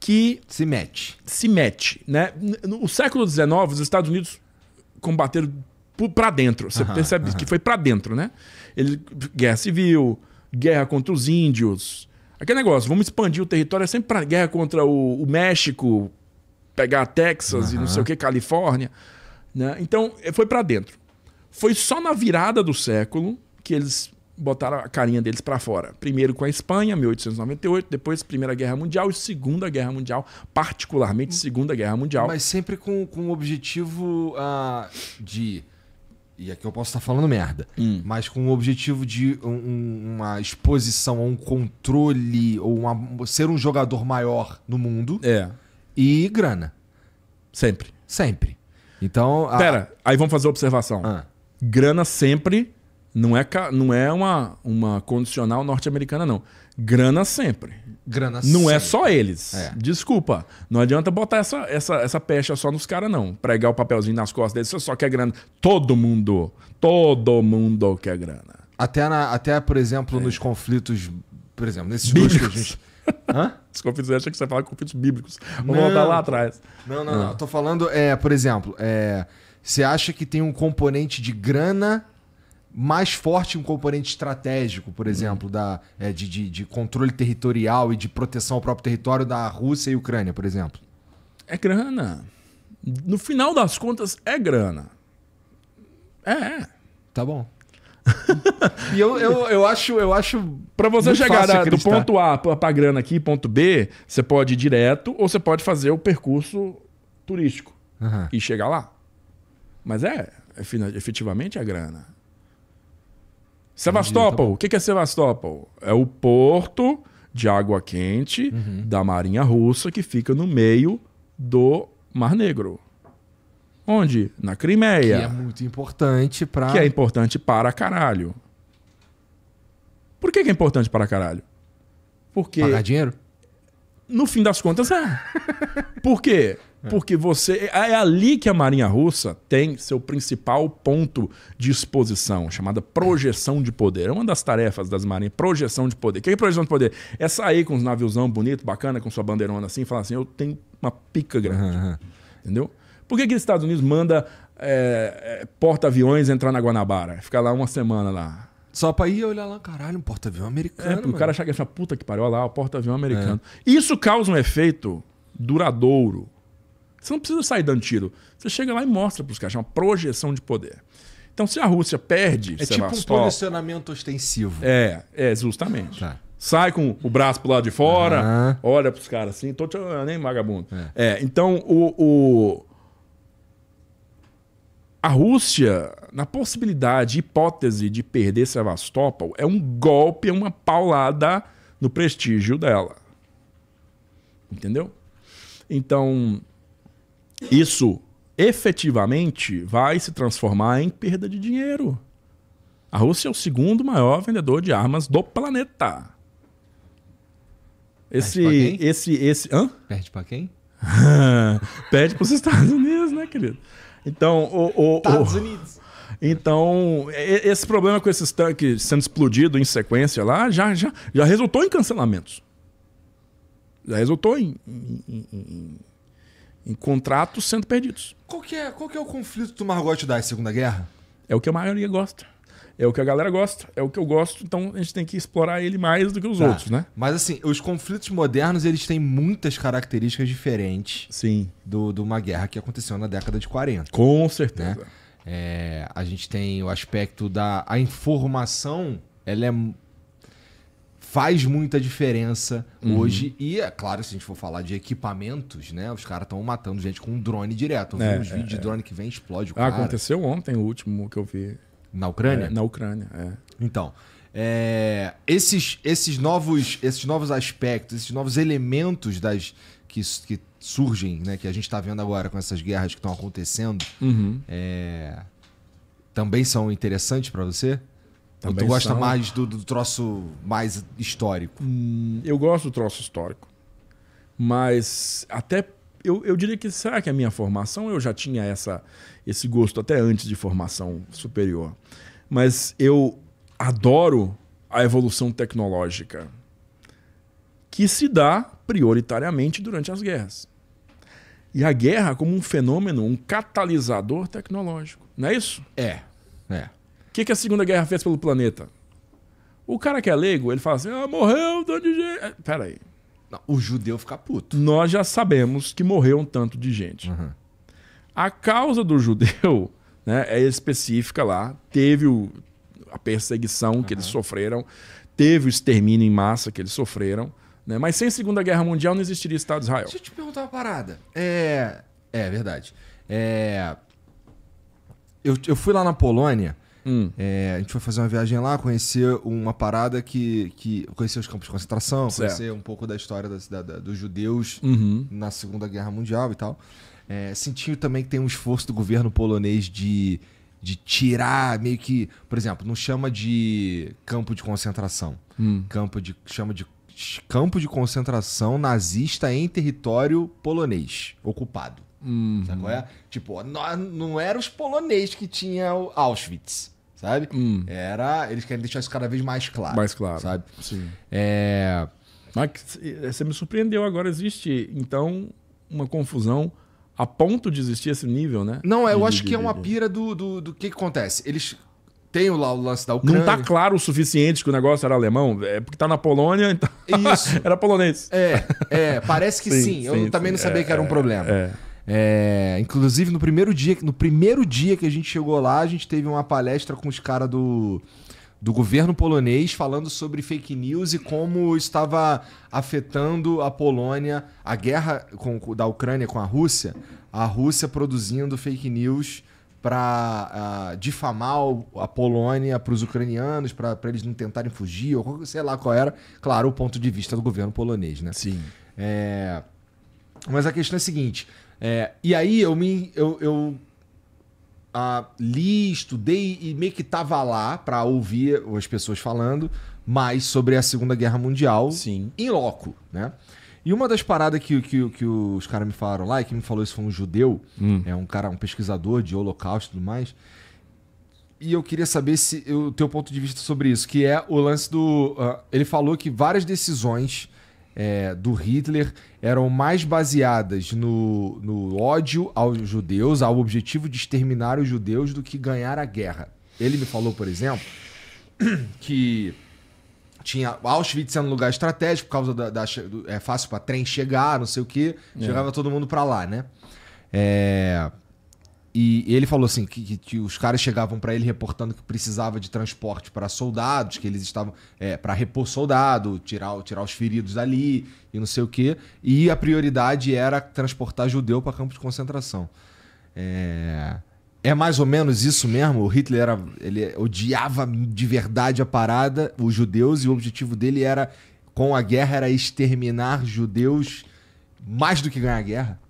que se mete. Se mete, né? No século XIX, os Estados Unidos combateram para dentro. Você uh -huh, percebe uh -huh. que foi para dentro, né? Ele, guerra civil, guerra contra os índios. Aquele negócio, vamos expandir o território é sempre para guerra contra o, o, México, pegar Texas uh -huh. e não sei o que, Califórnia. Né? Então, eh, foi para dentro. Foi só na virada do século que eles botaram a carinha deles para fora. Primeiro com a Espanha, 1898, depois Primeira Guerra Mundial e Segunda Guerra Mundial, particularmente Segunda Guerra Mundial. Mas sempre com, com o objetivo uh, de. E aqui eu posso estar falando merda, hum. mas com o objetivo de um, uma exposição a um controle, ou uma, ser um jogador maior no mundo. É. E grana. Sempre. Sempre. Então. A... Pera, aí vamos fazer uma observação. Ah. Grana sempre não é, não é uma, uma condicional norte-americana, não. Grana sempre. Grana não é sempre. é só eles. É. Desculpa. Não adianta botar essa, essa, essa pecha só nos caras, não. Pregar o papelzinho nas costas deles, você só quer grana. Todo mundo. Todo mundo quer grana. Até, na, até por exemplo, é. nos conflitos. Por exemplo, nesses Bíblicos. dois que a gente. Hã? Os conflitos, acha que você fala conflitos bíblicos. Vamos voltar lá atrás. Não, não, não. não. Ah. Tô falando, é, por exemplo, é, você acha que tem um componente de grana mais forte um componente estratégico, por exemplo, da, é, de, de, de, controle territorial e de proteção ao próprio território da Rússia e Ucrânia, por exemplo? É grana. No final das contas, é grana. É. é. Tá bom. e eu, eu, eu acho. Eu acho para você chegar da, do ponto A para grana aqui, ponto B, você pode ir direto ou você pode fazer o percurso turístico uhum. e chegar lá. Mas é, é efetivamente, a é grana. Sevastopol. Então- o que é Sevastopol? É o porto de água quente uhum. da Marinha Russa que fica no meio do Mar Negro. Onde? Na Crimeia. Que é muito importante para. Que é importante para caralho. Por que, que é importante para caralho? Porque. Pagar dinheiro? No fim das contas, é. Por quê? É. Porque você. É, é ali que a Marinha Russa tem seu principal ponto de exposição, chamada projeção de poder. É uma das tarefas das marinhas, projeção de poder. O que é projeção de poder? É sair com os naviozão bonito, bacana, com sua bandeirona assim, e falar assim: eu tenho uma pica grande. Uhum. Entendeu? Por que, que os Estados Unidos manda é, é, porta-aviões entrar na Guanabara? Ficar lá uma semana lá. Só pra ir olhar lá, caralho, um porta-avião americano. É, porque mano. o cara achar que essa puta que pariu, olha lá, o porta-avião americano. Isso causa um efeito duradouro você não precisa sair dando tiro. Você chega lá e mostra para os caras. É uma projeção de poder. Então, se a Rússia perde. É tipo um posicionamento ostensivo. É, é, justamente. Tá. Sai com o braço para lado de fora, uhum. olha os caras assim, tô te olhando, ah, hein, vagabundo. É. é, então o, o. A Rússia, na possibilidade, hipótese de perder Sevastopol, é um golpe, é uma paulada no prestígio dela. Entendeu? Então, isso efetivamente vai se transformar em perda de dinheiro. A Rússia é o segundo maior vendedor de armas do planeta. Esse. Perde esse, esse. Hã? Perde para quem? Perde para os Estados Unidos, né, querido? Então, o. o Estados o... Unidos. Então, esse problema com esses tanques sendo explodido em sequência lá já, já, já resultou em cancelamentos. Já resultou em, em, em em contratos sendo perdidos. Qual que é, qual que é o conflito do Margot da Segunda Guerra? É o que a maioria gosta. É o que a galera gosta, é o que eu gosto, então a gente tem que explorar ele mais do que os tá. outros, né? Mas assim, os conflitos modernos, eles têm muitas características diferentes Sim. do de uma guerra que aconteceu na década de 40. Com certeza. Né? É, a gente tem o aspecto da a informação, ela é faz muita diferença uhum. hoje. E, é claro, se a gente for falar de equipamentos, né? Os caras estão matando gente com um drone direto. Eu é, vi uns é, vídeos de é. drone que vem explode o ah, cara. Aconteceu ontem o último que eu vi. Na Ucrânia? É, na Ucrânia, é. Então, é, esses, esses, novos, esses novos aspectos, esses novos elementos das que, que surgem, né? Que a gente está vendo agora com essas guerras que estão acontecendo, uhum. também são interessantes para você? Também Ou tu gosta são... mais do, do troço mais histórico? Hum, eu gosto do troço histórico. Mas até eu, eu, diria que será que a minha formação eu já tinha essa, esse gosto até antes de formação superior. Mas eu adoro a evolução tecnológica que se dá prioritariamente durante as guerras. E a guerra como um fenômeno, um catalisador tecnológico. Não é isso? É. É que, que a Segunda Guerra fez pelo planeta? O cara que é leigo, ele fala assim: ah, morreu tanto de gente. É, peraí. Não, o judeu fica puto. Nós já sabemos que morreu um tanto de gente. Uhum. A causa do judeu né, é específica lá. Teve o, a perseguição uhum. que eles uhum. sofreram, teve o extermínio em massa que eles sofreram. Né? Mas sem Segunda Guerra Mundial não existiria Estado de Israel. Deixa eu te perguntar uma parada. É, é verdade. É... Eu, eu fui lá na Polônia Hum. É, a gente foi fazer uma viagem lá, conhecer uma parada que. que conhecer os campos de concentração, certo. conhecer um pouco da história da, da, da dos judeus uhum. na Segunda Guerra Mundial e tal. É, sentiu também que tem um esforço do governo polonês de, de tirar meio que. Por exemplo, não chama de campo de concentração. Hum. Campo de. chama de campo de concentração nazista em território polonês ocupado. Uhum. Sabe qual é? Tipo, não, não eram os poloneses que tinham Auschwitz sabe? Hum. Era. Eles querem deixar isso cada vez mais claro. Mais claro. Sabe? Sim. É... Mas eh, você me surpreendeu agora existe, então, uma confusão a ponto de existir esse nível, né? Não, eu acho que é uma pira do, do, do que, que acontece. Eles tem lá o lance da Ucrânia. Não tá claro o suficiente que o negócio era alemão, é porque tá na Polônia, então. Isso. era polonês. É, é, parece que sim. sim. Eu sim, também sim. não sabia é, que era um é, problema. É. É, inclusive, no primeiro, dia, no primeiro dia que a gente chegou lá, a gente teve uma palestra com os caras do, do governo polonês falando sobre fake news e como estava afetando a Polônia, a guerra com, da Ucrânia com a Rússia, a Rússia produzindo fake news para uh, ah, difamar a Polônia para os ucranianos, para eles não tentarem fugir, ou sei lá qual era, claro, o ponto de vista do governo polonês, né? Sim. É... Mas a questão é a seguinte: é, e aí eu me. Eu, eu ah, li, estudei e meio que tava lá para ouvir as pessoas falando mais sobre a Segunda Guerra Mundial Sim. em loco, né? E uma das paradas que, que, que os caras me falaram lá, e que me falou isso foi um judeu, hum. é um cara, um pesquisador de holocausto e tudo mais. E eu queria saber se o teu ponto de vista sobre isso, que é o lance do. Uh, ele falou que várias decisões é, do Hitler eram mais baseadas no, no ódio aos judeus, ao objetivo de exterminar os judeus, do que ganhar a guerra. Ele me falou, por exemplo, que tinha Auschwitz sendo um lugar estratégico por causa da, da é fácil para trem chegar, não sei o que, é. chegava todo mundo para lá, né? É, e ele falou assim que, que, que os caras chegavam para ele reportando que precisava de transporte para soldados, que eles estavam é, para repor soldado, tirar, tirar os feridos dali e não sei o quê. E a prioridade era transportar judeu para campo de concentração. É... é mais ou menos isso mesmo. O Hitler era, ele odiava de verdade a parada, os judeus, e o objetivo dele era, com a guerra, era exterminar judeus mais do que ganhar a guerra.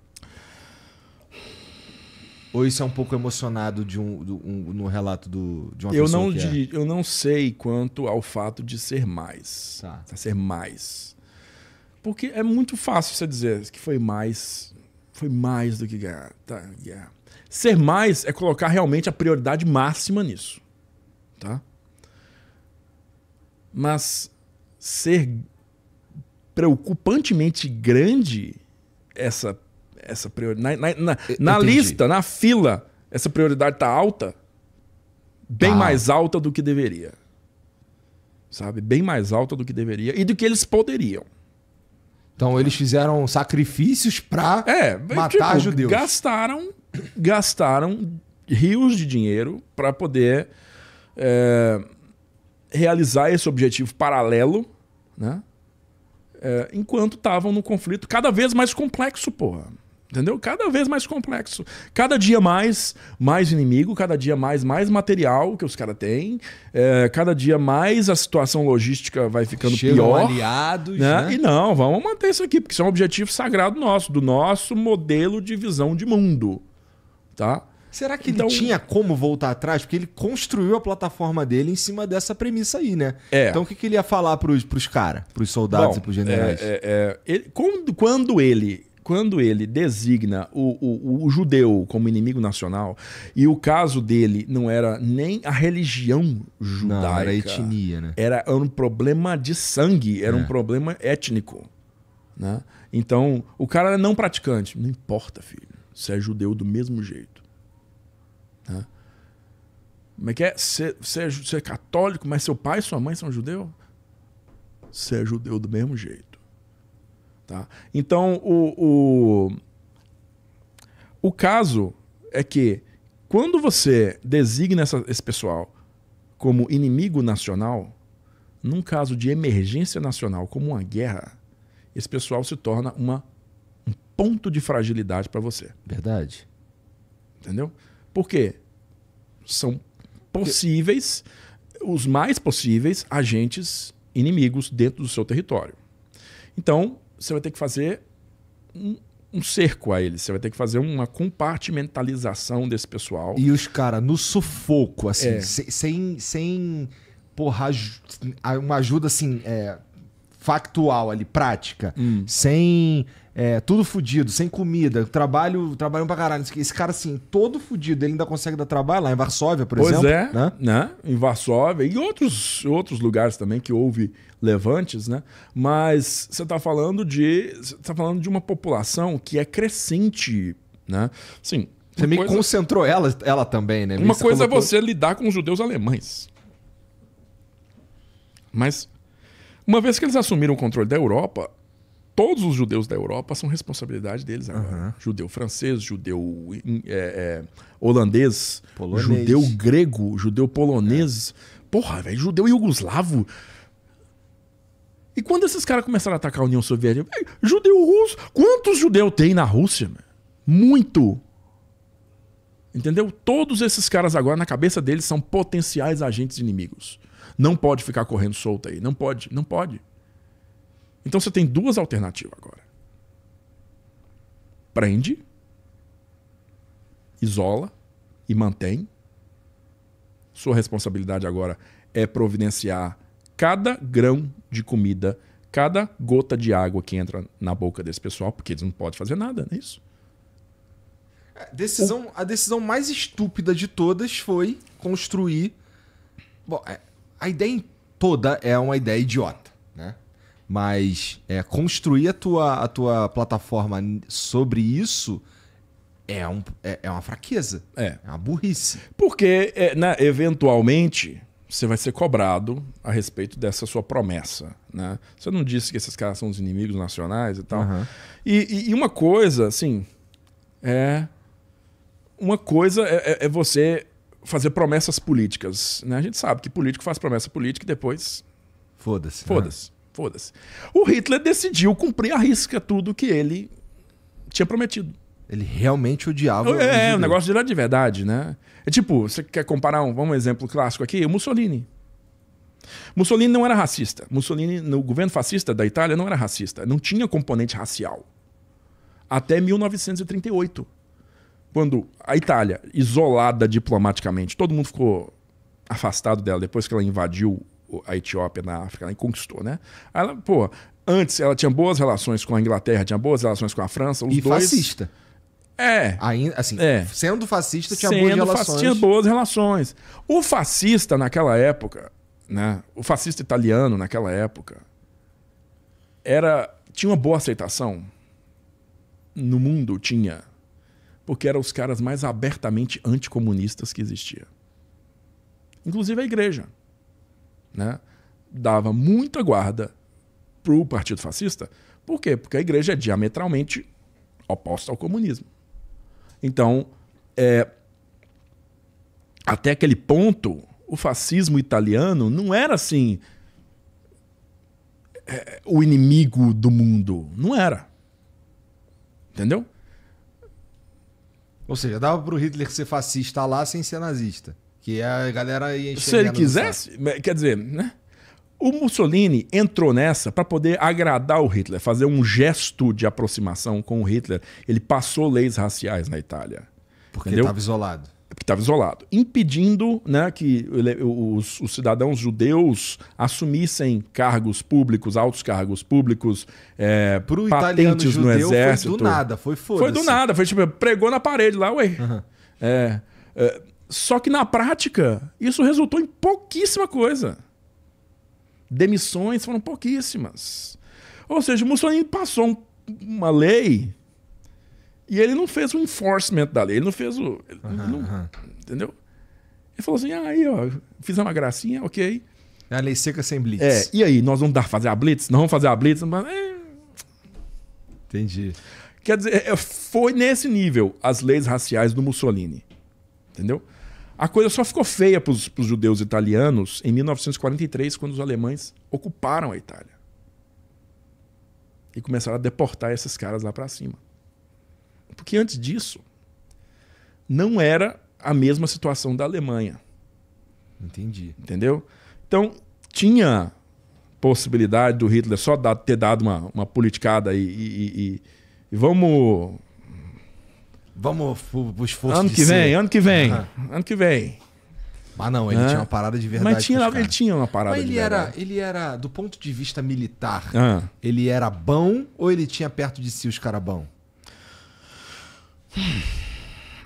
Ou isso é um pouco emocionado de um, do, um no relato do, de uma eu pessoa? Não de, é? Eu não sei quanto ao fato de ser mais. Tá. tá. Ser mais. Porque é muito fácil você dizer que foi mais. Foi mais do que ganhar. Tá, yeah. Ser mais é colocar realmente a prioridade máxima nisso. Tá? Mas ser preocupantemente grande essa essa prioridade. Na, na, na, lista, na fila, essa prioridade tá alta, bem ah. mais alta do que deveria. Sabe? Bem mais alta do que deveria e do que eles poderiam. Então eles fizeram sacrifícios para é, matar tipo, judeus. Gastaram, gastaram rios de dinheiro para poder é, realizar esse objetivo paralelo, né? É, enquanto estavam no conflito cada vez mais complexo, porra. Entendeu? Cada vez mais complexo. Cada dia mais, mais inimigo, cada dia mais, mais material que os caras têm, é, cada dia mais a situação logística vai ficando pior. aliados, né? né? E não, vamos manter isso aqui, porque isso é um objetivo sagrado nosso, do nosso modelo de visão de mundo. Tá? Será que então, ele tinha como voltar atrás? Porque ele construiu a plataforma dele em cima dessa premissa aí, né? É. Então o que, que ele ia falar pros, os caras, pros soldados bom, e pros generais? É, é, é ele, quando, quando ele quando ele designa o, o, o, judeu como inimigo nacional, e o caso dele não era nem a religião judaica. Não, era a etnia, né? Era, era um problema de sangue, era é. um problema étnico. Né? Então, o cara era não praticante. Não importa, filho. Você é judeu do mesmo jeito. Né? Como é que é? Você, é, é católico, mas seu pai e sua mãe são judeu? Você é judeu do mesmo jeito. Tá? Então, o, o, o caso é que quando você designa essa, esse pessoal como inimigo nacional, num caso de emergência nacional, como uma guerra, esse pessoal se torna uma, um ponto de fragilidade para você. Verdade. Entendeu? Porque São possíveis, os mais possíveis, agentes inimigos dentro do seu território. Então, você vai ter que fazer um, um cerco a eles. Você vai ter que fazer uma compartimentalização desse pessoal. E os caras no sufoco, assim, é. sem, sem porra, uma ajuda assim, é, factual ali, prática. Hum. Sem é, tudo fudido, sem comida, trabalho, trabalham pra caralho. Esse cara, assim, todo fudido, ele ainda consegue dar trabalho lá em Varsóvia, por pois exemplo. Pois é, né? né? Em Varsóvia e outros, outros lugares também que houve levantes, né? Mas você tá falando de. Você tá falando de uma população que é crescente, né? Sim. Você meio coisa... concentrou ela, ela também, né? Uma coisa colocou... é você lidar com os judeus alemães. Mas, uma vez que eles assumiram o controle da Europa, todos os judeus da Europa são responsabilidade deles agora. Uhum. Judeu francês, judeu é, é, holandês, polonês. judeu grego, judeu polonês. É. Porra, velho, judeu iugoslavo. E quando esses caras começaram a atacar a União Soviética, judeu russo, quantos judeus tem na Rússia? Muito. Entendeu? Todos esses caras agora, na cabeça deles, são potenciais agentes inimigos. Não pode ficar correndo solto aí. Não pode, não pode. Então você tem duas alternativas agora: prende, isola e mantém. Sua responsabilidade agora é providenciar cada grão de comida, cada gota de água que entra na boca desse pessoal, porque eles não podem fazer nada, não é isso? A decisão, a decisão mais estúpida de todas foi construir. Bom, é, a ideia toda é uma ideia idiota, né? Mas é, construir a tua, a tua plataforma sobre isso é, um, é, é uma fraqueza. É. é uma burrice. Porque, é, né, eventualmente, você vai ser cobrado a respeito dessa sua promessa. Né? Você não disse que esses caras são os inimigos nacionais e tal. Uhum. E, e, e, uma coisa, assim, é. Uma coisa é, é, é você fazer promessas políticas. Né? A gente sabe que político faz promessa política e depois. Foda-se. Né? Foda-se. Né? Foda-se. O Hitler decidiu cumprir a risca tudo que ele tinha prometido. Ele realmente odiava. É, o é um negócio de verdade, né? É tipo, você quer comparar um, um exemplo clássico aqui? O Mussolini. Mussolini não era racista. Mussolini, no governo fascista da Itália, não era racista. Não tinha componente racial. Até 1938, quando a Itália, isolada diplomaticamente, todo mundo ficou afastado dela depois que ela invadiu a Etiópia na África, ela conquistou, né? Ela, pô, antes ela tinha boas relações com a Inglaterra, tinha boas relações com a França, os e dois... fascista. É. Ainda, assim, é. sendo fascista, tinha sendo boas relações. Fasc... Tinha boas relações. O fascista naquela época, né? O fascista italiano naquela época era tinha uma boa aceitação no mundo, tinha, porque eram os caras mais abertamente anticomunistas que existia. Inclusive a igreja né, dava muita guarda para o Partido Fascista. Por quê? Porque a igreja é diametralmente oposta ao comunismo. Então, é, até aquele ponto, o fascismo italiano não era assim é, o inimigo do mundo. Não era. Entendeu? Ou seja, dava para o Hitler ser fascista lá sem ser nazista. Que a galera ia Se ele quisesse, quer dizer, né? O Mussolini entrou nessa para poder agradar o Hitler, fazer um gesto de aproximação com o Hitler. Ele passou leis raciais na Itália. Porque estava isolado. Porque estava isolado, impedindo né, que os, os, cidadãos judeus assumissem cargos públicos, altos cargos públicos, é, Pro patentes no exército. Foi do nada, foi foda. -se. Foi do nada, foi tipo, pregou na parede lá, ué. Uhum. É, é só que na prática, isso resultou em pouquíssima coisa. Demissões foram pouquíssimas. Ou seja, o Mussolini passou um, uma lei e ele não fez o enforcement da lei, ele não fez o. não, Entendeu? Ele falou assim: ah, aí, ó, fiz uma gracinha, ok. É a lei seca sem blitz. É, e aí, nós vamos dar, fazer a blitz? Não vamos fazer a blitz? Mas, é... Entendi. Quer dizer, é, foi nesse nível as leis raciais do Mussolini. Entendeu? A coisa só ficou feia para os judeus italianos em 1943, quando os alemães ocuparam a Itália. E começaram a deportar esses caras lá para cima. Porque antes disso, não era a mesma situação da Alemanha. Entendi. Entendeu? Então, tinha possibilidade do Hitler só dar, ter dado uma, uma politicada e, e, e, e vamos Vamos pro, pro esforço ano que vem, ano que vem, uhum. ano que vem. Mas não, ele né? tinha uma parada de verdade. Mas tinha, ele tinha uma parada Mas ele de era, verdade. Ele era, do ponto de vista militar, uhum. ele era bom ou ele tinha perto de si os caras bons?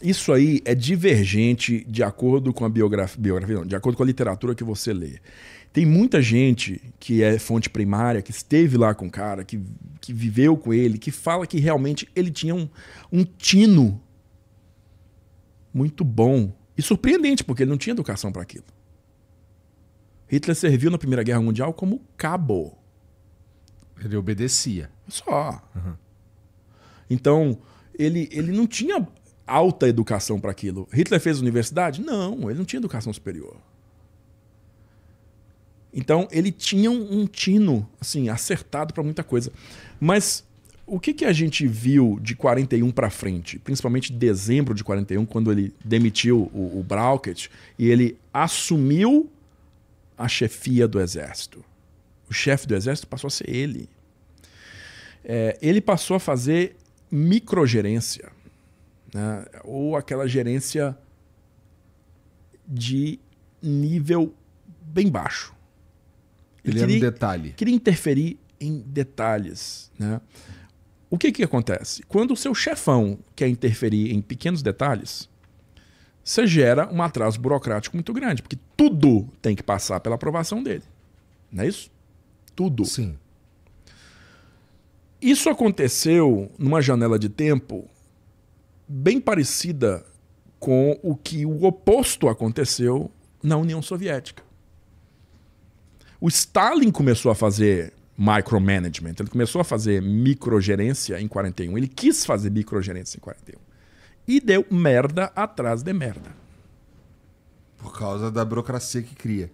Isso aí é divergente de acordo com a biografia, biografia não, de acordo com a literatura que você lê. Tem muita gente que é fonte primária, que esteve lá com o cara, que, que viveu com ele, que fala que realmente ele tinha um, um tino muito bom e surpreendente, porque ele não tinha educação para aquilo. Hitler serviu na Primeira Guerra Mundial como cabo. Ele obedecia. Só. Uhum. Então, ele, ele não tinha alta educação para aquilo. Hitler fez universidade? Não, ele não tinha educação superior. Então, ele tinha um tino, assim, acertado para muita coisa. Mas o que, que a gente viu de 41 para frente? Principalmente dezembro de 41, quando ele demitiu o, o e ele assumiu a chefia do exército. O chefe do exército passou a ser ele. É, ele passou a fazer microgerência, né? ou aquela gerência de nível bem baixo. Ele, ele queria, era um detalhe. Queria interferir em detalhes. Né? O que, que acontece? Quando o seu chefão quer interferir em pequenos detalhes, você gera um atraso burocrático muito grande, porque tudo tem que passar pela aprovação dele. Não é isso? Tudo. Sim. Isso aconteceu numa janela de tempo bem parecida com o que o oposto aconteceu na União Soviética. O Stalin começou a fazer micromanagement, ele começou a fazer microgerência em 41, ele quis fazer microgerência em 41. E deu merda atrás de merda. Por causa da burocracia que cria.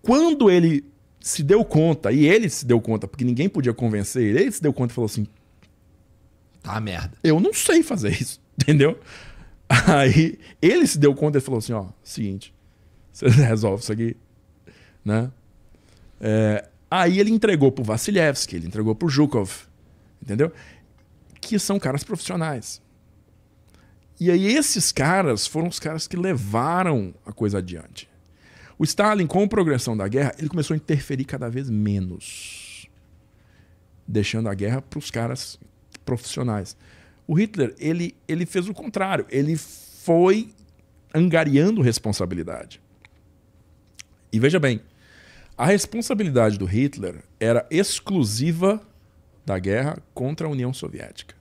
Quando ele se deu conta, e ele se deu conta, porque ninguém podia convencer ele, ele se deu conta e falou assim: tá merda. Eu não sei fazer isso, entendeu? Aí ele se deu conta e falou assim: ó, seguinte, você resolve isso aqui, né? É, aí ele entregou pro Vasilevski, ele entregou pro Zhukov, entendeu? Que são caras profissionais. E aí esses caras foram os caras que levaram a coisa adiante. O Stalin, com a progressão da guerra, ele começou a interferir cada vez menos, deixando a guerra para os caras profissionais. O Hitler, ele, ele fez o contrário, ele foi angariando responsabilidade. E veja bem, a responsabilidade do Hitler era exclusiva da guerra contra a União Soviética.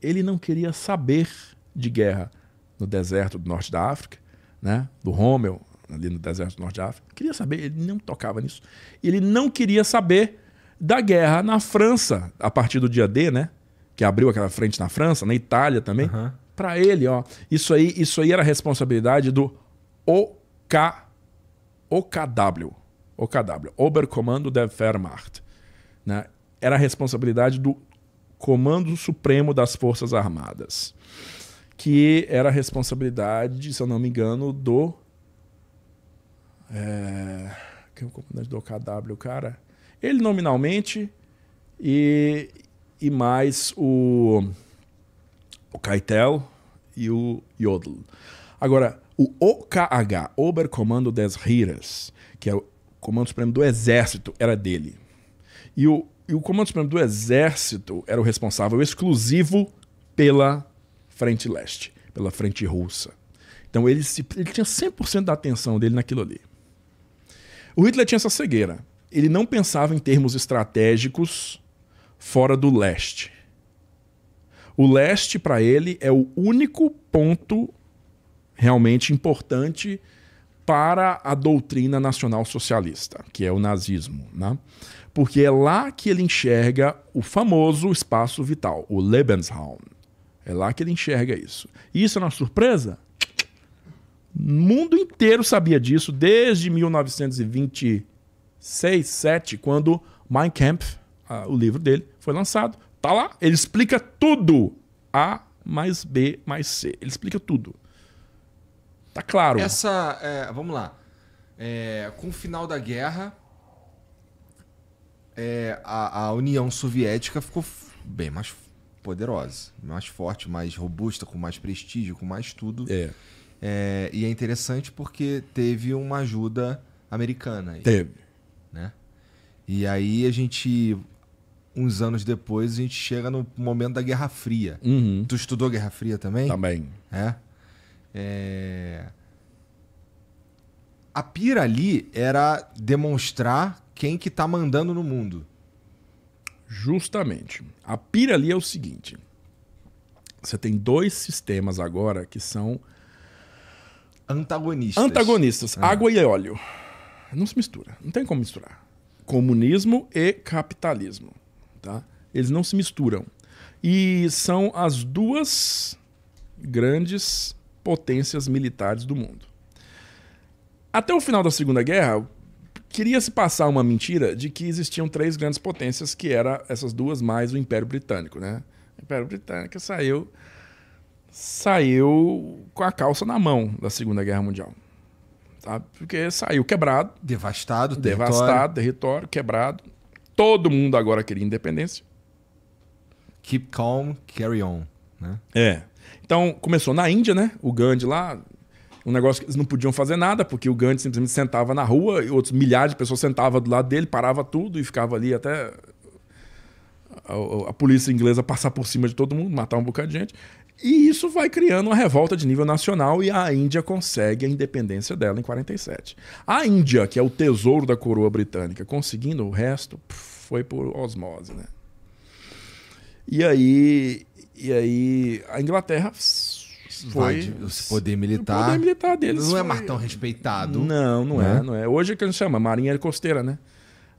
Ele não queria saber de guerra no deserto do norte da África, né? do Rommel, ali no deserto do norte da África. Queria saber, ele não tocava nisso. Ele não queria saber da guerra na França, a partir do dia D, né? Que abriu aquela frente na França, na Itália também. Uhum. Para ele, ó, isso aí, isso aí era responsabilidade do OK OKW, OKW, Oberkommando der Wehrmacht. Né? Era a responsabilidade do Comando Supremo das Forças Armadas, que era a responsabilidade, se eu não me engano, do. É, quem é o comandante do OKW, cara? Ele nominalmente e, e mais o, o Keitel e o Yodl. Agora, o OKH, Oberkommando des Heeres, que é o Comando Supremo do Exército, era dele. E o, e o Comando Supremo do Exército era o responsável exclusivo pela Frente Leste, pela Frente Russa. Então ele, se, ele tinha 100% da atenção dele naquilo ali. O Hitler tinha essa cegueira. Ele não pensava em termos estratégicos fora do leste. O leste, para ele, é o único ponto realmente importante para a doutrina nacional socialista, que é o nazismo, né? Porque é lá que ele enxerga o famoso espaço vital, o Lebensraum. É lá que ele enxerga isso. E isso é uma surpresa? O mundo inteiro sabia disso desde 1926, 7, quando Mein Kampf, o livro dele, foi lançado. Tá lá, ele explica tudo. A mais B mais C. Ele explica tudo. Tá claro. Essa. É, vamos lá. É, com o final da guerra, é, a, a, União Soviética ficou bem mais poderosa, mais forte, mais robusta, com mais prestígio, com mais tudo. É. é. e é interessante porque teve uma ajuda americana. Aí, teve. Né? E aí a gente. Uns anos depois, a gente chega no momento da Guerra Fria. Uhum. Tu estudou Guerra Fria também? Também. É? É... A pira ali era demonstrar quem que tá mandando no mundo. Justamente. A pira ali é o seguinte. Você tem dois sistemas agora que são antagonistas. Antagonistas, ah. água e óleo. Não se mistura, não tem como misturar. Comunismo e capitalismo, tá? Eles não se misturam. E são as duas grandes potências militares do mundo. Até o final da Segunda Guerra, queria-se passar uma mentira de que existiam três grandes potências, que eram essas duas mais o Império Britânico, né? O Império Britânico saiu saiu com a calça na mão da Segunda Guerra Mundial. Sabe? Porque saiu quebrado, devastado, território. devastado, território quebrado. Todo mundo agora queria independência. Keep calm, carry on, né? É. Então, começou na Índia, né? O Gandhi lá, um negócio que eles não podiam fazer nada, porque o Gandhi simplesmente sentava na rua e outros milhares de pessoas sentavam do lado dele, parava tudo e ficava ali até a, a, a polícia inglesa passar por cima de todo mundo, matar um bocado de gente. E isso vai criando uma revolta de nível nacional e a Índia consegue a independência dela em 47. A Índia, que é o tesouro da coroa britânica, conseguindo o resto, foi por osmose, né? E aí e aí a Inglaterra foi o poder militar. O poder militar deles não é foi... é mais tão respeitado. Não, não né? é, não é. Hoje é que a gente chama Marinha é Costeira, né?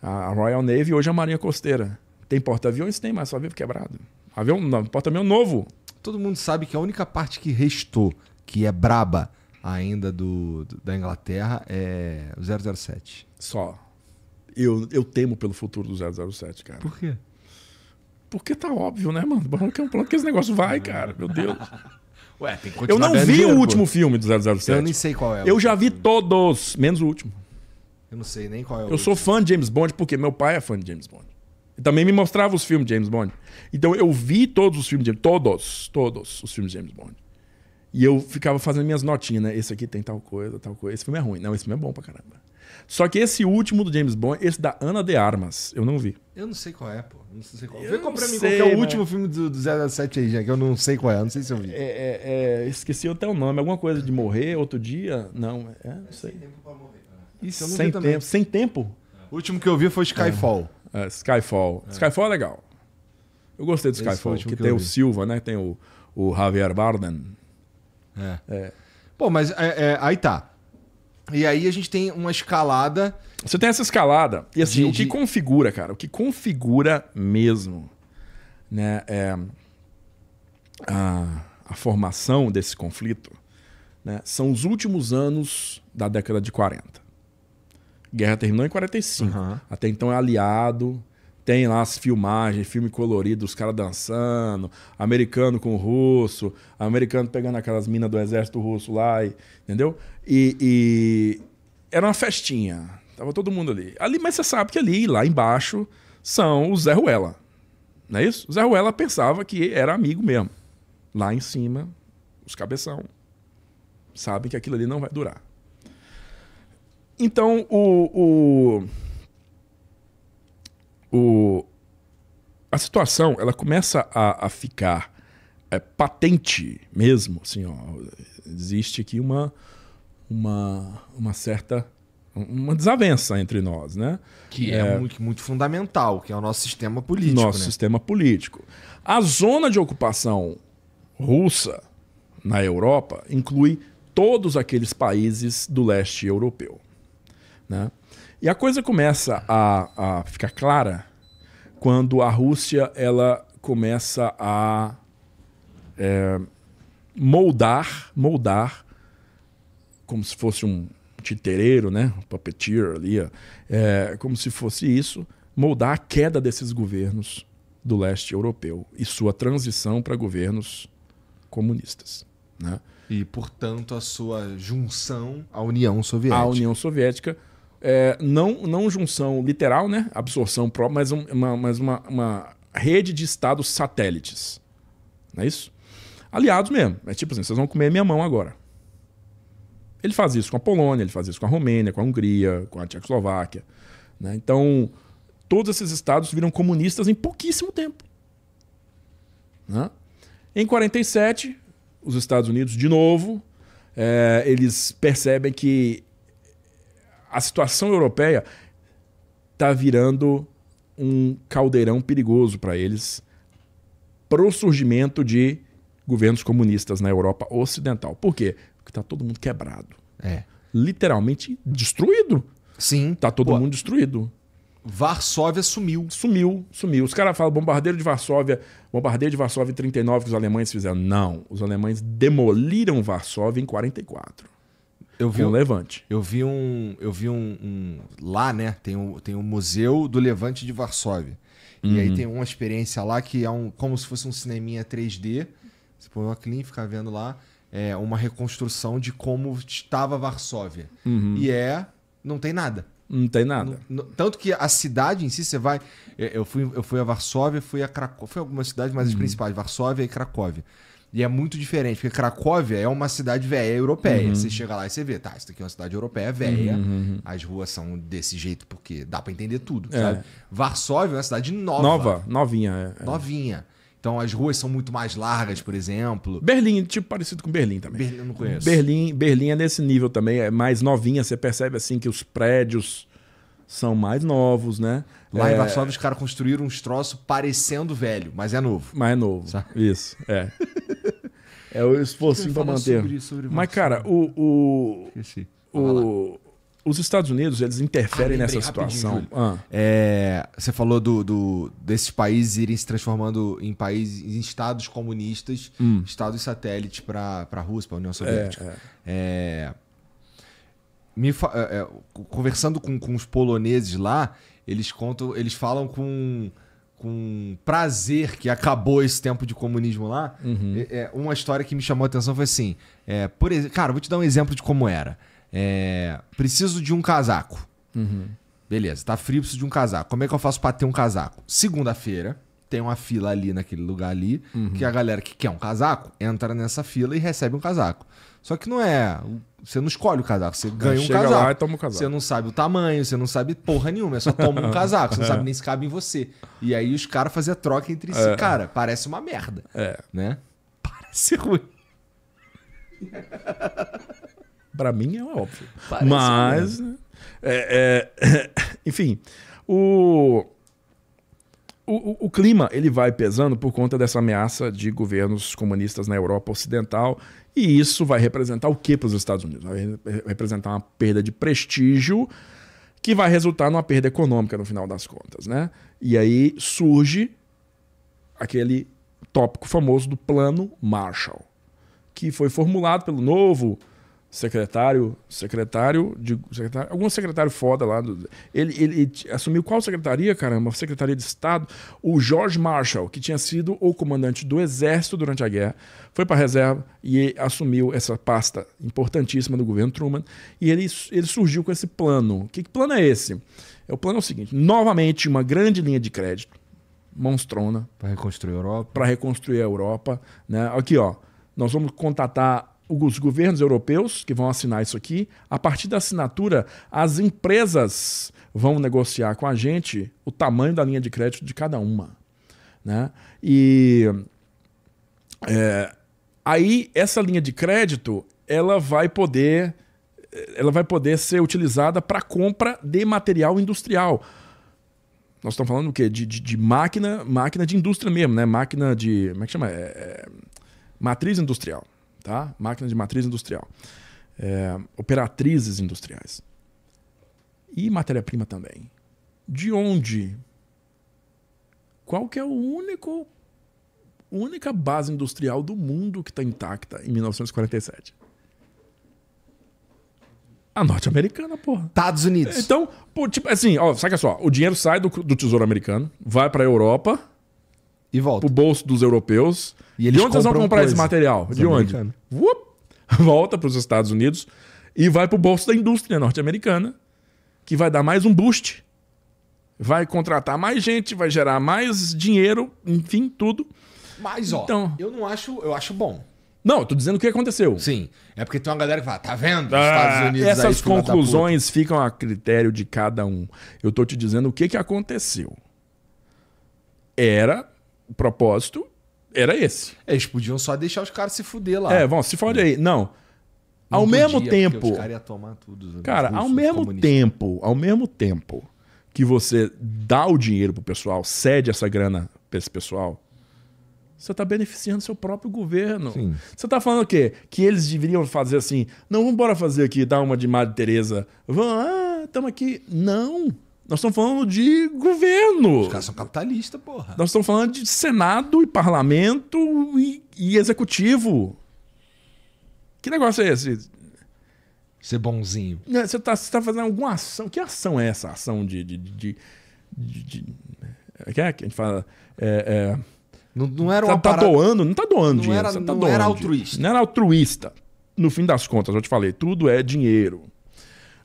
A Royal Navy hoje é a Marinha Costeira. Tem porta-aviões? Tem, mas só veio quebrado. Avião, porta-avião novo. Todo mundo sabe que a única parte que restou, que é braba ainda do, do da Inglaterra, é o 007. Só. Eu, eu temo pelo futuro do 007, cara. Por quê? Porque tá óbvio, né, mano? que é um plano que esse negócio vai, cara. Meu Deus. Ué, tem que Eu não vi dinheiro, o último pô. filme do 007. Eu nem sei qual é. Eu já vi filme. todos, menos o último. Eu não sei nem qual é o Eu último. sou fã de James Bond porque meu pai é fã de James Bond. E também me mostrava os filmes de James Bond. Então eu vi todos os filmes de James Todos, todos os filmes de James Bond. E eu ficava fazendo minhas notinhas, né? Esse aqui tem tal coisa, tal coisa. Esse filme é ruim. Não, esse filme é bom pra caramba. Só que esse último do James Bond, esse da Ana de Armas, eu não vi. Eu não sei qual é, pô. Não sei qual. É. Eu Vê qual pra mim é o mas... último filme do, do aí, já que eu não sei qual é, não sei se eu vi. É, é, é, esqueci até o nome, alguma coisa de morrer outro dia? Não, é, é não é sei. Sem tempo pra morrer. E sem tempo, sem tempo? O último que eu vi foi Skyfall. Skyfall. Skyfall é legal. Eu gostei do Skyfall, que, que tem o Silva, né? Tem o, o Javier Bardem. É. é. Pô, mas é, é, aí tá. E aí a gente tem uma escalada. Você tem essa escalada. E assim, de, o que de... configura, cara, o que configura mesmo, né, é a, a formação desse conflito, né, são os últimos anos da década de 40. Guerra terminou em 45. Uhum. Até então é aliado, tem lá as filmagens, filme colorido, os caras dançando, americano com russo, americano pegando aquelas minas do exército russo lá, e, entendeu? E, e, era uma festinha, tava todo mundo ali. ali. Mas você sabe que ali, lá embaixo, são o Zé Ruela, não é isso? O Zé Ruela pensava que era amigo mesmo. Lá em cima, os cabeção sabem que aquilo ali não vai durar. Então, o, o o, a situação ela começa a, a ficar é, patente mesmo. Assim, ó, existe aqui uma, uma, uma certa uma desavença entre nós, né? Que é, é muito, muito, fundamental, que é o nosso sistema político. Nosso né? sistema político. A zona de ocupação russa na Europa inclui todos aqueles países do leste europeu, né? E a coisa começa a, a ficar clara quando a Rússia ela começa a é, moldar, moldar, como se fosse um titereiro, né? um puppeteer ali, é, como se fosse isso, moldar a queda desses governos do leste europeu e sua transição para governos comunistas. Né? E, portanto, a sua junção à União Soviética. À União Soviética é, não, não junção literal, né? Absorção própria, mas, uma, mas uma, uma rede de estados satélites. Não é isso? Aliados mesmo. É tipo assim, vocês vão comer minha mão agora. Ele faz isso com a Polônia, ele faz isso com a Romênia, com a Hungria, com a Tchecoslováquia. Né? Então, todos esses estados viram comunistas em pouquíssimo tempo. Né? Em 47, os Estados Unidos, de novo, é, eles percebem que a situação europeia está virando um caldeirão perigoso para eles para o surgimento de governos comunistas na Europa Ocidental. Por quê? Porque está todo mundo quebrado. É. Literalmente destruído. Sim. Está todo Pô. mundo destruído. Varsóvia sumiu. Sumiu, sumiu. Os caras falam bombardeiro de Varsóvia, bombardeio de Varsóvia em 39 que os alemães fizeram. Não, os alemães demoliram Varsóvia em 44. Eu vi um Levante. Eu vi um, eu vi um, um lá, né? Tem um, tem um museu do Levante de Varsóvia. Uhum. E aí uhum. tem uma experiência lá que é um, como se fosse um cineminha 3D. Você põe uma clean, fica vendo lá é uma reconstrução de como estava Varsóvia. Uhum. E é, não tem nada. Não tem nada. tanto que a cidade em si, você vai. Eu fui, eu fui a Varsóvia, fui a Cracóvia, foi algumas cidades, mas uhum. as principais, Varsóvia e Cracóvia. E é muito diferente, porque Cracóvia é uma cidade velha europeia. Uhum. Você chega lá e você vê, tá, isso aqui é uma cidade europeia velha, uhum, uhum. as ruas são desse jeito porque dá para entender tudo, é. sabe? Varsóvia é uma cidade nova. Nova, novinha. É. Novinha. Então as ruas são muito mais largas, por exemplo. Berlim, tipo parecido com Berlim também. Berlim eu não conheço. Berlim, Berlim é nesse nível também, é mais novinha, você percebe assim que os prédios são mais novos, né? Lá é... em Varsóvia os caras construíram uns troços parecendo velho, mas é novo. Mas é novo. Sabe? Isso, é. é o esforço para manter. Sobre, sobre mas, cara, o. o, o os Estados Unidos eles interferem ah, nessa situação. Ah. É, você falou do, do, desses países irem se transformando em países, em estados comunistas, hum. estados satélite para a Rússia, para a União é, Soviética. É, é me é, é conversando com, com os poloneses lá, eles contam, eles falam com com prazer que acabou esse tempo de comunismo lá. Uhum. É, é uma história que me chamou a atenção foi assim, é, por cara, vou te dar um exemplo de como era. É, preciso de um casaco. Uhum. Beleza, tá frio, preciso de um casaco. Como é que eu faço para ter um casaco? Segunda-feira, tem uma fila ali naquele lugar ali, uhum. que a galera que quer um casaco entra nessa fila e recebe um casaco. Só que não é. Você não escolhe o casaco, você ganha um casaco. Lá e toma um casaco. Você não sabe o tamanho, você não sabe porra nenhuma, é só toma um casaco, você não sabe é. nem se cabe em você. E aí os caras faziam troca entre si. É. Cara, parece uma merda. É. Né? Parece ruim. pra mim é óbvio. Parece Mas. Ruim. Né, é, é, enfim, O, o, o, clima ele vai pesando por conta dessa ameaça de governos comunistas na Europa Ocidental e isso vai representar o que para os Estados Unidos? Vai representar uma perda de prestígio que vai resultar numa perda econômica no final das contas, né? E aí surge aquele tópico famoso do Plano Marshall, que foi formulado pelo novo secretário, secretário de secretário, algum secretário foda lá. Do, ele, ele, ele, assumiu qual secretaria, caramba? Secretaria de Estado. O George Marshall, que tinha sido o comandante do exército durante a guerra, foi para a reserva e assumiu essa pasta importantíssima do governo Truman. E ele, ele surgiu com esse plano. Que, que plano é esse? É o plano é o seguinte: novamente uma grande linha de crédito, monstrona, para reconstruir a Europa. Para reconstruir a Europa, né? Aqui, ó, nós vamos contatar os governos europeus que vão assinar isso aqui. A partir da assinatura, as empresas vão negociar com a gente o tamanho da linha de crédito de cada uma. Né? E é, aí essa linha de crédito ela vai poder ela vai poder ser utilizada para compra de material industrial. Nós estamos falando o quê? De, de, de, máquina, máquina de indústria mesmo, né? Máquina de. Como é que chama? É, é, matriz industrial tá? Máquinas de matriz industrial. É, operatrizes industriais. E matéria-prima também. De onde? Qual que é o único única base industrial do mundo que está intacta em 1947? A norte-americana, porra. Estados Unidos. Então, pô, tipo, assim, ó, saca só. O dinheiro sai do, do tesouro americano, vai para a Europa. E volta. Pro bolso dos europeus e de onde vocês vão comprar coisa. esse material? Os de onde? Uop, volta para os Estados Unidos e vai para o bolso da indústria norte-americana, que vai dar mais um boost, vai contratar mais gente, vai gerar mais dinheiro, enfim, tudo. Mas, ó, então, eu não acho, eu acho bom. Não, tô dizendo o que aconteceu. Sim. É porque tem uma galera que fala, tá vendo? Ah, Estados Unidos essas aí, conclusões ficam a critério de cada um. Eu tô te dizendo o que, que aconteceu. Era o propósito era esse. Eles podiam só deixar os caras se fuder lá. É, vão, se fode aí. Não. Não ao podia, mesmo tempo. Os caras tomar tudo. Cara, ao mesmo tempo, ao mesmo tempo que você dá o dinheiro pro pessoal, cede essa grana pra esse pessoal, você tá beneficiando seu próprio governo. Sim. Você tá falando o quê? Que eles deveriam fazer assim, não, vamos embora fazer aqui, dar uma de Madre Teresa. Vamos, ah, estamos aqui. Não. Nós estamos falando de governo. Os caras são capitalistas, porra. Nós estamos falando de Senado e parlamento e, e executivo. Que negócio é esse? Ser bonzinho. Né, você está tá fazendo alguma ação. Que ação é essa? Ação de. de, de, de, de... É que é que a gente fala? É, é... Não, não, era tá, uma. Tá, parada... doando? Não está doando não dinheiro. Era, tá não doando. era altruísta. Não era altruísta. No fim das contas, eu te falei, tudo é dinheiro.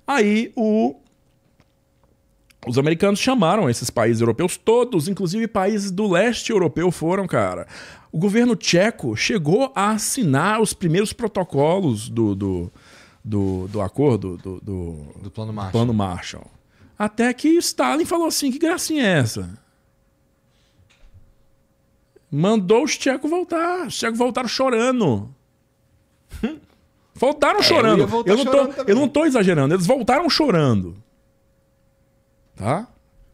Aí o os americanos chamaram esses países europeus todos, inclusive países do leste europeu foram, cara. O governo tcheco chegou a assinar os primeiros protocolos do, do, do, do acordo, do, do, do plano, Marshall. plano Marshall. Até que Stalin falou assim: que gracinha é essa? Mandou os tchecos voltar. Os tchecos voltaram chorando. voltaram é, chorando. Eu, eu não tô, chorando eu não tô exagerando, eles voltaram chorando. Tá?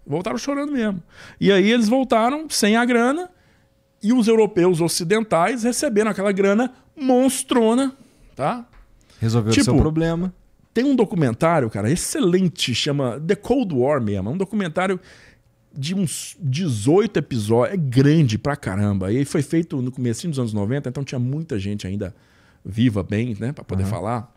Voltaram chorando mesmo. E aí eles voltaram sem a grana e os europeus ocidentais receberam aquela grana monstrona, tá? Resolveu tipo, o seu tipo, problema. Tem um documentário, cara, excelente, chama The Cold War mesmo. É um documentário de uns 18 episódios, é grande pra caramba. E foi feito no começo dos anos 90, então tinha muita gente ainda viva bem, né, para poder uhum. falar.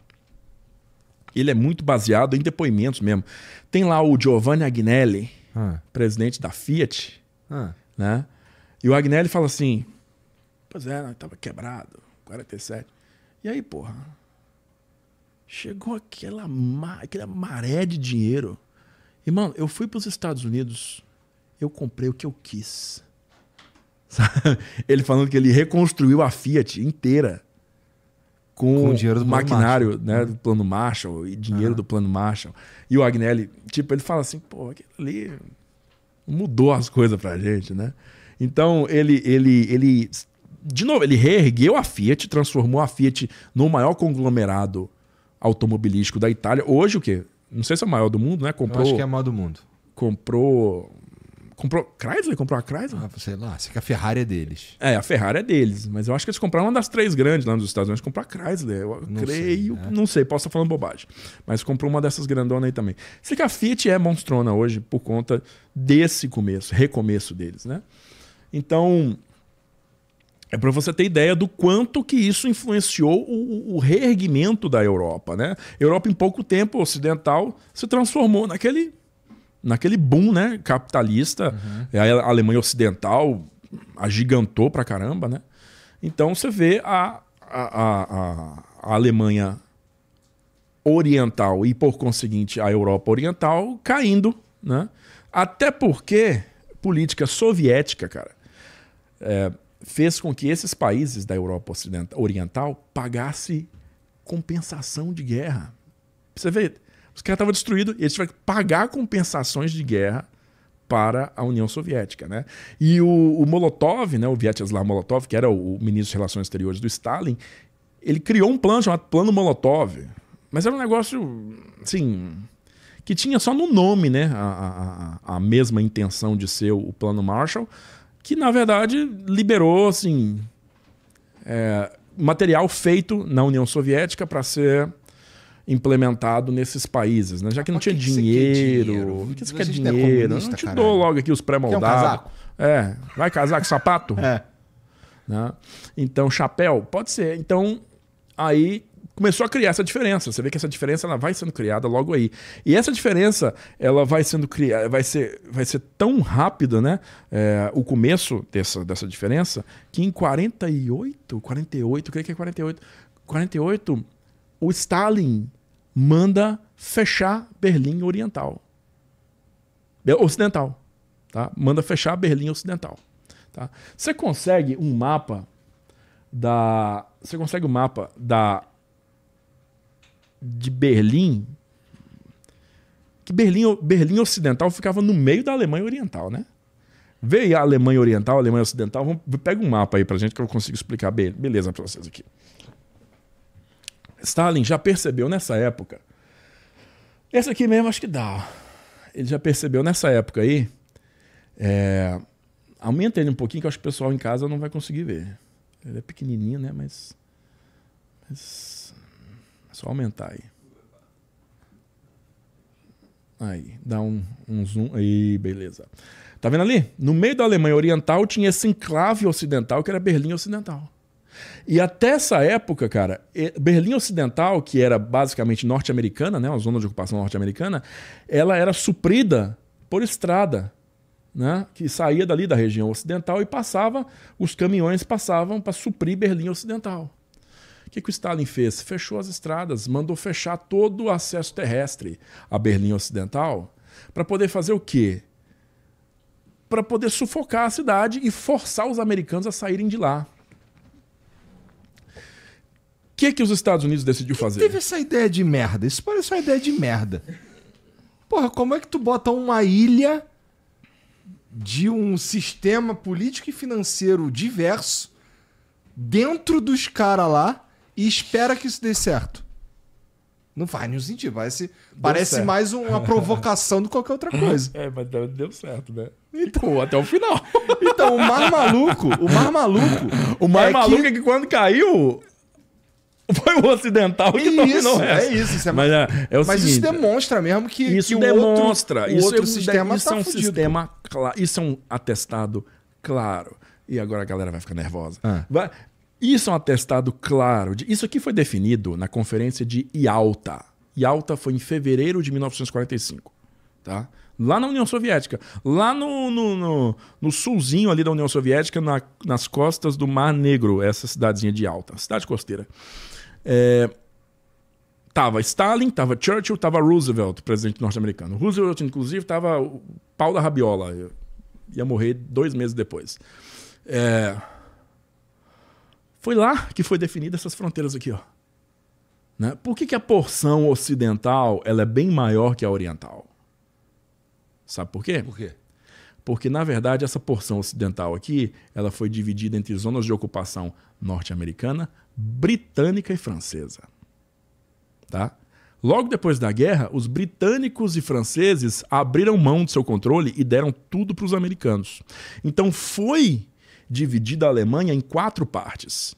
Ele é muito baseado em depoimentos mesmo. Tem lá o Giovanni Agnelli, ah. presidente da Fiat, ah. né? E o Agnelli fala assim: Pois é, nós tava quebrado, 47. E aí, porra? Chegou aquela, aquela maré de dinheiro. E, mano, eu fui para os Estados Unidos, eu comprei o que eu quis. Ele falando que ele reconstruiu a Fiat inteira com, com dinheiro do maquinário né, do plano Marshall e dinheiro do plano Marshall. E o Agnelli, tipo, ele fala assim, pô, aquilo ali mudou as coisas pra gente, né? Então, ele, ele, ele de novo, ele reergueu a Fiat, transformou a Fiat no maior conglomerado automobilístico da Itália. Hoje o quê? Não sei se é o maior do mundo, né? Comprou, Eu acho que é o maior do mundo. Comprou Comprou Chrysler? Comprou a Chrysler? Ah, sei lá, sei que a Ferrari é deles. É, a Ferrari é deles, mas eu acho que eles compraram uma das três grandes lá nos Estados Unidos. Comprou a Chrysler, eu não creio, sei, né? não sei, posso estar falando bobagem. Mas comprou uma dessas grandonas aí também. Sei que a Fiat é monstrona hoje por conta desse começo, recomeço deles, né? Então, é para você ter ideia do quanto que isso influenciou o, o, reerguimento da Europa, né? Europa em pouco tempo ocidental se transformou naquele naquele boom, né, capitalista, uhum. a Alemanha Ocidental agigantou pra caramba, né? Então você vê a, a, a, a Alemanha Oriental e, por conseguinte, a Europa Oriental caindo, né? Até porque política soviética, cara, é, fez com que esses países da Europa Ocidental, Oriental pagassem compensação de guerra. Você vê, os caras estavam destruídos e eles tiveram que pagar compensações de guerra para a União Soviética. Né? E o, o Molotov, né, o Vyacheslav Molotov, que era o, o ministro de Relações Exteriores do Stalin, ele criou um plano chamado Plano Molotov. Mas era um negócio, assim, que tinha só no nome né, a, a, a mesma intenção de ser o Plano Marshall, que na verdade liberou assim, é, material feito na União Soviética para ser implementado nesses países, né? Já que não tinha que dinheiro. dinheiro. Por que você quer dinheiro? É não te dou logo aqui os pré-moldados. Um é, vai casar com sapato? é. Né? Então, chapéu, pode ser. Então, aí começou a criar essa diferença. Você vê que essa diferença ela vai sendo criada logo aí. E essa diferença ela vai sendo criada, vai ser, vai ser tão rápida, né? É, o começo dessa, dessa diferença, que em 48, 48, creio que é 48, 48, o Stalin manda fechar Berlim Oriental. É, ocidental. Tá? Manda fechar Berlim Ocidental. Tá? Você consegue um mapa da. Você consegue um mapa da. De Berlim. Que Berlim, Berlim Ocidental ficava no meio da Alemanha Oriental, né? Vê aí a Alemanha Oriental, a Alemanha Ocidental. Vamos, pega um mapa aí pra gente que eu consigo explicar. Beleza pra vocês aqui. Stalin já percebeu nessa época. Essa aqui mesmo acho que dá. Ele já percebeu nessa época aí. É, aumenta ele um pouquinho que eu acho que o pessoal em casa não vai conseguir ver. Ele é pequenininho, né? Mas, mas é só aumentar aí. Aí, dá um, um zoom. Aí, beleza. Tá vendo ali? No meio da Alemanha Oriental tinha esse enclave ocidental que era Berlim Ocidental. E até essa época, cara, Berlim Ocidental, que era basicamente norte-americana, né, uma zona de ocupação norte-americana, ela era suprida por estrada, né, que saía dali da região ocidental e passava, os caminhões passavam para suprir Berlim Ocidental. O que, que o Stalin fez? Fechou as estradas, mandou fechar todo o acesso terrestre a Berlim Ocidental para poder fazer o quê? Para poder sufocar a cidade e forçar os americanos a saírem de lá que, que os Estados Unidos decidiu fazer? Teve essa ideia de merda. Isso parece uma ideia de merda. Porra, como é que tu bota uma ilha de um sistema político e financeiro diverso dentro dos caras lá e espera que isso dê certo? Não faz nenhum sentido. Parece, parece mais uma provocação do que qualquer outra coisa. É, mas deu certo, né? Então, até o final. Então, o mar maluco, o mar maluco. O mar é maluco que... é que quando caiu, foi o ocidental que isso, dominou o É isso, isso é Mas, é, é o mas seguinte, isso demonstra mesmo que, isso que o demonstra, o isso é outro é um, sistema isso tá é um fudido. sistema claro, isso é um atestado claro. E agora a galera vai ficar nervosa. Ah. Vai, isso é um atestado claro. De, isso aqui foi definido na conferência de Yalta. Yalta foi em fevereiro de 1945, tá? Lá na União Soviética, lá no, no, no, no sulzinho ali da União Soviética, na, nas costas do Mar Negro, essa cidadezinha de Yalta, cidade costeira. É, tava Stalin, tava Churchill, tava Roosevelt, presidente norte-americano. Roosevelt, inclusive, tava o pau da rabiola. Eu ia morrer dois meses depois. É, foi lá que foi definida essas fronteiras aqui, ó. Né? Por que, que a porção ocidental ela é bem maior que a oriental? Sabe por quê? Por quê? porque na verdade essa porção ocidental aqui, ela foi dividida entre zonas de ocupação norte-americana, britânica e francesa. Tá? Logo depois da guerra, os britânicos e franceses abriram mão do seu controle e deram tudo para os americanos. Então foi dividida a Alemanha em quatro partes.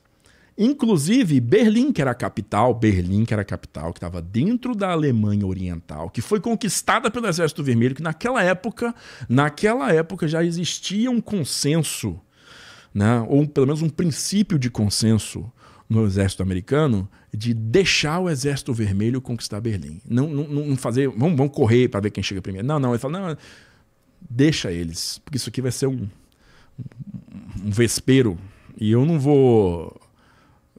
Inclusive, Berlim, que era a capital, Berlim, que era a capital, que estava dentro da Alemanha Oriental, que foi conquistada pelo Exército Vermelho, que naquela época, naquela época já existia um consenso, né, ou pelo menos um princípio de consenso no exército americano de deixar o exército vermelho conquistar Berlim. Não, não, não fazer, vamos, vamos correr para ver quem chega primeiro. Não, não, ele fala, não, deixa eles, porque isso aqui vai ser um, um vespeiro e eu não vou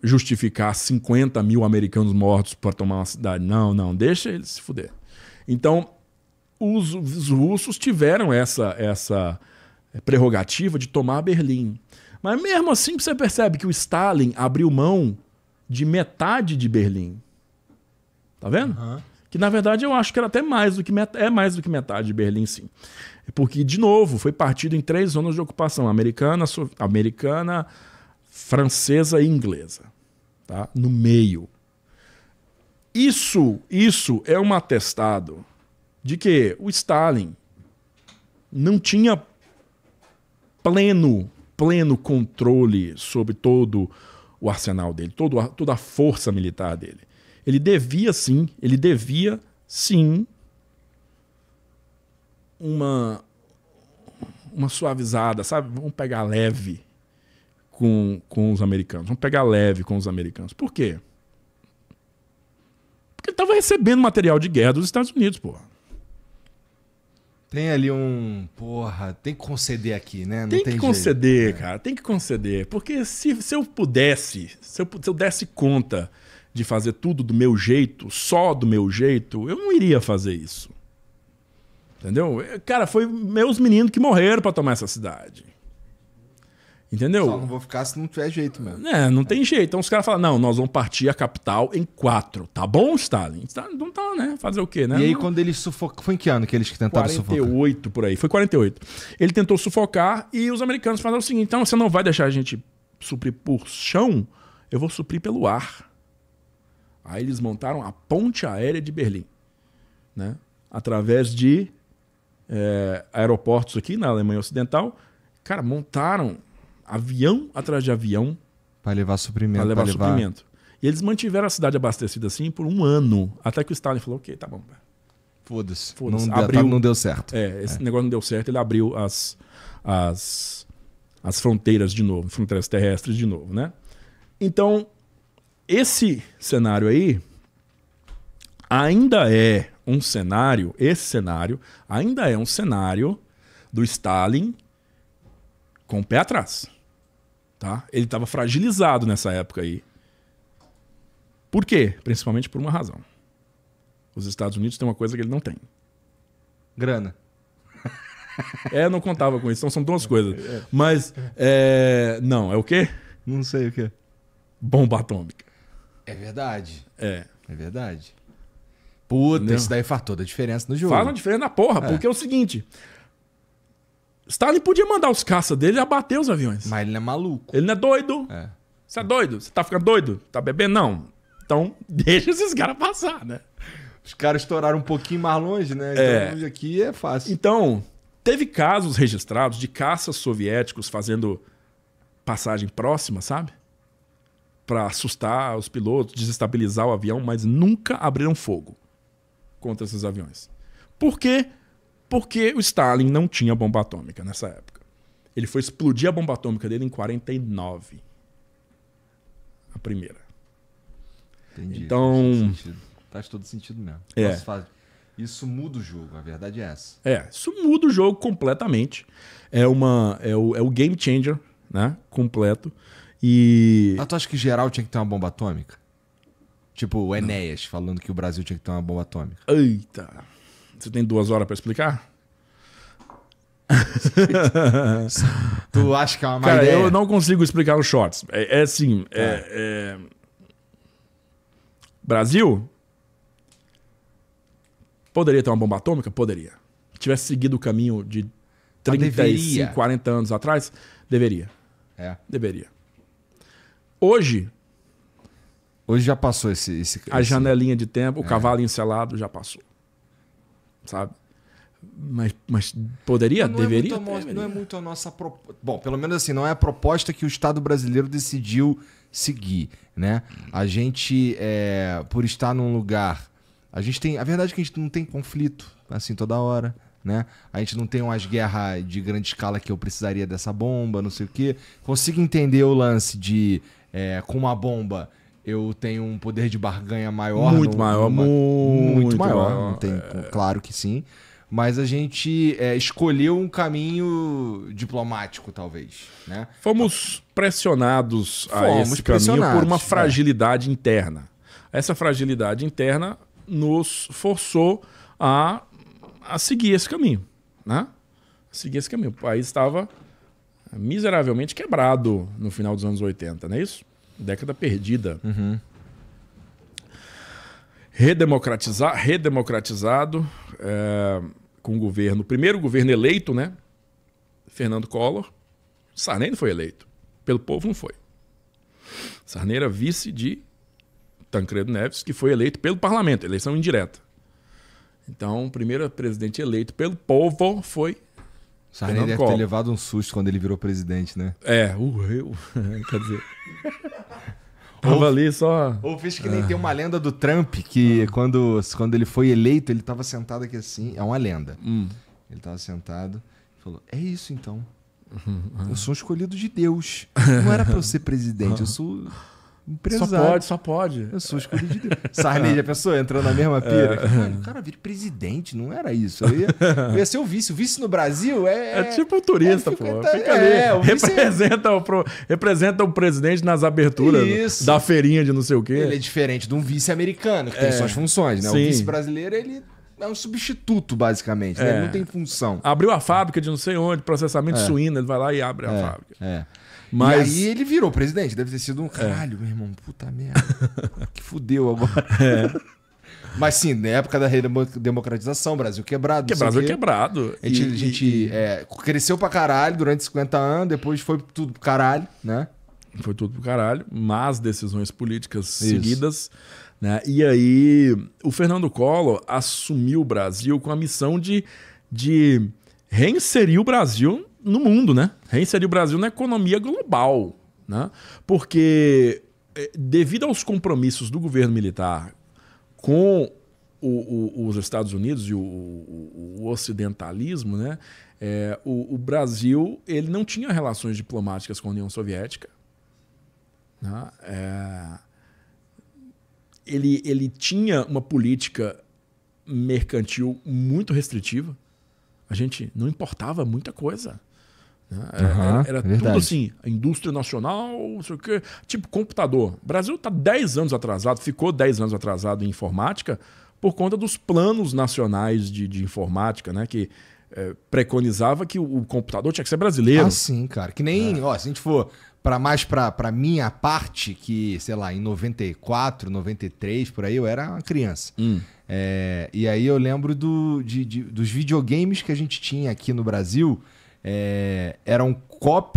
justificar 50 mil americanos mortos para tomar uma cidade. Não, não, deixa eles se fuder. Então, os, os russos tiveram essa, essa prerrogativa de tomar Berlim. Mas mesmo assim você percebe que o Stalin abriu mão de metade de Berlim. Tá vendo? Uhum. Que na verdade eu acho que era até mais do que metade, é mais do que metade de Berlim, sim. Porque, de novo, foi partido em três zonas de ocupação: americana, so... americana francesa e inglesa tá? no meio. Isso, isso é um atestado de que o Stalin não tinha pleno, pleno controle sobre todo o arsenal dele, todo, toda a força militar dele. Ele devia sim, ele devia sim uma uma suavizada, sabe? Vamos pegar leve com, com os americanos. Vamos pegar leve com os americanos. Por quê? Porque ele estava recebendo material de guerra dos Estados Unidos, porra. Tem ali um. Porra, tem que conceder aqui, né? Não tem, que tem conceder, jeito. É. cara. Tem que conceder. Porque se, se eu pudesse, se eu, se eu desse conta de fazer tudo do meu jeito, só do meu jeito, eu não iria fazer isso. Entendeu? É, cara, foi meus meninos que morreram para tomar essa cidade. Entendeu? Só não vou ficar se não tiver jeito mesmo. É, não tem jeito. Então os caras falam, não, nós vamos partir a capital em quatro. Tá bom, Stalin? Tá, não tá, né? Fazer o quê, né? E aí não... quando ele sufocou... Foi em que ano que eles tentaram 48, sufocar? 48, por aí. Foi 48. Ele tentou sufocar e os americanos falaram o seguinte, então você não vai deixar a gente suprir por chão, eu vou suprir pelo ar. Aí eles montaram a ponte aérea de Berlim, né? Através de é, aeroportos aqui na Alemanha Ocidental. Cara, montaram avião atrás de avião. Para levar suprimento. Para levar, suprimento. E eles mantiveram a cidade abastecida assim por um ano, até que o Stalin falou: ok, tá bom. Foda-se. Foda não, abriu, deu, não deu certo. É, esse é. negócio não deu certo, ele abriu as, as, as fronteiras de novo, fronteiras terrestres de novo, né? Então, esse cenário aí ainda é um cenário, esse cenário ainda é um cenário do Stalin com o pé atrás. Tá? Ele estava fragilizado nessa época aí. Por quê? Principalmente por uma razão. Os Estados Unidos têm uma coisa que ele não tem. Grana. É, não contava com isso. Então são duas coisas. É. Mas, é... não, é o quê? Não sei o quê. Bomba atômica. É verdade. É. É verdade. Puta, Entendeu? isso daí faz toda a diferença no jogo. Faz uma diferença na porra, é. porque é o seguinte: Stalin podia mandar os caças dele abater os aviões. Mas ele não é maluco. Ele não é doido. É. Você é doido? Você tá ficando doido? Tá bebendo? Não. Então, deixa esses caras passar, né? Os caras estouraram um pouquinho mais longe, né? É. Então, aqui é fácil. Então, teve casos registrados de caças soviéticos fazendo passagem próxima, sabe? Para assustar os pilotos, desestabilizar o avião, mas nunca abriram fogo contra esses aviões. Por quê? Porque porque o Stalin não tinha bomba atômica nessa época. Ele foi explodir a bomba atômica dele em 49. A primeira. Entendi. Então. Faz, faz todo sentido mesmo. É. Isso muda o jogo, a verdade é essa. É, isso muda o jogo completamente. É, uma, é, o, é o game changer, né? Completo. E. Mas ah, tu acha que geral tinha que ter uma bomba atômica? Tipo, o Enéas falando que o Brasil tinha que ter uma bomba atômica. Eita! Você tem duas horas para explicar? tu acha que é uma Cara, ideia? eu não consigo explicar os shorts. É, é assim. É. Tá. É, Brasil? Poderia ter uma bomba atômica? Poderia. Se tivesse seguido o caminho de 35, 40 anos atrás, deveria. É. Deveria. Hoje. Hoje já passou esse. esse a esse... janelinha de tempo, o é. cavalo encelado já passou sabe? Mas, mas poderia, não deveria, é Não é muito é a nossa proposta. Bom, pelo menos assim, não é a proposta que o Estado brasileiro decidiu seguir, né? A gente, é, por estar num lugar... A gente tem... A verdade é que a gente não tem conflito, assim, toda hora, né? A gente não tem umas guerras de grande escala que eu precisaria dessa bomba, não sei o quê. Consigo entender o lance de, é, com uma bomba eu tenho um poder de barganha maior. Muito no, maior, no, muito, muito maior. maior. Tem, é... Claro que sim. Mas a gente é, escolheu um caminho diplomático, talvez. Né? Fomos pressionados Fomos a esse caminho por uma é. fragilidade é. interna. Essa fragilidade interna nos forçou a, a seguir esse caminho. Né? seguir esse caminho. O país estava miseravelmente quebrado no final dos anos 80, não é isso? década perdida. Uhum. Redemocratizar, redemocratizado, é, com o governo, primeiro governo eleito, né? Fernando Collor. Sarney não foi eleito. Pelo povo não foi. Sarney era vice de Tancredo Neves, que foi eleito pelo parlamento, eleição indireta. Então, o primeiro presidente eleito pelo povo foi Sarney Fernando deve Collor. ter levado um susto quando ele virou presidente, né? É, uh, eu, quer dizer. Tava ali só. Ou fez que nem ah. tem uma lenda do Trump, que ah. quando, quando ele foi eleito, ele tava sentado aqui assim. É uma lenda. Hum. Ele tava sentado e falou: É isso então. Uhum, eu uhum. sou um escolhido de Deus. Não era para eu ser presidente, eu sou Empresário. Só pode, só pode. Eu sou escolhido de Deus. Sarney, já pensou? Entrando na mesma é. pira. Mano, o cara vira presidente, não era isso. Eu ia, eu ia ser o vice. O vice no Brasil é. É tipo o turista, é, pô. Fica, é, ali. O é- representa, é... o pro... representa o presidente nas aberturas isso. da feirinha de não sei o quê. Ele é diferente de um vice americano, que tem é. suas funções, né? Sim. O vice brasileiro, ele é um substituto, basicamente. Né? Ele não tem função. Abriu a fábrica de não sei onde, processamento suíno, ele vai lá e abre a fábrica. É. Mas... E aí ele virou presidente. Deve ter sido um é. caralho, é. meu irmão. Puta merda. que fudeu agora. É. Mas sim, na época da democratização, Brasil quebrado. Que Brasil quebrado. A gente, e, a gente e... é, cresceu pra caralho durante 50 anos, depois foi tudo pro caralho, né? Foi tudo pro caralho, mas decisões políticas Isso. seguidas. Né? E aí, o Fernando Collor assumiu o Brasil com a missão de, de reinserir o Brasil no mundo, né? Reinserir o Brasil na economia global, né? Porque é, devido aos compromissos do governo militar com o, o, os Estados Unidos e o, o ocidentalismo, né? É, o, Brasil ele não tinha relações diplomáticas com a União Soviética. Né? É, ele, ele tinha uma política mercantil muito restritiva. A gente não importava muita coisa. Uhum, era, era tudo assim, a indústria nacional, não sei o quê, tipo computador. O Brasil está 10 anos atrasado, ficou 10 anos atrasado em informática por conta dos planos nacionais de, de informática, né? Que é, preconizava que o, o, computador tinha que ser brasileiro. Ah, sim, cara. Que nem, é. ó, se a gente for para mais para minha parte, que, sei lá, em 94, 93, por aí, eu era uma criança. Hum. É, e aí eu lembro do, de, de, dos videogames que a gente tinha aqui no Brasil, é, era um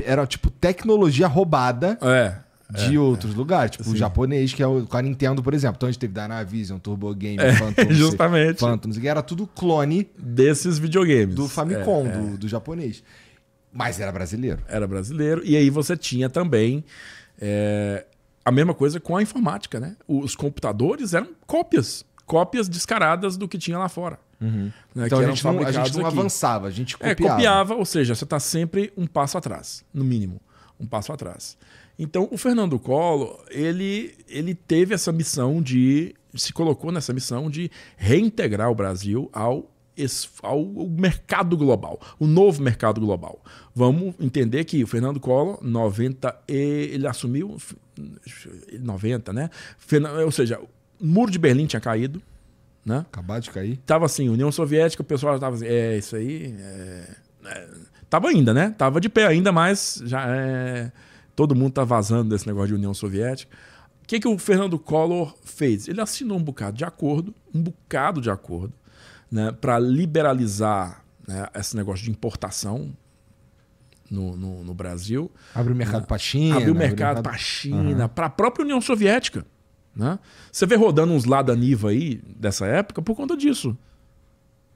era tipo tecnologia roubada. É, é de é, outros é, lugares, tipo sim. o japonês, que é o, com a Nintendo, por exemplo. Então a gente teve Dynavision, Turbo Game, é, Phantom, justamente. era tudo clone desses videogames do Famicom, é, do, é. do, japonês. Mas era brasileiro. Era brasileiro. E aí você tinha também a mesma coisa com a informática, né? Os computadores eram cópias, cópias descaradas do que tinha lá fora. Uhum. Né, então a gente, não, a gente, não, aqui. avançava, a gente é, copiava. É, copiava, ou seja, você está sempre um passo atrás, no mínimo, um passo atrás. Então o Fernando Collor, ele, ele teve essa missão de. se colocou nessa missão de reintegrar o Brasil ao ao mercado global, o novo mercado global. Vamos entender que o Fernando Collor, 90, ele assumiu 90, né? Ou seja, o Muro de Berlim tinha caído, né? Acabar de cair. Tava assim, União Soviética, o pessoal tava assim, é, isso aí. É, é. Tava ainda, né? Tava de pé ainda, mas já é... todo mundo tá vazando desse negócio de União Soviética. O que, que o Fernando Collor fez? Ele assinou um bocado de acordo, um bocado de acordo, né, para liberalizar né, esse negócio de importação no, no, no Brasil. Abriu o mercado né, para a China. Abriu o mercado, mercado... para China, uhum. para a própria União Soviética. Né? Você vê rodando uns lá da Niva aí, dessa época, por conta disso.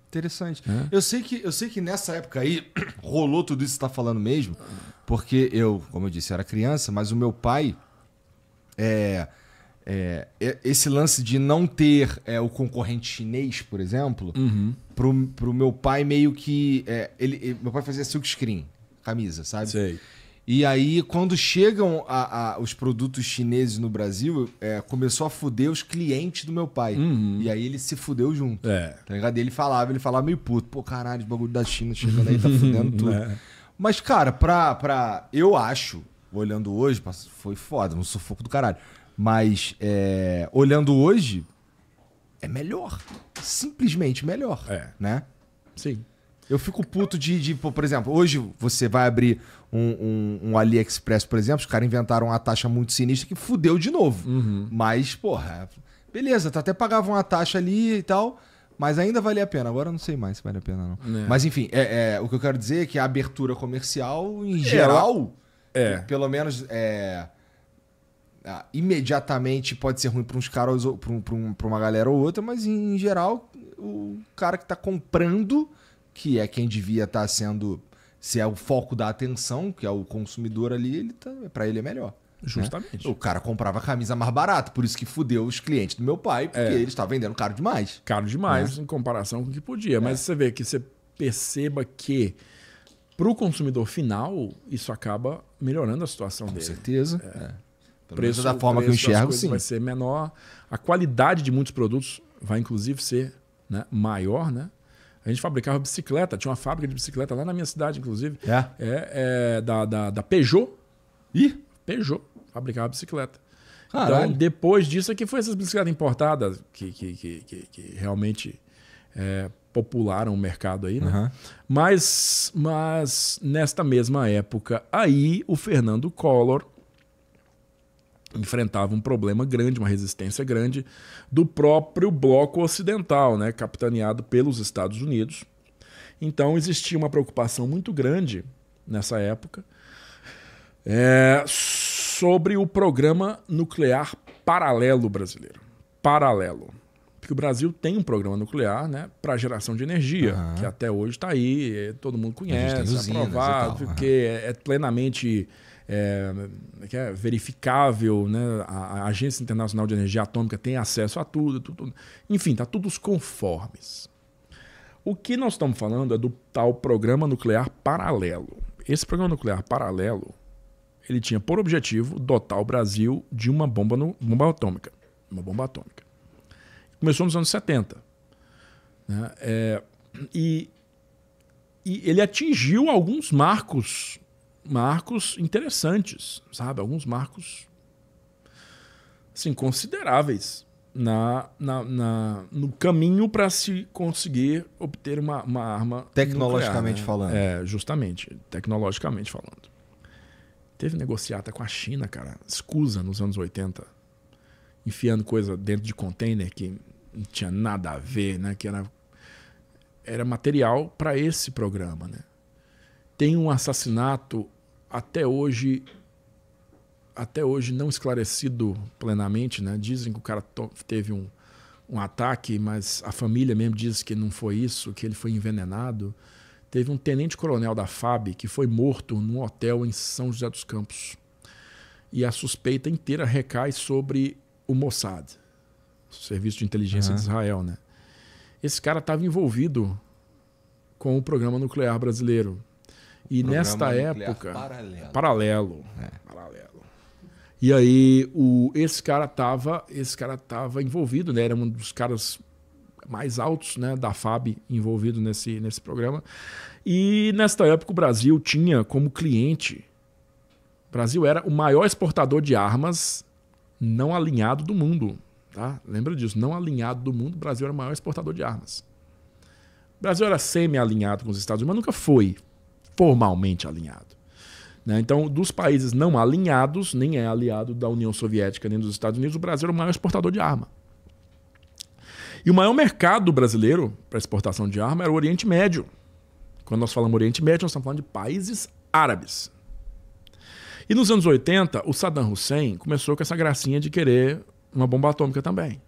Interessante. É. Eu, sei que, eu sei que nessa época aí rolou tudo isso que você está falando mesmo, porque eu, como eu disse, era criança, mas o meu pai. É, é, esse lance de não ter é, o concorrente chinês, por exemplo, uhum. pro, pro meu pai meio que. É, ele, ele, meu pai fazia silk screen, camisa, sabe? Sei. E aí, quando chegam a, a, os produtos chineses no Brasil, é, começou a fuder os clientes do meu pai. Uhum. E aí ele se fudeu junto. É. Tá ligado? E ele falava, ele falava meio puto. Pô, caralho, os bagulho da China chegando aí tá fudendo tudo. É. Mas, cara, pra, pra. Eu acho, olhando hoje, foi foda, um sufoco do caralho. Mas, é, olhando hoje, é melhor. Simplesmente melhor. É. Né? Sim. Eu fico puto de, de, por exemplo, hoje você vai abrir um, um, um, AliExpress, por exemplo, os caras inventaram uma taxa muito sinistra que fudeu de novo. Uhum. Mas, porra, beleza, tá até pagavam uma taxa ali e tal. Mas ainda valia a pena. Agora eu não sei mais se vale a pena, não. É. Mas enfim, é, é, o que eu quero dizer é que a abertura comercial, em é. geral, é. pelo menos é, imediatamente pode ser ruim para uns caras, para um, uma galera ou outra, mas em geral, o cara que está comprando, que é quem devia estar tá sendo se é o foco da atenção, que é o consumidor ali, ele tá, para ele é melhor. Né? Justamente. Né? O cara comprava camisa mais barata, por isso que fudeu os clientes do meu pai, porque é. ele estava vendendo caro demais. Caro demais né? em comparação com o que podia. É. Mas você vê que você perceba que para o consumidor final, isso acaba melhorando a situação com dele. Com certeza. É. é. preço da forma preço que eu enxergo, sim. Vai ser menor. A qualidade de muitos produtos vai, inclusive, ser né, maior, né? A gente fabricava bicicleta, tinha uma fábrica de bicicleta lá na minha cidade, inclusive. É? É, é da, da, da Peugeot. Ih? Peugeot, fabricava bicicleta. Então, Caralho. Então, depois disso aqui é foi essas bicicletas importadas que, que, que, que, que realmente é, popularam o mercado aí, né? Uhum. Mas, mas nesta mesma época aí, o Fernando Collor enfrentava um problema grande, uma resistência grande do próprio bloco ocidental, né, capitaneado pelos Estados Unidos. Então existia uma preocupação muito grande nessa época é, sobre o programa nuclear paralelo brasileiro. Paralelo. Porque o Brasil tem um programa nuclear né, para geração de energia, uhum. que até hoje está aí, é, todo mundo conhece, é aprovado, porque uhum. é plenamente é, é, que é verificável, né? a, a Agência Internacional de Energia Atômica tem acesso a tudo, tudo enfim, está todos conformes. O que nós estamos falando é do tal programa nuclear paralelo. Esse programa nuclear paralelo ele tinha por objetivo dotar o Brasil de uma bomba, no, bomba atômica. Uma bomba atômica. Começou nos anos 70. Né? É, e, e ele atingiu alguns marcos marcos interessantes, sabe? Alguns marcos assim, consideráveis na, na, na no caminho para se conseguir obter uma, uma arma. Tecnologicamente nuclear, né? falando. É, justamente. Tecnologicamente falando. Teve negociata com a China, cara. Escusa nos anos 80. Enfiando coisa dentro de container que não tinha nada a ver, né? Que era, era material para esse programa, né? Tem um assassinato até hoje até hoje não esclarecido plenamente, né? Dizem que o cara teve um, um ataque, mas a família mesmo diz que não foi isso, que ele foi envenenado. Teve um tenente-coronel da FAB que foi morto num hotel em São José dos Campos. E a suspeita inteira recai sobre o Mossad, o Serviço de Inteligência uhum. de Israel, né? Esse cara estava envolvido com o programa nuclear brasileiro. E Programa nesta época. Paralelo. Paralelo. É. paralelo. E aí, o, esse cara tava, esse cara tava envolvido, né? Era um dos caras mais altos, né, da FAB envolvido nesse, nesse programa. E nesta época o Brasil tinha como cliente o Brasil era o maior exportador de armas não alinhado do mundo, tá? Lembra disso, não alinhado do mundo, o Brasil era o maior exportador de armas. O Brasil era semi-alinhado com os Estados Unidos, mas nunca foi, formalmente alinhado. Né? Então, dos países não alinhados, nem é aliado da União Soviética nem dos Estados Unidos, o Brasil é o maior exportador de arma. E o maior mercado brasileiro para exportação de arma era o Oriente Médio. Quando nós falamos Oriente Médio, nós estamos falando de países árabes. E nos anos 80, o Saddam Hussein começou com essa gracinha de querer uma bomba atômica também.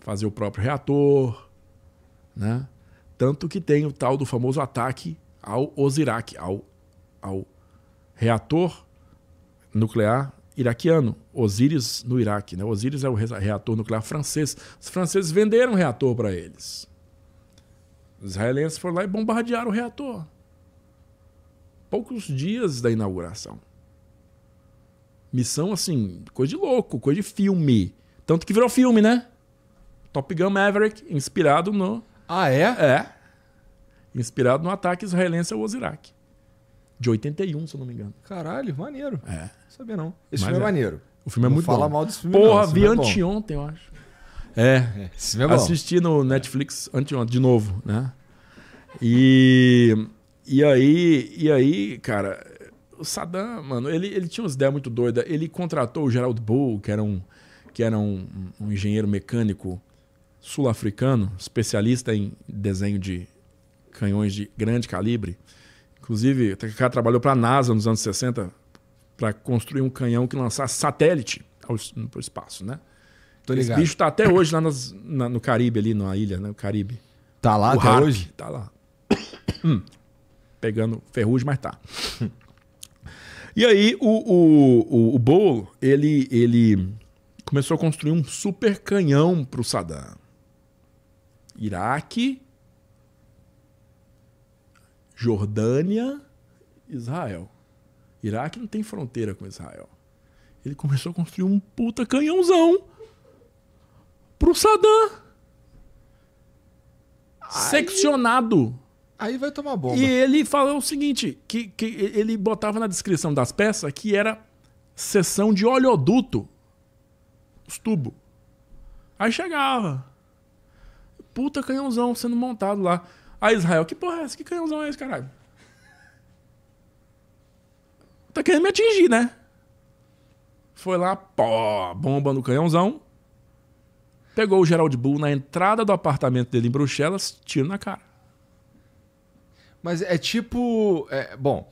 Fazer o próprio reator, né? Tanto que tem o tal do famoso ataque ao Osirak, ao, ao reator nuclear iraquiano, Osiris no Iraque. Né? Osiris é o reator nuclear francês. Os franceses venderam o reator para eles. Os israelenses foram lá e bombardearam o reator. Poucos dias da inauguração. Missão assim, coisa de louco, coisa de filme. Tanto que virou filme, né? Top Gun Maverick, inspirado no ah, é? É. Inspirado no ataque israelense ao Iraque. De 81, se eu não me engano. Caralho, maneiro. É. Não sabia não. Esse Mas filme é, é. maneiro. O filme é não muito fala bom. Fala mal desse filme. Porra, não, vi é anteontem, eu acho. É, é. Esse filme é bom. Assisti no Netflix anteontem, de novo, né? E. E aí, e aí, cara, o Saddam, mano, ele, ele tinha umas ideias muito doidas. Ele contratou o Gerald Bull, que era um, que era um, um engenheiro mecânico sul-africano, especialista em desenho de canhões de grande calibre. Inclusive, o cara trabalhou para a NASA nos anos 60 para construir um canhão que lançasse satélite para o espaço, né? Tô ligado. Esse bicho está até hoje lá nas, na, no Caribe, ali na ilha, né? No Caribe. Tá lá o até Harp, hoje? Tá lá. Hum. Pegando ferrugem, mas tá. e aí, o, o, o, o Bolo, ele, ele começou a construir um super canhão para o Saddam. Iraque, Jordânia, Israel. Iraque não tem fronteira com Israel. Ele começou a construir um puta canhãozão pro Saddam. Aí... Seccionado. Aí vai tomar bomba. E ele falou o seguinte: que, que ele botava na descrição das peças que era seção de oleoduto. Os tubos. Aí chegava puta canhãozão sendo montado lá. Aí Israel, que porra é essa? Que canhãozão é esse, caralho? Tá querendo me atingir, né? Foi lá, pó, bomba no canhãozão. Pegou o Gerald Bull na entrada do apartamento dele em Bruxelas, tiro na cara. Mas é tipo. É, bom,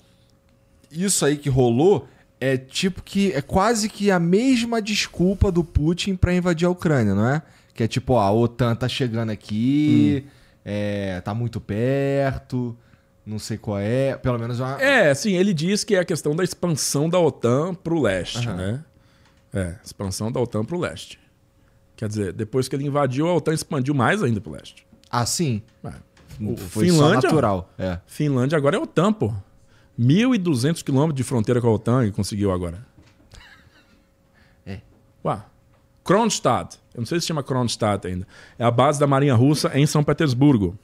isso aí que rolou é tipo que. É quase que a mesma desculpa do Putin para invadir a Ucrânia, não é? Que é tipo, ó, a OTAN tá chegando aqui, hum. é, tá muito perto, não sei qual é, pelo menos... É uma... É, sim, ele diz que é a questão da expansão da OTAN pro leste, uhum. né? É, expansão da OTAN pro leste. Quer dizer, depois que ele invadiu, a OTAN expandiu mais ainda pro leste. Ah, sim? É. O Foi Finlândia, natural. É. Finlândia agora é OTAN, pô. 1.200 quilômetros de fronteira com a OTAN e conseguiu agora. É. uau Kronstadt. Eu não sei se chama Kronstadt ainda. É a base da Marinha Russa em São Petersburgo.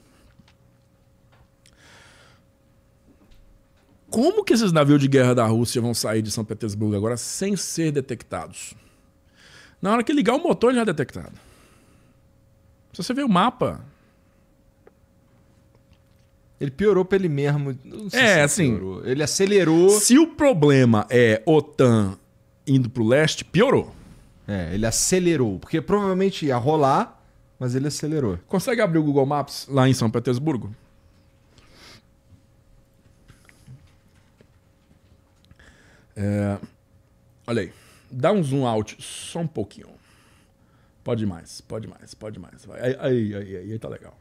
Como que esses navios de guerra da Rússia vão sair de São Petersburgo agora sem ser detectados? Na hora que ligar o motor, já é detectado. Se você ver o mapa, ele piorou para ele mesmo. é, assim. Piorou. Ele acelerou. Se o problema é OTAN indo para o leste, piorou. É, ele acelerou. Porque provavelmente ia rolar, mas ele acelerou. Consegue abrir o Google Maps lá em São Petersburgo? É, olha aí. Dá um zoom out só um pouquinho. Pode mais, pode mais, pode mais. Vai. Aí, aí, aí, aí tá legal.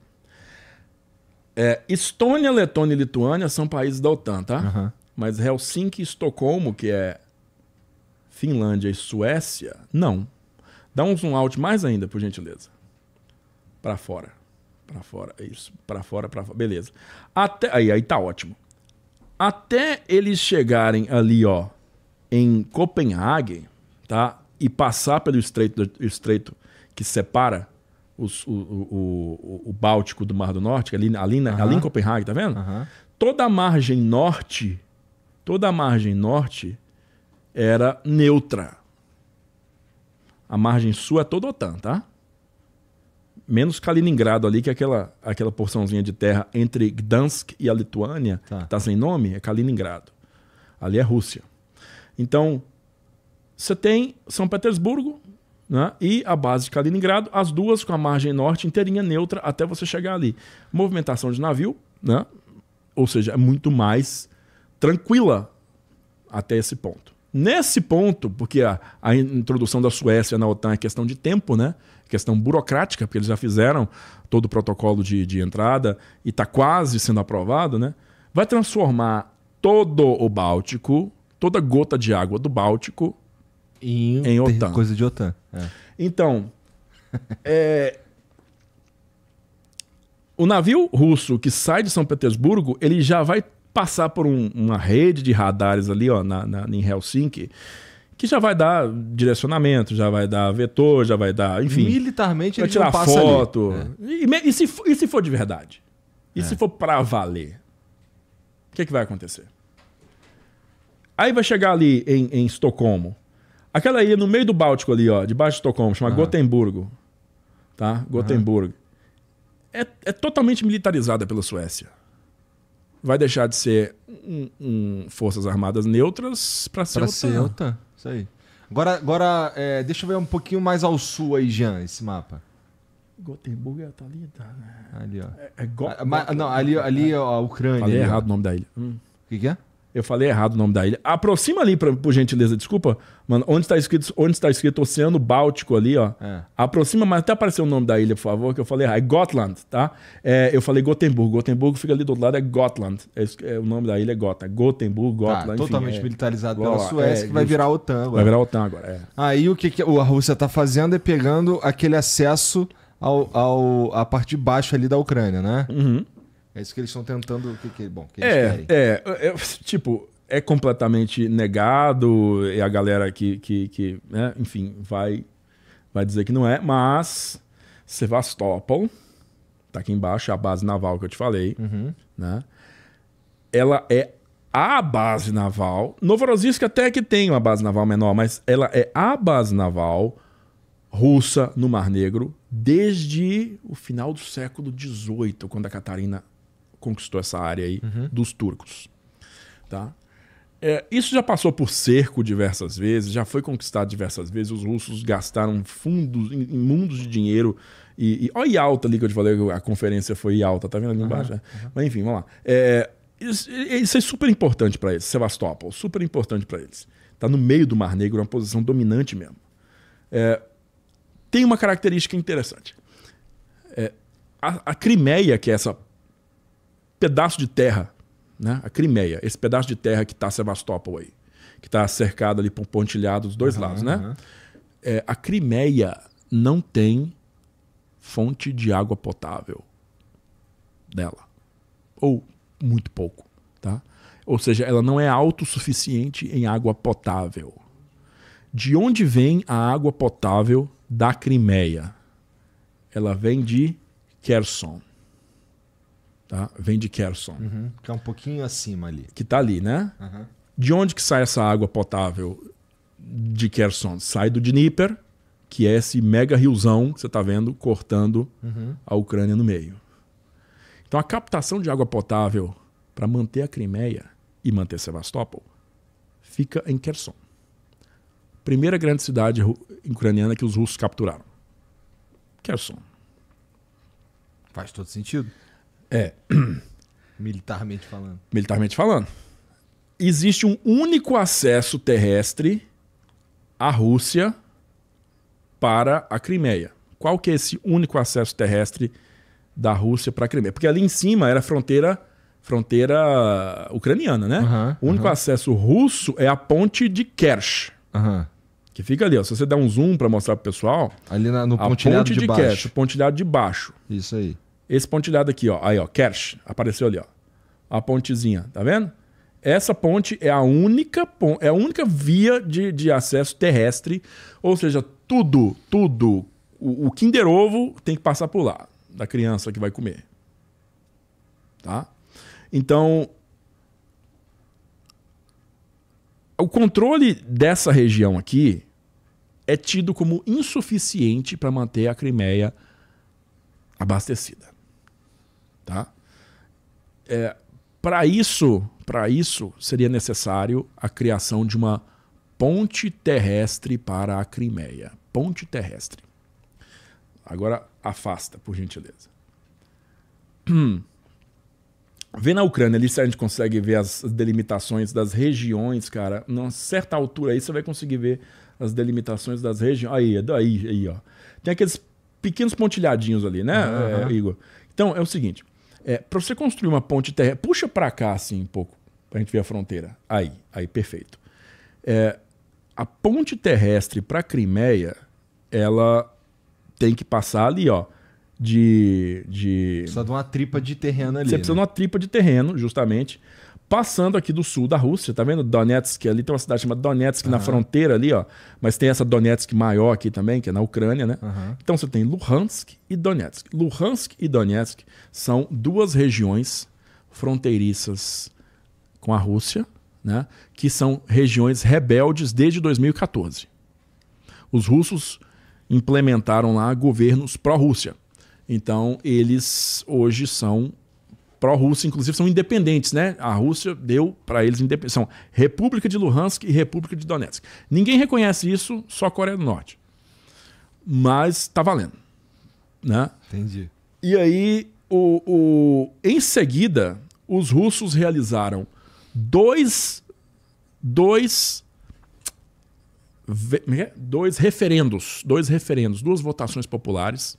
É, Estônia, Letônia e Lituânia são países da OTAN, tá? Uhum. Mas Helsinki e Estocolmo, que é Finlândia e Suécia, não. Dá um zoom out mais ainda, por gentileza. Para fora. Para fora, é isso. Para fora, para fora. Beleza. Até, aí, aí tá ótimo. Até eles chegarem ali, ó, em Copenhague, tá? E passar pelo estreito, estreito que separa os, o, o, o, o, Báltico do Mar do Norte, é ali, ali, uhum. ali em Copenhague, tá vendo? Toda a margem norte, toda a margem norte era neutra. A margem sul é toda OTAN, tá? Menos Kaliningrado ali, que é aquela, aquela porçãozinha de terra entre Gdansk e a Lituânia, tá. que tá sem nome, é Kaliningrado. Ali é Rússia. Então, você tem São Petersburgo né, e a base de Kaliningrado, as duas com a margem norte inteirinha neutra até você chegar ali. Movimentação de navio, né, ou seja, é muito mais tranquila até esse ponto. Nesse ponto, porque a, a introdução da Suécia na OTAN é questão de tempo, né? questão burocrática, porque eles já fizeram todo o protocolo de, de entrada e está quase sendo aprovado, né? vai transformar todo o Báltico, toda gota de água do Báltico em, em OTAN. Coisa de OTAN. É. Então, é, o navio russo que sai de São Petersburgo, ele já vai passar por um, uma rede de radares ali, ó, na, na, em Helsinki, que já vai dar direcionamento, já vai dar vetor, já vai dar, enfim. Militarmente vai tirar foto. Ali, é. e, e, se, e se for de verdade? E é. se for pra valer? O que, é que vai acontecer? Aí vai chegar ali em, em Estocolmo. Aquela ilha no meio do Báltico ali, ó, debaixo de Estocolmo, chama ah. Gotemburgo. Tá? Gotemburgo. Ah. É, é totalmente militarizada pela Suécia vai deixar de ser um, um Forças Armadas neutras para ser, pra ser OTAN. Isso aí. Agora, agora é, deixa eu ver um pouquinho mais ao sul aí, Jean, esse mapa. Gotemburgo é tá a tá? Né? Ali, ó. É, é ah, mas, não, ali, ali ó, a Ucrânia. Falei ali, errado ó. o nome da ilha. Hum. O hum. que, que é? Eu falei errado o nome da ilha. Aproxima ali, pra, por gentileza, desculpa. Mano, onde está escrito, onde tá escrito Oceano Báltico ali, ó. É. Aproxima, mas até apareceu o nome da ilha, por favor, que eu falei errado. É Gotland, tá? É, eu falei Gotemburgo. Gotemburgo fica ali do outro lado, é Gotland. É, é o nome da ilha é Gota. Gotemburgo, tá, Gotland. Tá, totalmente é. militarizado pela Suécia, é, que vai virar OTAN agora. Vai virar OTAN agora, Aí o que, que a Rússia está fazendo é pegando aquele acesso ao, ao, à parte de baixo ali da Ucrânia, né? Uhum. É isso que eles estão tentando. que, que, bom, que é, é, é, tipo, é completamente negado, e a galera que, que, que né, enfim, vai, vai dizer que não é, mas Sevastopol, tá aqui embaixo, é a base naval que eu te falei, uhum. né? Ela é a base naval. Novorossiysk até que tem uma base naval menor, mas ela é a base naval russa no Mar Negro desde o final do século XVIII, quando a Catarina conquistou essa área aí uhum. dos turcos. Tá? É, isso já passou por cerco diversas vezes, já foi conquistado diversas vezes. Os russos gastaram fundos, imundos de dinheiro. E, e olha a alta ali que eu te falei, a conferência foi alta, tá vendo ali embaixo? Uhum, uhum. Mas enfim, vamos lá. É, isso, isso, é super importante para eles, Sevastopol, super importante para eles. Tá no meio do Mar Negro, é uma posição dominante mesmo. É, tem uma característica interessante. É, a, a Crimeia, que é essa pedaço de terra, né? a Crimeia, esse pedaço de terra que está Sevastopol aí, que está cercado ali por pontilhado dos dois uhum, lados, né? Uhum. É, a Crimeia não tem fonte de água potável dela. Ou muito pouco, tá? Ou seja, ela não é autossuficiente em água potável. De onde vem a água potável da Crimeia? Ela vem de Kherson tá? vem de Kherson. Uhum, que é um pouquinho acima ali. Que está ali, né? Uhum. De onde que sai essa água potável de Kherson? Sai do Dnieper, que é esse mega riozão que você está vendo cortando uhum. a Ucrânia no meio. Então a captação de água potável para manter a Crimeia e manter Sevastopol fica em Kherson. Primeira grande cidade ucraniana que os russos capturaram. Kherson. Faz todo sentido. É. Militarmente falando. Militarmente falando. Existe um único acesso terrestre à Rússia para a Crimeia. Qual que é esse único acesso terrestre da Rússia para a Crimeia? Porque ali em cima era fronteira fronteira ucraniana, né? Uhum, o único uhum. acesso russo é a ponte de Kersh. Uhum. Que fica ali, ó. Se você der um zoom para mostrar pro pessoal. Ali na, no pontilhado ponte de, de baixo. Kerch, pontilhado de baixo. Isso aí. Esse pontilhado aqui, ó. Aí, ó. Kersh. Apareceu ali, ó. A pontezinha. Tá vendo? Essa ponte é a única, é a única via de, de acesso terrestre. Ou seja, tudo, tudo. O, o Kinder Ovo tem que passar por lá. Da criança que vai comer. Tá? Então, o controle dessa região aqui é tido como insuficiente para manter a Crimeia abastecida. Tá? É, para isso, para isso seria necessário a criação de uma ponte terrestre para a Crimeia. Ponte terrestre. Agora afasta, por gentileza. Hum. Vê na Ucrânia ali se a gente consegue ver as delimitações das regiões, cara. Numa certa altura aí você vai conseguir ver as delimitações das regiões. Aí, é aí, aí, ó. Tem aqueles pequenos pontilhadinhos ali, né, uhum. Igor? Então é o seguinte. É, para você construir uma ponte terrestre, puxa para cá assim um pouco, para a gente ver a fronteira. Aí, aí, perfeito. É, a ponte terrestre para a Crimeia, ela tem que passar ali, ó. De, de. Precisa de uma tripa de terreno ali. Você precisa né? de uma tripa de terreno, justamente. Passando aqui do sul da Rússia, tá vendo? Donetsk, ali tem uma cidade chamada Donetsk uhum. na fronteira ali, ó. Mas tem essa Donetsk maior aqui também, que é na Ucrânia, né? Uhum. Então você tem Luhansk e Donetsk. Luhansk e Donetsk são duas regiões fronteiriças com a Rússia, né? Que são regiões rebeldes desde 2014. Os russos implementaram lá governos pró-Rússia. Então, eles hoje são pró-Rússia, inclusive, são independentes, né? A Rússia deu para eles independência. São República de Luhansk e República de Donetsk. Ninguém reconhece isso, só a Coreia do Norte. Mas está valendo. Né? Entendi. E aí, o, o, em seguida, os russos realizaram dois, dois, é é? dois referendos, dois referendos, duas votações populares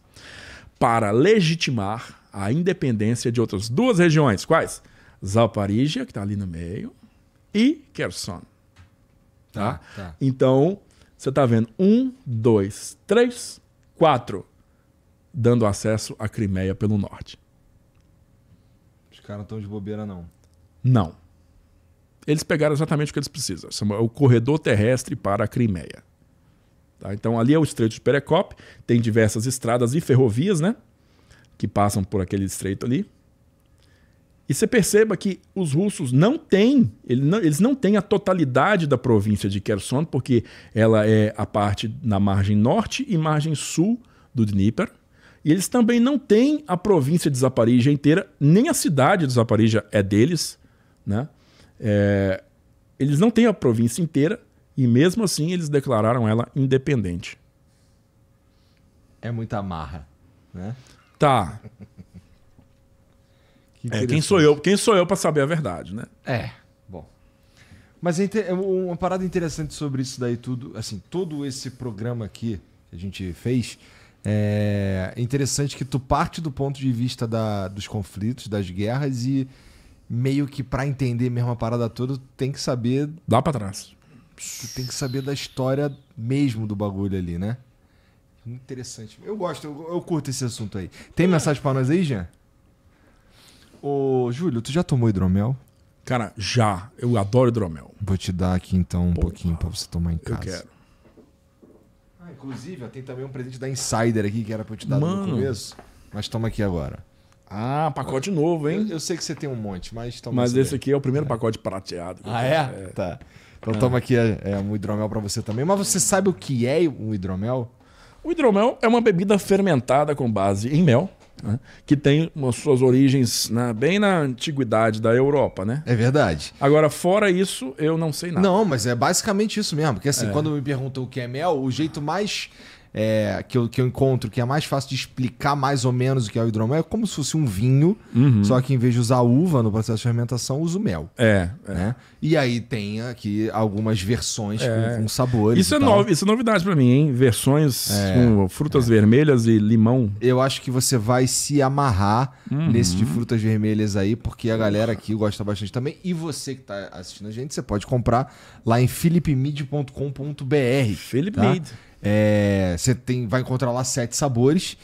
para legitimar a independência de outras duas regiões. Quais? Zaparígia, que está ali no meio, e Kherson. Tá? tá? tá. Então, você está vendo um, dois, três, quatro, dando acesso à Crimeia pelo norte. Os caras não estão de bobeira, não. Não. Eles pegaram exatamente o que eles precisam. É o corredor terrestre para a Crimeia. Tá? Então, ali é o Estreito de Perecope, tem diversas estradas e ferrovias, né? que passam por aquele estreito ali. E você perceba que os russos não têm, eles não têm a totalidade da província de Kherson, porque ela é a parte na margem norte e margem sul do Dnieper. E eles também não têm a província de Zaporizhia inteira, nem a cidade de Zaporizhia é deles. Né? É, eles não têm a província inteira e mesmo assim eles declararam ela independente. É muita amarra, né? Tá. Que é, quem sou eu, quem sou eu para saber a verdade, né? É. Bom. Mas é é uma parada interessante sobre isso daí tudo, assim, todo esse programa aqui que a gente fez, é interessante que tu parte do ponto de vista da, dos conflitos, das guerras e meio que para entender mesmo a parada toda, tu tem que saber. Dá para trás. Tu tem que saber da história mesmo do bagulho ali, né? Muito interessante. Eu gosto, eu, eu curto esse assunto aí. Tem mensagem para nós aí, Jean? Ô, Júlio, tu já tomou hidromel? Cara, já. Eu adoro hidromel. Vou te dar aqui então um Pô, pouquinho para você tomar em casa. Eu quero. Ah, inclusive, tem também um presente da Insider aqui que era pra eu te dar Mano. no começo. Mas toma aqui agora. Ah, pacote novo, hein? Eu, eu sei que você tem um monte, mas toma Mas esse aqui é o primeiro é. pacote prateado. Ah, é? é? Tá. Então ah. toma aqui é, é um hidromel para você também. Mas você sabe o que é um hidromel? O hidromel é uma bebida fermentada com base em mel, né, que tem suas origens né, bem na antiguidade da Europa, né? É verdade. Agora, fora isso, eu não sei nada. Não, mas é basicamente isso mesmo. Porque assim, é. quando me perguntam o que é mel, o jeito mais é, que, eu, que eu encontro que é mais fácil de explicar mais ou menos o que é o hidromel, é como se fosse um vinho, uhum. só que em vez de usar uva no processo de fermentação, uso mel. É. é. Né? é. E aí tem aqui algumas versões é. com, com, sabores. Isso é, no, isso é novidade para mim, hein? Versões é, com frutas é. vermelhas e limão. Eu acho que você vai se amarrar uhum. nesse de frutas vermelhas aí, porque a galera aqui gosta bastante também. E você que tá assistindo a gente, você pode comprar lá em philipmid.com.br. Philip tá? É, você tem, vai encontrar lá sete sabores.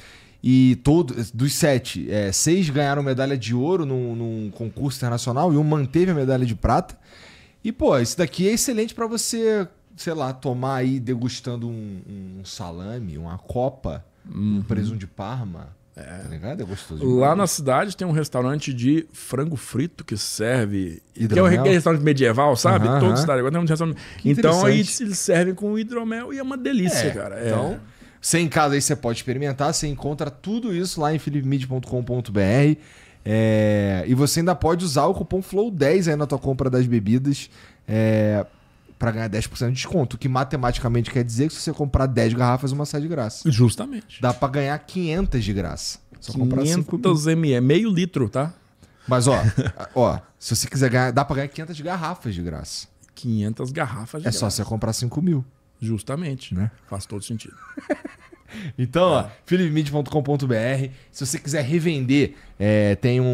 E todo, dos sete, é, seis ganharam medalha de ouro num, num, concurso internacional e um manteve a medalha de prata. E, pô, esse daqui é excelente para você, sei lá, tomar aí degustando um, um salame, uma copa, uhum. um presunto de parma é. Tá ligado? É gostoso. Lá na cidade tem um restaurante de frango frito que serve. Hidromel? Que é um restaurante medieval, sabe? Todo uhum. cidade agora tem um restaurante. Que então aí eles servem com hidromel e é uma delícia, é, cara. É. Então, você em casa aí você pode experimentar, você encontra tudo isso lá em philipmid.com.br. É, e você ainda pode usar o cupom FLOW10 aí na tua compra das bebidas. É, para ganhar 10% de desconto, que matematicamente quer dizer que se você comprar 10 garrafas, uma sai de graça. Justamente. Dá para ganhar 500 de graça. Só 500 ml, meio litro, tá? Mas ó, ó, se você quiser ganhar, dá para ganhar 500 garrafas de graça. 500 garrafas de É graça. só você comprar 5 mil. Justamente. Né? Faz todo sentido. Então, ó, é. Se você quiser revender, é, tem um,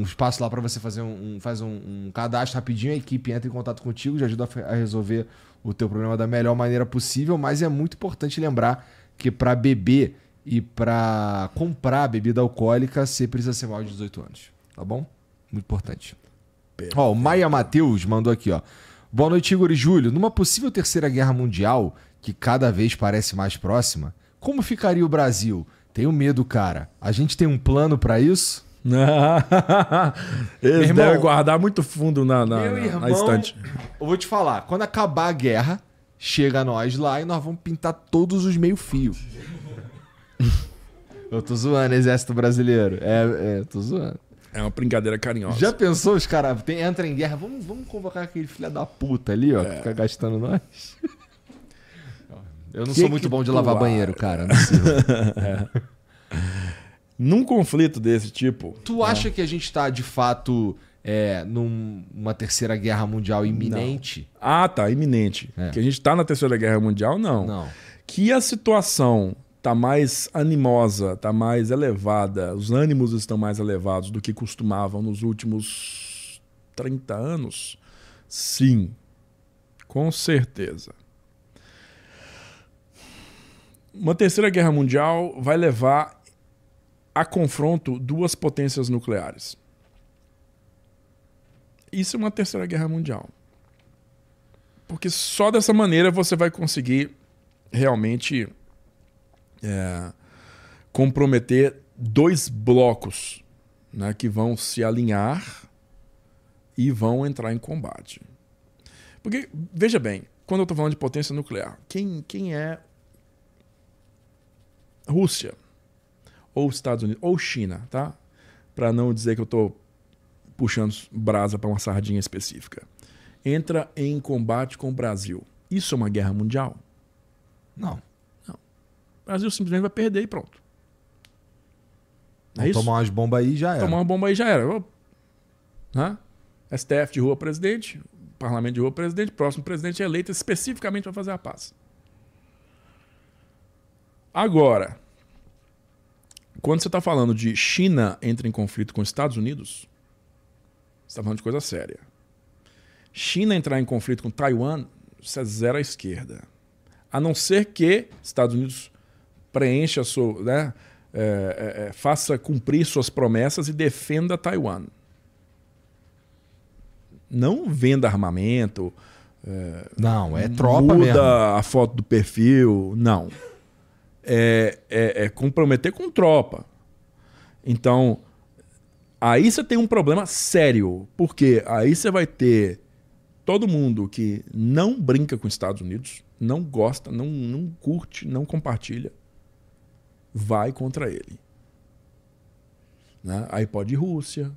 um, espaço lá para você fazer um, um faz um, um, cadastro rapidinho. A equipe entra em contato contigo, já ajuda a, a resolver o teu problema da melhor maneira possível. Mas é muito importante lembrar que para beber e para comprar bebida alcoólica, você precisa ser maior de 18 anos. Tá bom? Muito importante. Perfeito. Ó, o Maia Matheus mandou aqui, ó. Boa noite, Igor e Júlio. Numa possível terceira guerra mundial, que cada vez parece mais próxima, como ficaria o Brasil? Tenho medo, cara. A gente tem um plano para isso? Eles irmão, devem guardar muito fundo na, na, irmão, na estante. Eu vou te falar, quando acabar a guerra, chega nós lá e nós vamos pintar todos os meio-fios. eu tô zoando, Exército Brasileiro. É, é, tô zoando. É uma brincadeira carinhosa. Já pensou os caras entram em guerra? Vamos, vamos convocar aquele filho da puta ali, ó, é. que fica gastando nós. Eu não que sou muito bom de lavar banheiro, cara. é. Num conflito desse tipo. Tu acha é. que a gente está de fato é, numa terceira guerra mundial iminente? Não. Ah, tá, iminente. É. Que a gente está na terceira guerra mundial, não. Não. Que a situação tá mais animosa, tá mais elevada, os ânimos estão mais elevados do que costumavam nos últimos 30 anos? Sim, com certeza. Uma terceira guerra mundial vai levar a confronto duas potências nucleares. Isso é uma terceira guerra mundial. Porque só dessa maneira você vai conseguir realmente é, comprometer dois blocos né, que vão se alinhar e vão entrar em combate. Porque, veja bem, quando eu estou falando de potência nuclear, quem, quem é Rússia, ou Estados Unidos, ou China, tá? Para não dizer que eu estou puxando brasa para uma sardinha específica, entra em combate com o Brasil. Isso é uma guerra mundial? Não. não. O Brasil simplesmente vai perder e pronto. Não é tomar umas bombas aí já era. Tomar uma bomba aí já era. Hã? STF de rua presidente, parlamento de rua presidente, próximo presidente é eleito especificamente para fazer a paz. Agora, quando você está falando de China entra em conflito com os Estados Unidos, você está falando de coisa séria. China entrar em conflito com Taiwan, isso é zero à esquerda. A não ser que Estados Unidos preencha sua. Né, é, é, é, faça cumprir suas promessas e defenda Taiwan. Não venda armamento. É, não, é tropa muda mesmo. Muda a foto do perfil, não é, é, é comprometer com tropa. Então, aí você tem um problema sério, porque aí você vai ter todo mundo que não brinca com os Estados Unidos, não gosta, não, não curte, não compartilha, vai contra ele. Né? Aí pode ir Rússia,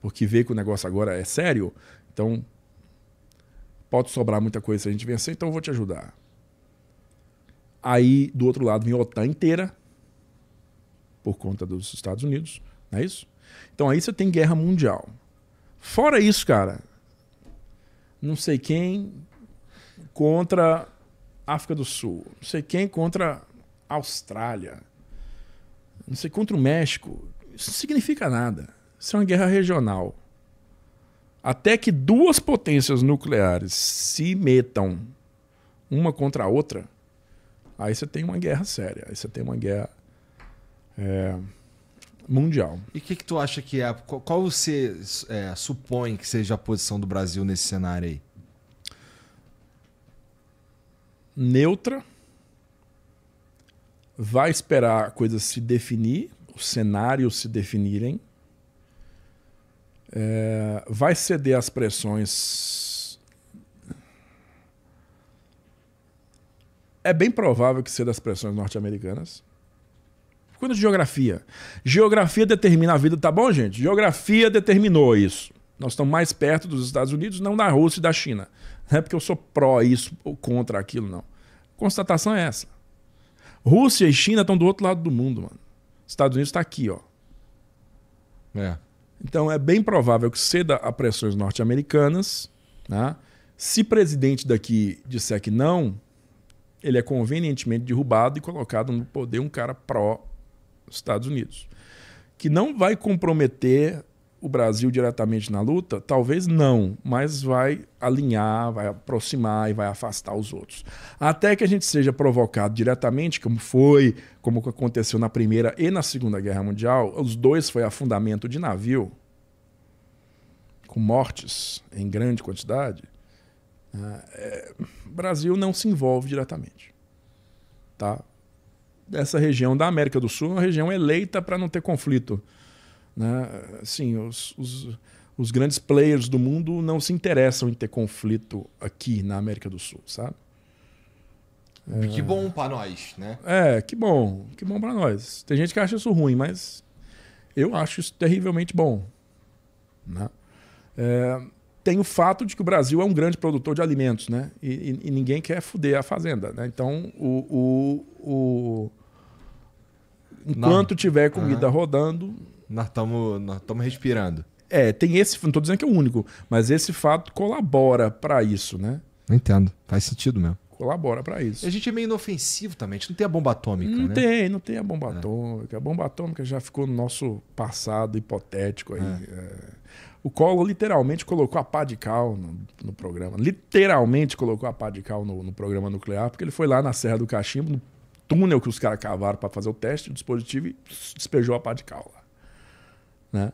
porque vê que o negócio agora é sério, então pode sobrar muita coisa se a gente vencer, então eu vou te ajudar. Aí, do outro lado, vem a OTAN inteira, por conta dos Estados Unidos, não é isso? Então aí você tem guerra mundial. Fora isso, cara, não sei quem contra África do Sul, não sei quem contra Austrália, não sei contra o México. Isso não significa nada. Isso é uma guerra regional. Até que duas potências nucleares se metam uma contra a outra, Aí você tem uma guerra séria, aí você tem uma guerra é, mundial. E o que, que tu acha que é? Qual você é, supõe que seja a posição do Brasil nesse cenário aí? Neutra. Vai esperar a coisa se definir, os cenários se definirem. É, vai ceder às pressões é bem provável que seja das pressões norte-americanas. Quando geografia. Geografia determina a vida, tá bom, gente? Geografia determinou isso. Nós estamos mais perto dos Estados Unidos, não da Rússia e da China. Não é porque eu sou pró isso ou contra aquilo, não. Constatação é essa. Rússia e China estão do outro lado do mundo, mano. Estados Unidos está aqui, ó. É. Então é bem provável que ceda a pressões norte-americanas. Né? Se presidente daqui disser que não, ele é convenientemente derrubado e colocado no poder um cara pró-Estados Unidos. Que não vai comprometer o Brasil diretamente na luta? Talvez não, mas vai alinhar, vai aproximar e vai afastar os outros. Até que a gente seja provocado diretamente, como foi, como aconteceu na Primeira e na Segunda Guerra Mundial, os dois foi afundamento de navio, com mortes em grande quantidade. Ah, é, Brasil não se envolve diretamente. Tá? Essa região da América do Sul é uma região eleita para não ter conflito. Né? Assim, os, os, os, grandes players do mundo não se interessam em ter conflito aqui na América do Sul, sabe? É... Que bom para nós, né? É, que bom, que bom para nós. Tem gente que acha isso ruim, mas eu acho isso terrivelmente bom, né? É, tem o fato de que o Brasil é um grande produtor de alimentos, né? E, e, e ninguém quer fuder a fazenda, né? Então, o, o, o... enquanto não. tiver comida uhum. rodando... Nós estamos respirando. É, tem esse... Não estou dizendo que é o único, mas esse fato colabora para isso, né? entendo. Faz sentido mesmo colabora para isso. A gente é meio inofensivo também, a gente não tem a bomba atômica. Não né? tem, não tem a bomba é. atômica. A bomba atômica já ficou no nosso passado hipotético aí. É. É. O Collor literalmente colocou a pá de cal no, no programa. Literalmente colocou a pá de cal no, no, programa nuclear, porque ele foi lá na Serra do Cachimbo, no túnel que os caras cavaram para fazer o teste do dispositivo e despejou a pá de cal lá. Né?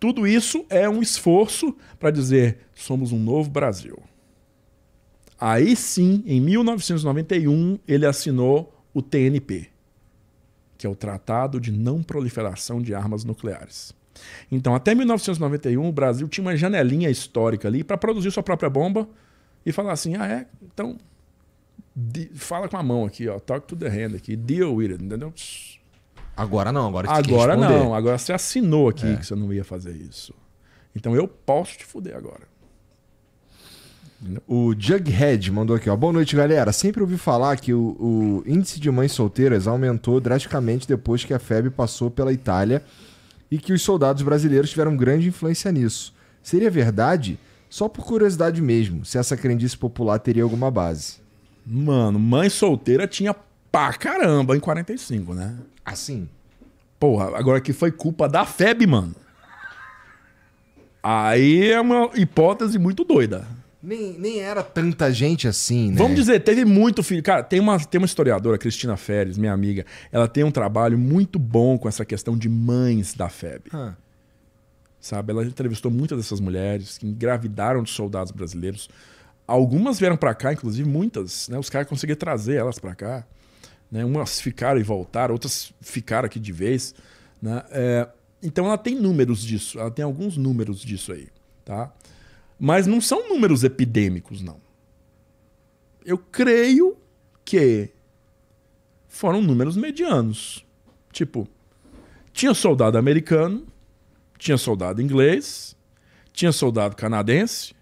Tudo isso é um esforço para dizer: somos um novo Brasil. Aí sim, em 1991, ele assinou o TNP, que é o Tratado de Não Proliferação de Armas Nucleares. Então, até 1991, o Brasil tinha uma janelinha histórica ali para produzir sua própria bomba e falar assim: ah, é? Então, fala com a mão aqui, ó, talk to the é hand aqui, deal with it, entendeu? Agora não, agora você Agora não, agora você assinou aqui é. que você não ia fazer isso. Então eu posso te fuder agora. O Jughead mandou aqui, ó. Boa noite, galera. Sempre ouvi falar que o, o índice de mães solteiras aumentou drasticamente depois que a FEB passou pela Itália e que os soldados brasileiros tiveram grande influência nisso. Seria verdade? Só por curiosidade mesmo, se essa crendice popular teria alguma base. Mano, mãe solteira tinha pra caramba em 45, né? Assim. Porra, agora que foi culpa da FEB, mano. Aí é uma hipótese muito doida. Nem, nem era tanta gente assim, né? Vamos dizer, teve muito filho. Cara, tem uma, tem uma historiadora, Cristina Férez, minha amiga, ela tem um trabalho muito bom com essa questão de mães da FEB. Ah. Sabe? Ela entrevistou muitas dessas mulheres que engravidaram de soldados brasileiros. Algumas vieram para cá, inclusive muitas, né? Os caras conseguiram trazer elas para cá. Né? Umas ficaram e voltaram, outras ficaram aqui de vez. Né? É, então ela tem números disso, ela tem alguns números disso aí, tá? Mas não são números epidêmicos, não. Eu creio que foram números medianos. Tipo, tinha soldado americano, tinha soldado inglês, tinha soldado canadense,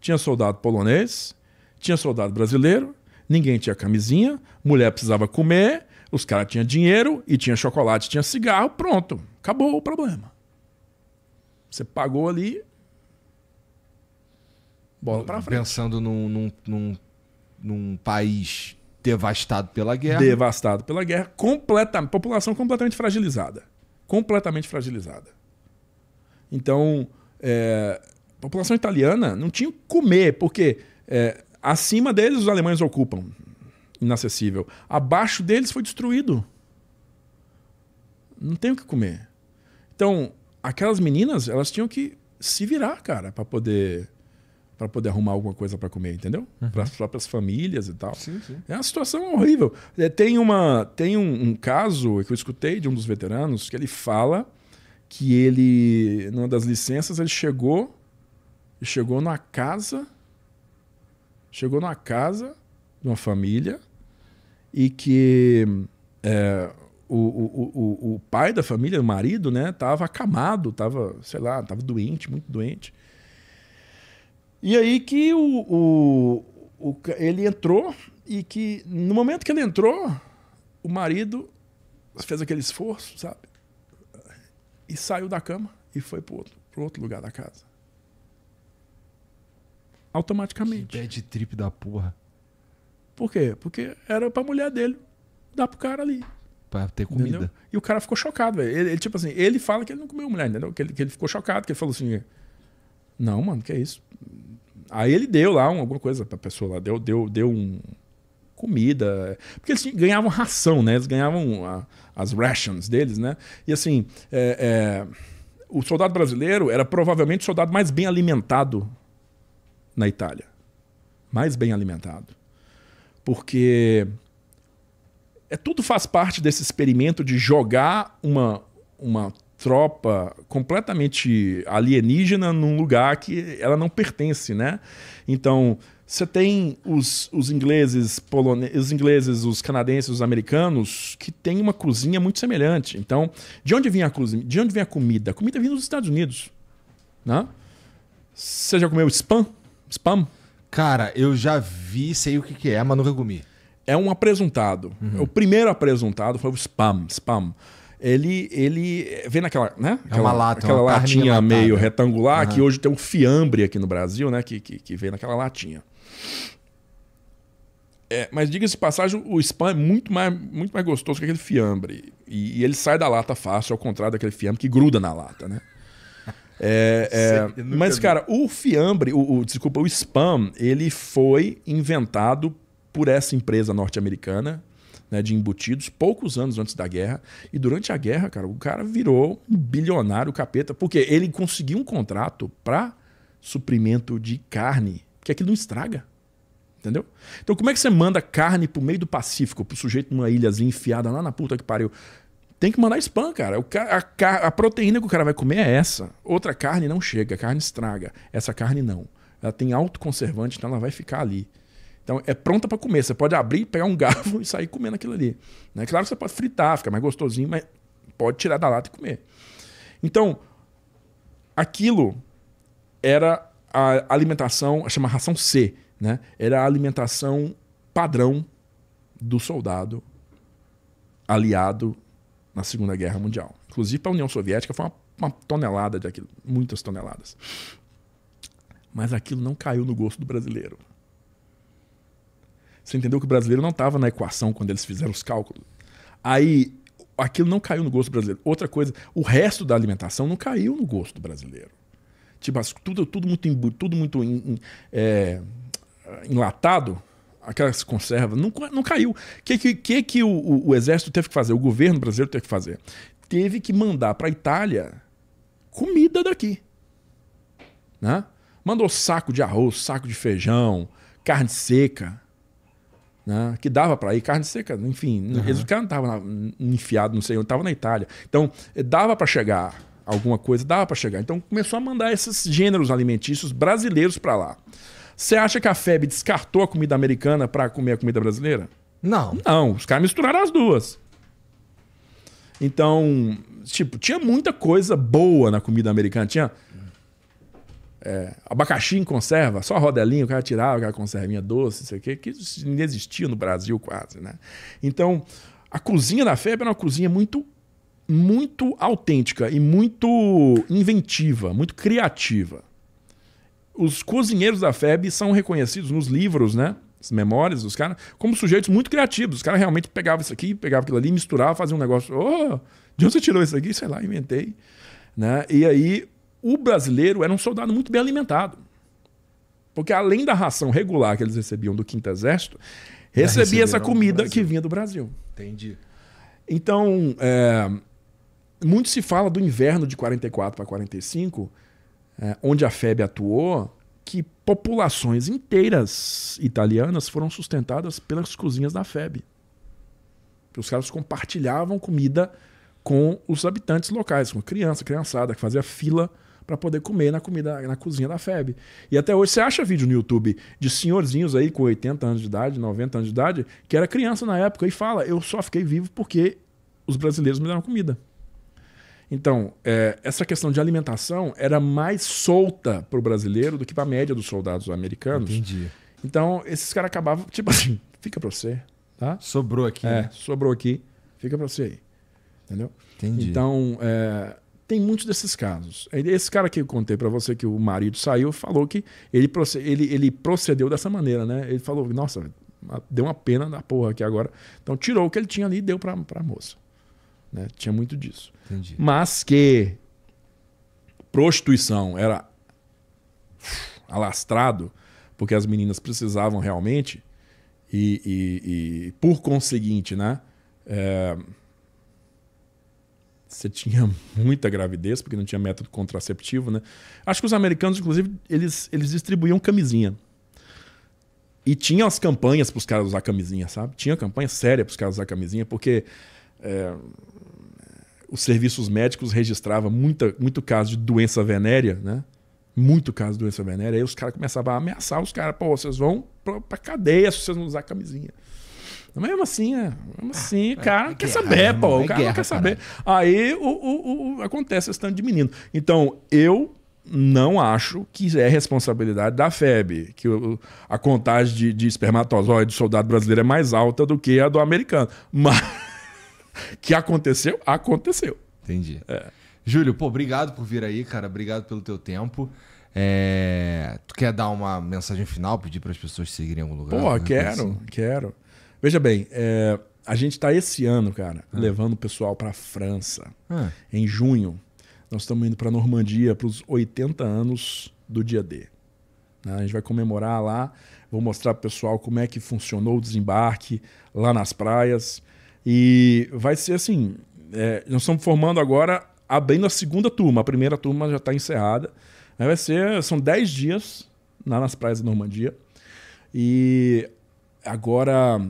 tinha soldado polonês, tinha soldado brasileiro, ninguém tinha camisinha, mulher precisava comer, os caras tinham dinheiro e tinha chocolate, tinha cigarro, pronto, acabou o problema. Você pagou ali bola para frente. Pensando num, num, num, num, país devastado pela guerra. Devastado pela guerra, completa, população completamente fragilizada. Completamente fragilizada. Então, é, a população italiana não tinha o que comer, porque é, acima deles os alemães ocupam, inacessível. Abaixo deles foi destruído. Não tem o que comer. Então, aquelas meninas, elas tinham que se virar, cara, para poder para poder arrumar alguma coisa para comer, entendeu? Uhum. Para as próprias famílias e tal. Sim, sim. É uma situação horrível. É, tem uma, tem um, um, caso que eu escutei de um dos veteranos que ele fala que ele, numa das licenças, ele chegou, chegou na casa, chegou na casa de uma família e que é, o, o, o, o pai da família, o marido, né, tava acamado, tava, sei lá, tava doente, muito doente. E aí que o, o, o, ele entrou e que no momento que ele entrou, o marido fez aquele esforço, sabe? E saiu da cama e foi pro outro, pro outro lugar da casa. Automaticamente. Que de trip da porra. Por quê? Porque era pra mulher dele dar pro cara ali. Pra ter comida. Entendeu? E o cara ficou chocado, velho. Ele, ele, tipo assim, ele fala que ele não comeu mulher, entendeu? Que ele, que ele ficou chocado, que ele falou assim não, mano, que é isso. Aí ele deu lá um, alguma coisa pra pessoa lá, deu, deu, deu um. Comida. Porque eles ganhavam ração, né? Eles ganhavam a, as rations deles, né? E assim, é, é, o soldado brasileiro era provavelmente o soldado mais bem alimentado na Itália. Mais bem alimentado. Porque é, tudo faz parte desse experimento de jogar uma, uma tropa completamente alienígena num lugar que ela não pertence, né? Então, você tem os, os ingleses, polone... os ingleses, os canadenses, os americanos, que tem uma cozinha muito semelhante. Então, de onde vem a cozinha? De onde vem a comida? A comida vem dos Estados Unidos, né? Você já comeu spam? Spam? Cara, eu já vi, sei o que, que é, mas nunca comi. É um apresentado. Uhum. O primeiro apresentado foi o spam, spam ele, ele vem naquela, né? Aquela, é uma lata, aquela uma latinha meio retangular, uhum. que hoje tem um fiambre aqui no Brasil, né? Que, que, que vem naquela latinha. É, mas diga-se passagem, o spam é muito mais, muito mais gostoso que aquele fiambre. E, e, ele sai da lata fácil, ao contrário daquele fiambre que gruda na lata, né? É, é, mas, cara, o fiambre, o, o, desculpa, o spam, ele foi inventado por essa empresa norte-americana né, de embutidos, poucos anos antes da guerra. E durante a guerra, cara, o cara virou um bilionário capeta, porque ele conseguiu um contrato para suprimento de carne, que aquilo não estraga. Entendeu? Então, como é que você manda carne pro meio do Pacífico, pro sujeito numa ilhazinha enfiada lá na puta que pariu? tem que mandar spam, cara. A, a, proteína que o cara vai comer é essa. Outra carne não chega, a carne estraga. Essa carne não. Ela tem autoconservante, então ela vai ficar ali. Então é pronta para comer. Você pode abrir, pegar um garfo e sair comendo aquilo ali. Né? Claro que você pode fritar, fica mais gostosinho, mas pode tirar da lata e comer. Então, aquilo era a alimentação, chama ração C, né? Era a alimentação padrão do soldado aliado na Segunda Guerra Mundial. Inclusive para a União Soviética foi uma, uma tonelada de aquilo, muitas toneladas. Mas aquilo não caiu no gosto do brasileiro. Você entendeu que o brasileiro não estava na equação quando eles fizeram os cálculos. Aí aquilo não caiu no gosto brasileiro. Outra coisa, o resto da alimentação não caiu no gosto do brasileiro. Tipo, tudo, tudo muito, tudo muito in, in, é, enlatado, aquelas conservas, não, não caiu. O que, que, que, que o, o, o exército teve que fazer? O governo brasileiro teve que fazer? Teve que mandar para a Itália comida daqui. Né? Mandou saco de arroz, saco de feijão, carne seca. Né? que dava para ir carne seca, enfim, uhum. eles não estavam enfiados, não sei, onde, estava na Itália. Então, eh, dava para chegar alguma coisa, dava para chegar. Então, começou a mandar esses gêneros alimentícios brasileiros para lá. Você acha que a FEB descartou a comida americana para comer a comida brasileira? Não. Não, os caras misturaram as duas. Então, tipo, tinha muita coisa boa na comida americana, tinha é, abacaxi em conserva, só rodelinha, o cara tirava aquela conservinha doce, sei o quê, que não existia no Brasil quase, né? Então, a cozinha da FEB era é uma cozinha muito muito autêntica e muito inventiva, muito criativa. Os cozinheiros da FEB são reconhecidos nos livros, né? As memórias dos caras, como sujeitos muito criativos. Os caras realmente pegavam isso aqui, pegavam aquilo ali, misturavam, faziam um negócio. Oh, de onde você tirou isso aqui? Sei lá, inventei. Né? E aí o brasileiro era um soldado muito bem alimentado. Porque além da ração regular que eles recebiam do Quinto Exército, recebia essa comida que vinha do Brasil. Entendi. Então, é, muito se fala do inverno de 44 para 45, é, onde a FEB atuou, que populações inteiras italianas foram sustentadas pelas cozinhas da FEB. Os caras compartilhavam comida com os habitantes locais, com criança, criançada, que fazia fila para poder comer na comida na cozinha da FEB. E até hoje você acha vídeo no YouTube de senhorzinhos aí com 80 anos de idade, 90 anos de idade, que era criança na época e fala: "Eu só fiquei vivo porque os brasileiros me deram comida". Então, é, essa questão de alimentação era mais solta para o brasileiro do que para a média dos soldados americanos. Entendi. Então, esses caras acabavam, tipo assim, fica para você, tá? Sobrou aqui. É, né? sobrou aqui, fica para você aí. Entendeu? Entendi. Então, é, tem muitos desses casos. Esse cara que eu contei para você que o marido saiu falou que ele, ele, ele procedeu dessa maneira, né? Ele falou, nossa, deu uma pena da porra aqui agora. Então tirou o que ele tinha ali e deu para a moça. Né? Tinha muito disso. Entendi. Mas que prostituição era alastrado, porque as meninas precisavam realmente, e, e, e por conseguinte, né? É, você tinha muita gravidez, porque não tinha método contraceptivo, né? Acho que os americanos, inclusive, eles, eles distribuíam camisinha. E tinha as campanhas para os caras usar camisinha, sabe? Tinha campanha séria para os caras usar camisinha, porque é, os serviços médicos registravam muita, muito caso de doença venérea, né? Muito caso de doença venérea. Aí os caras começavam a ameaçar os caras. Pô, vocês vão para cadeia se vocês não usar camisinha. Mas mesmo assim, é Mesmo assim, ah, cara, é quer guerra, saber, pô. É o cara guerra, quer saber. Caralho. Aí o, o, o, acontece esse tanto de menino. Então, eu não acho que é responsabilidade da FEB, que a contagem de, de espermatozoide do soldado brasileiro é mais alta do que a do americano. Mas que aconteceu, aconteceu. Entendi. É. Júlio, pô, obrigado por vir aí, cara. Obrigado pelo teu tempo. É... Tu quer dar uma mensagem final, pedir para as pessoas seguirem em algum lugar? Pô, quero, assim? quero. Veja bem, é, a gente está esse ano, cara, ah. levando o pessoal para a França. Ah. Em junho, nós estamos indo para a Normandia para os 80 anos do dia D. Né? A gente vai comemorar lá, vou mostrar para o pessoal como é que funcionou o desembarque lá nas praias. E vai ser assim: é, nós estamos formando agora, abrindo a segunda turma, a primeira turma já está encerrada. vai ser, são 10 dias lá nas praias da Normandia. E agora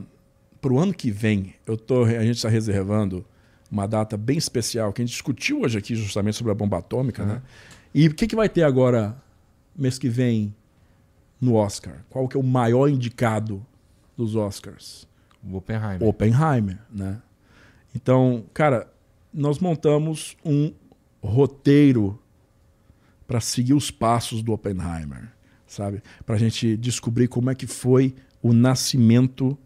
para o ano que vem, eu tô, a gente está reservando uma data bem especial que a gente discutiu hoje aqui justamente sobre a bomba atômica, uhum. né? E o que, que vai ter agora, mês que vem, no Oscar? Qual que é o maior indicado dos Oscars? O Oppenheimer. Oppenheimer, né? Então, cara, nós montamos um roteiro para seguir os passos do Oppenheimer, sabe? Para a gente descobrir como é que foi o nascimento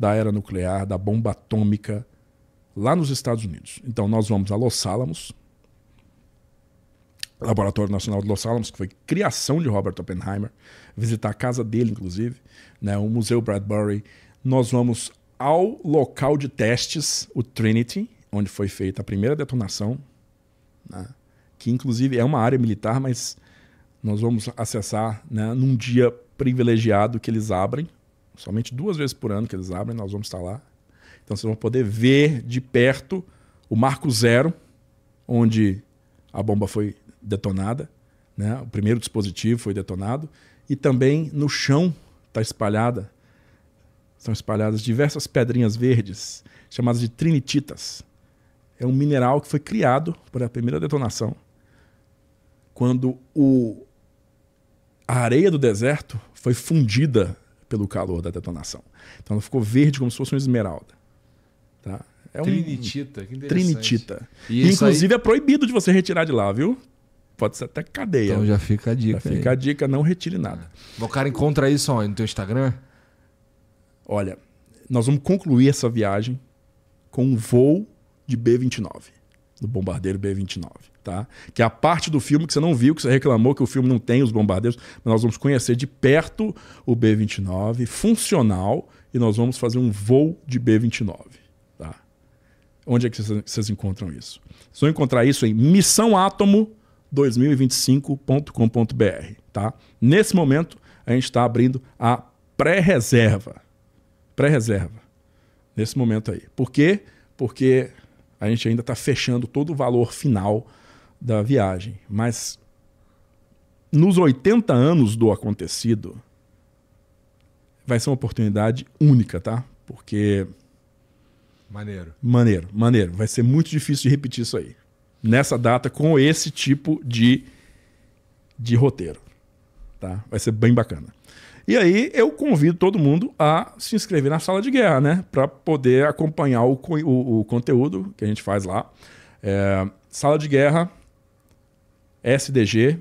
da era nuclear, da bomba atômica, lá nos Estados Unidos. Então nós vamos a Los Alamos, Laboratório Nacional de Los Alamos, que foi criação de Robert Oppenheimer, visitar a casa dele, inclusive, né, o Museu Bradbury. Nós vamos ao local de testes, o Trinity, onde foi feita a primeira detonação, né, que inclusive é uma área militar, mas nós vamos acessar né, num dia privilegiado que eles abrem, Somente duas vezes por ano que eles abrem, nós vamos estar lá. Então vocês vão poder ver de perto o Marco Zero, onde a bomba foi detonada, né? o primeiro dispositivo foi detonado, e também no chão está espalhada, são espalhadas diversas pedrinhas verdes, chamadas de trinititas. É um mineral que foi criado para a primeira detonação, quando o, a areia do deserto foi fundida pelo calor da detonação. Então ela ficou verde como se fosse uma esmeralda. Tá? É um... Trinitita, que interessante. Trinitita. E Inclusive aí... é proibido de você retirar de lá, viu? Pode ser até cadeia. Então já fica a dica. Já fica a dica, não retire nada. O cara encontra isso onde? No teu Instagram? Olha, nós vamos concluir essa viagem com um voo de B-29, do bombardeiro B-29. Tá? Que é a parte do filme que você não viu, que você reclamou que o filme não tem os bombardeiros, mas nós vamos conhecer de perto o B-29 funcional e nós vamos fazer um voo de B-29. Tá? Onde é que vocês encontram isso? Vocês vão encontrar isso em missãoatomo2025.com.br. Tá? Nesse momento, a gente está abrindo a pré-reserva. Pré-reserva. Nesse momento aí. Por quê? Porque a gente ainda está fechando todo o valor final da viagem. Mas nos 80 anos do acontecido, vai ser uma oportunidade única, tá? Porque. Maneiro. Maneiro, maneiro. Vai ser muito difícil de repetir isso aí. Nessa data, com esse tipo de, de roteiro. Tá? Vai ser bem bacana. E aí eu convido todo mundo a se inscrever na sala de guerra, né? Para poder acompanhar o, o, o, conteúdo que a gente faz lá. É, sala de guerra SDG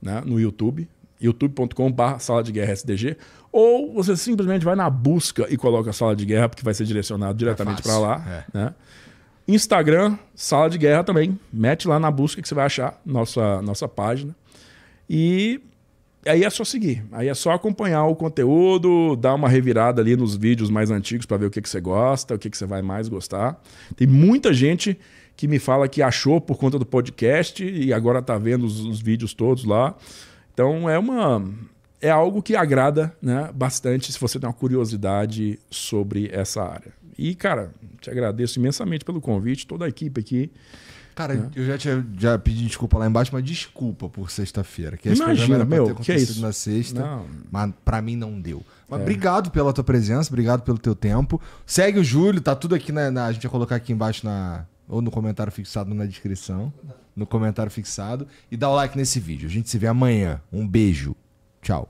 né, no YouTube, youtube.com.br sala de guerra SDG, ou você simplesmente vai na busca e coloca a sala de guerra, porque vai ser direcionado diretamente é para lá. É. Né? Instagram, sala de guerra também. Mete lá na busca que você vai achar nossa, nossa página. E aí é só seguir. Aí é só acompanhar o conteúdo, dar uma revirada ali nos vídeos mais antigos para ver o que, que você gosta, o que, que você vai mais gostar. Tem muita gente que me fala que achou por conta do podcast e agora está vendo os, os, vídeos todos lá. Então é uma é algo que agrada, né, bastante se você tem uma curiosidade sobre essa área. E cara, te agradeço imensamente pelo convite, toda a equipe aqui. Cara, né? eu já tinha já pedi desculpa lá embaixo, mas desculpa por sexta-feira. Que Imagina, era meu, ter que é isso? na sexta, não. mas para mim não deu. Mas é. obrigado pela tua presença, obrigado pelo teu tempo. Segue o Júlio, tá tudo aqui na, na a gente vai colocar aqui embaixo na ou no comentário fixado na descrição. No comentário fixado. E dá o like nesse vídeo. A gente se vê amanhã. Um beijo. Tchau.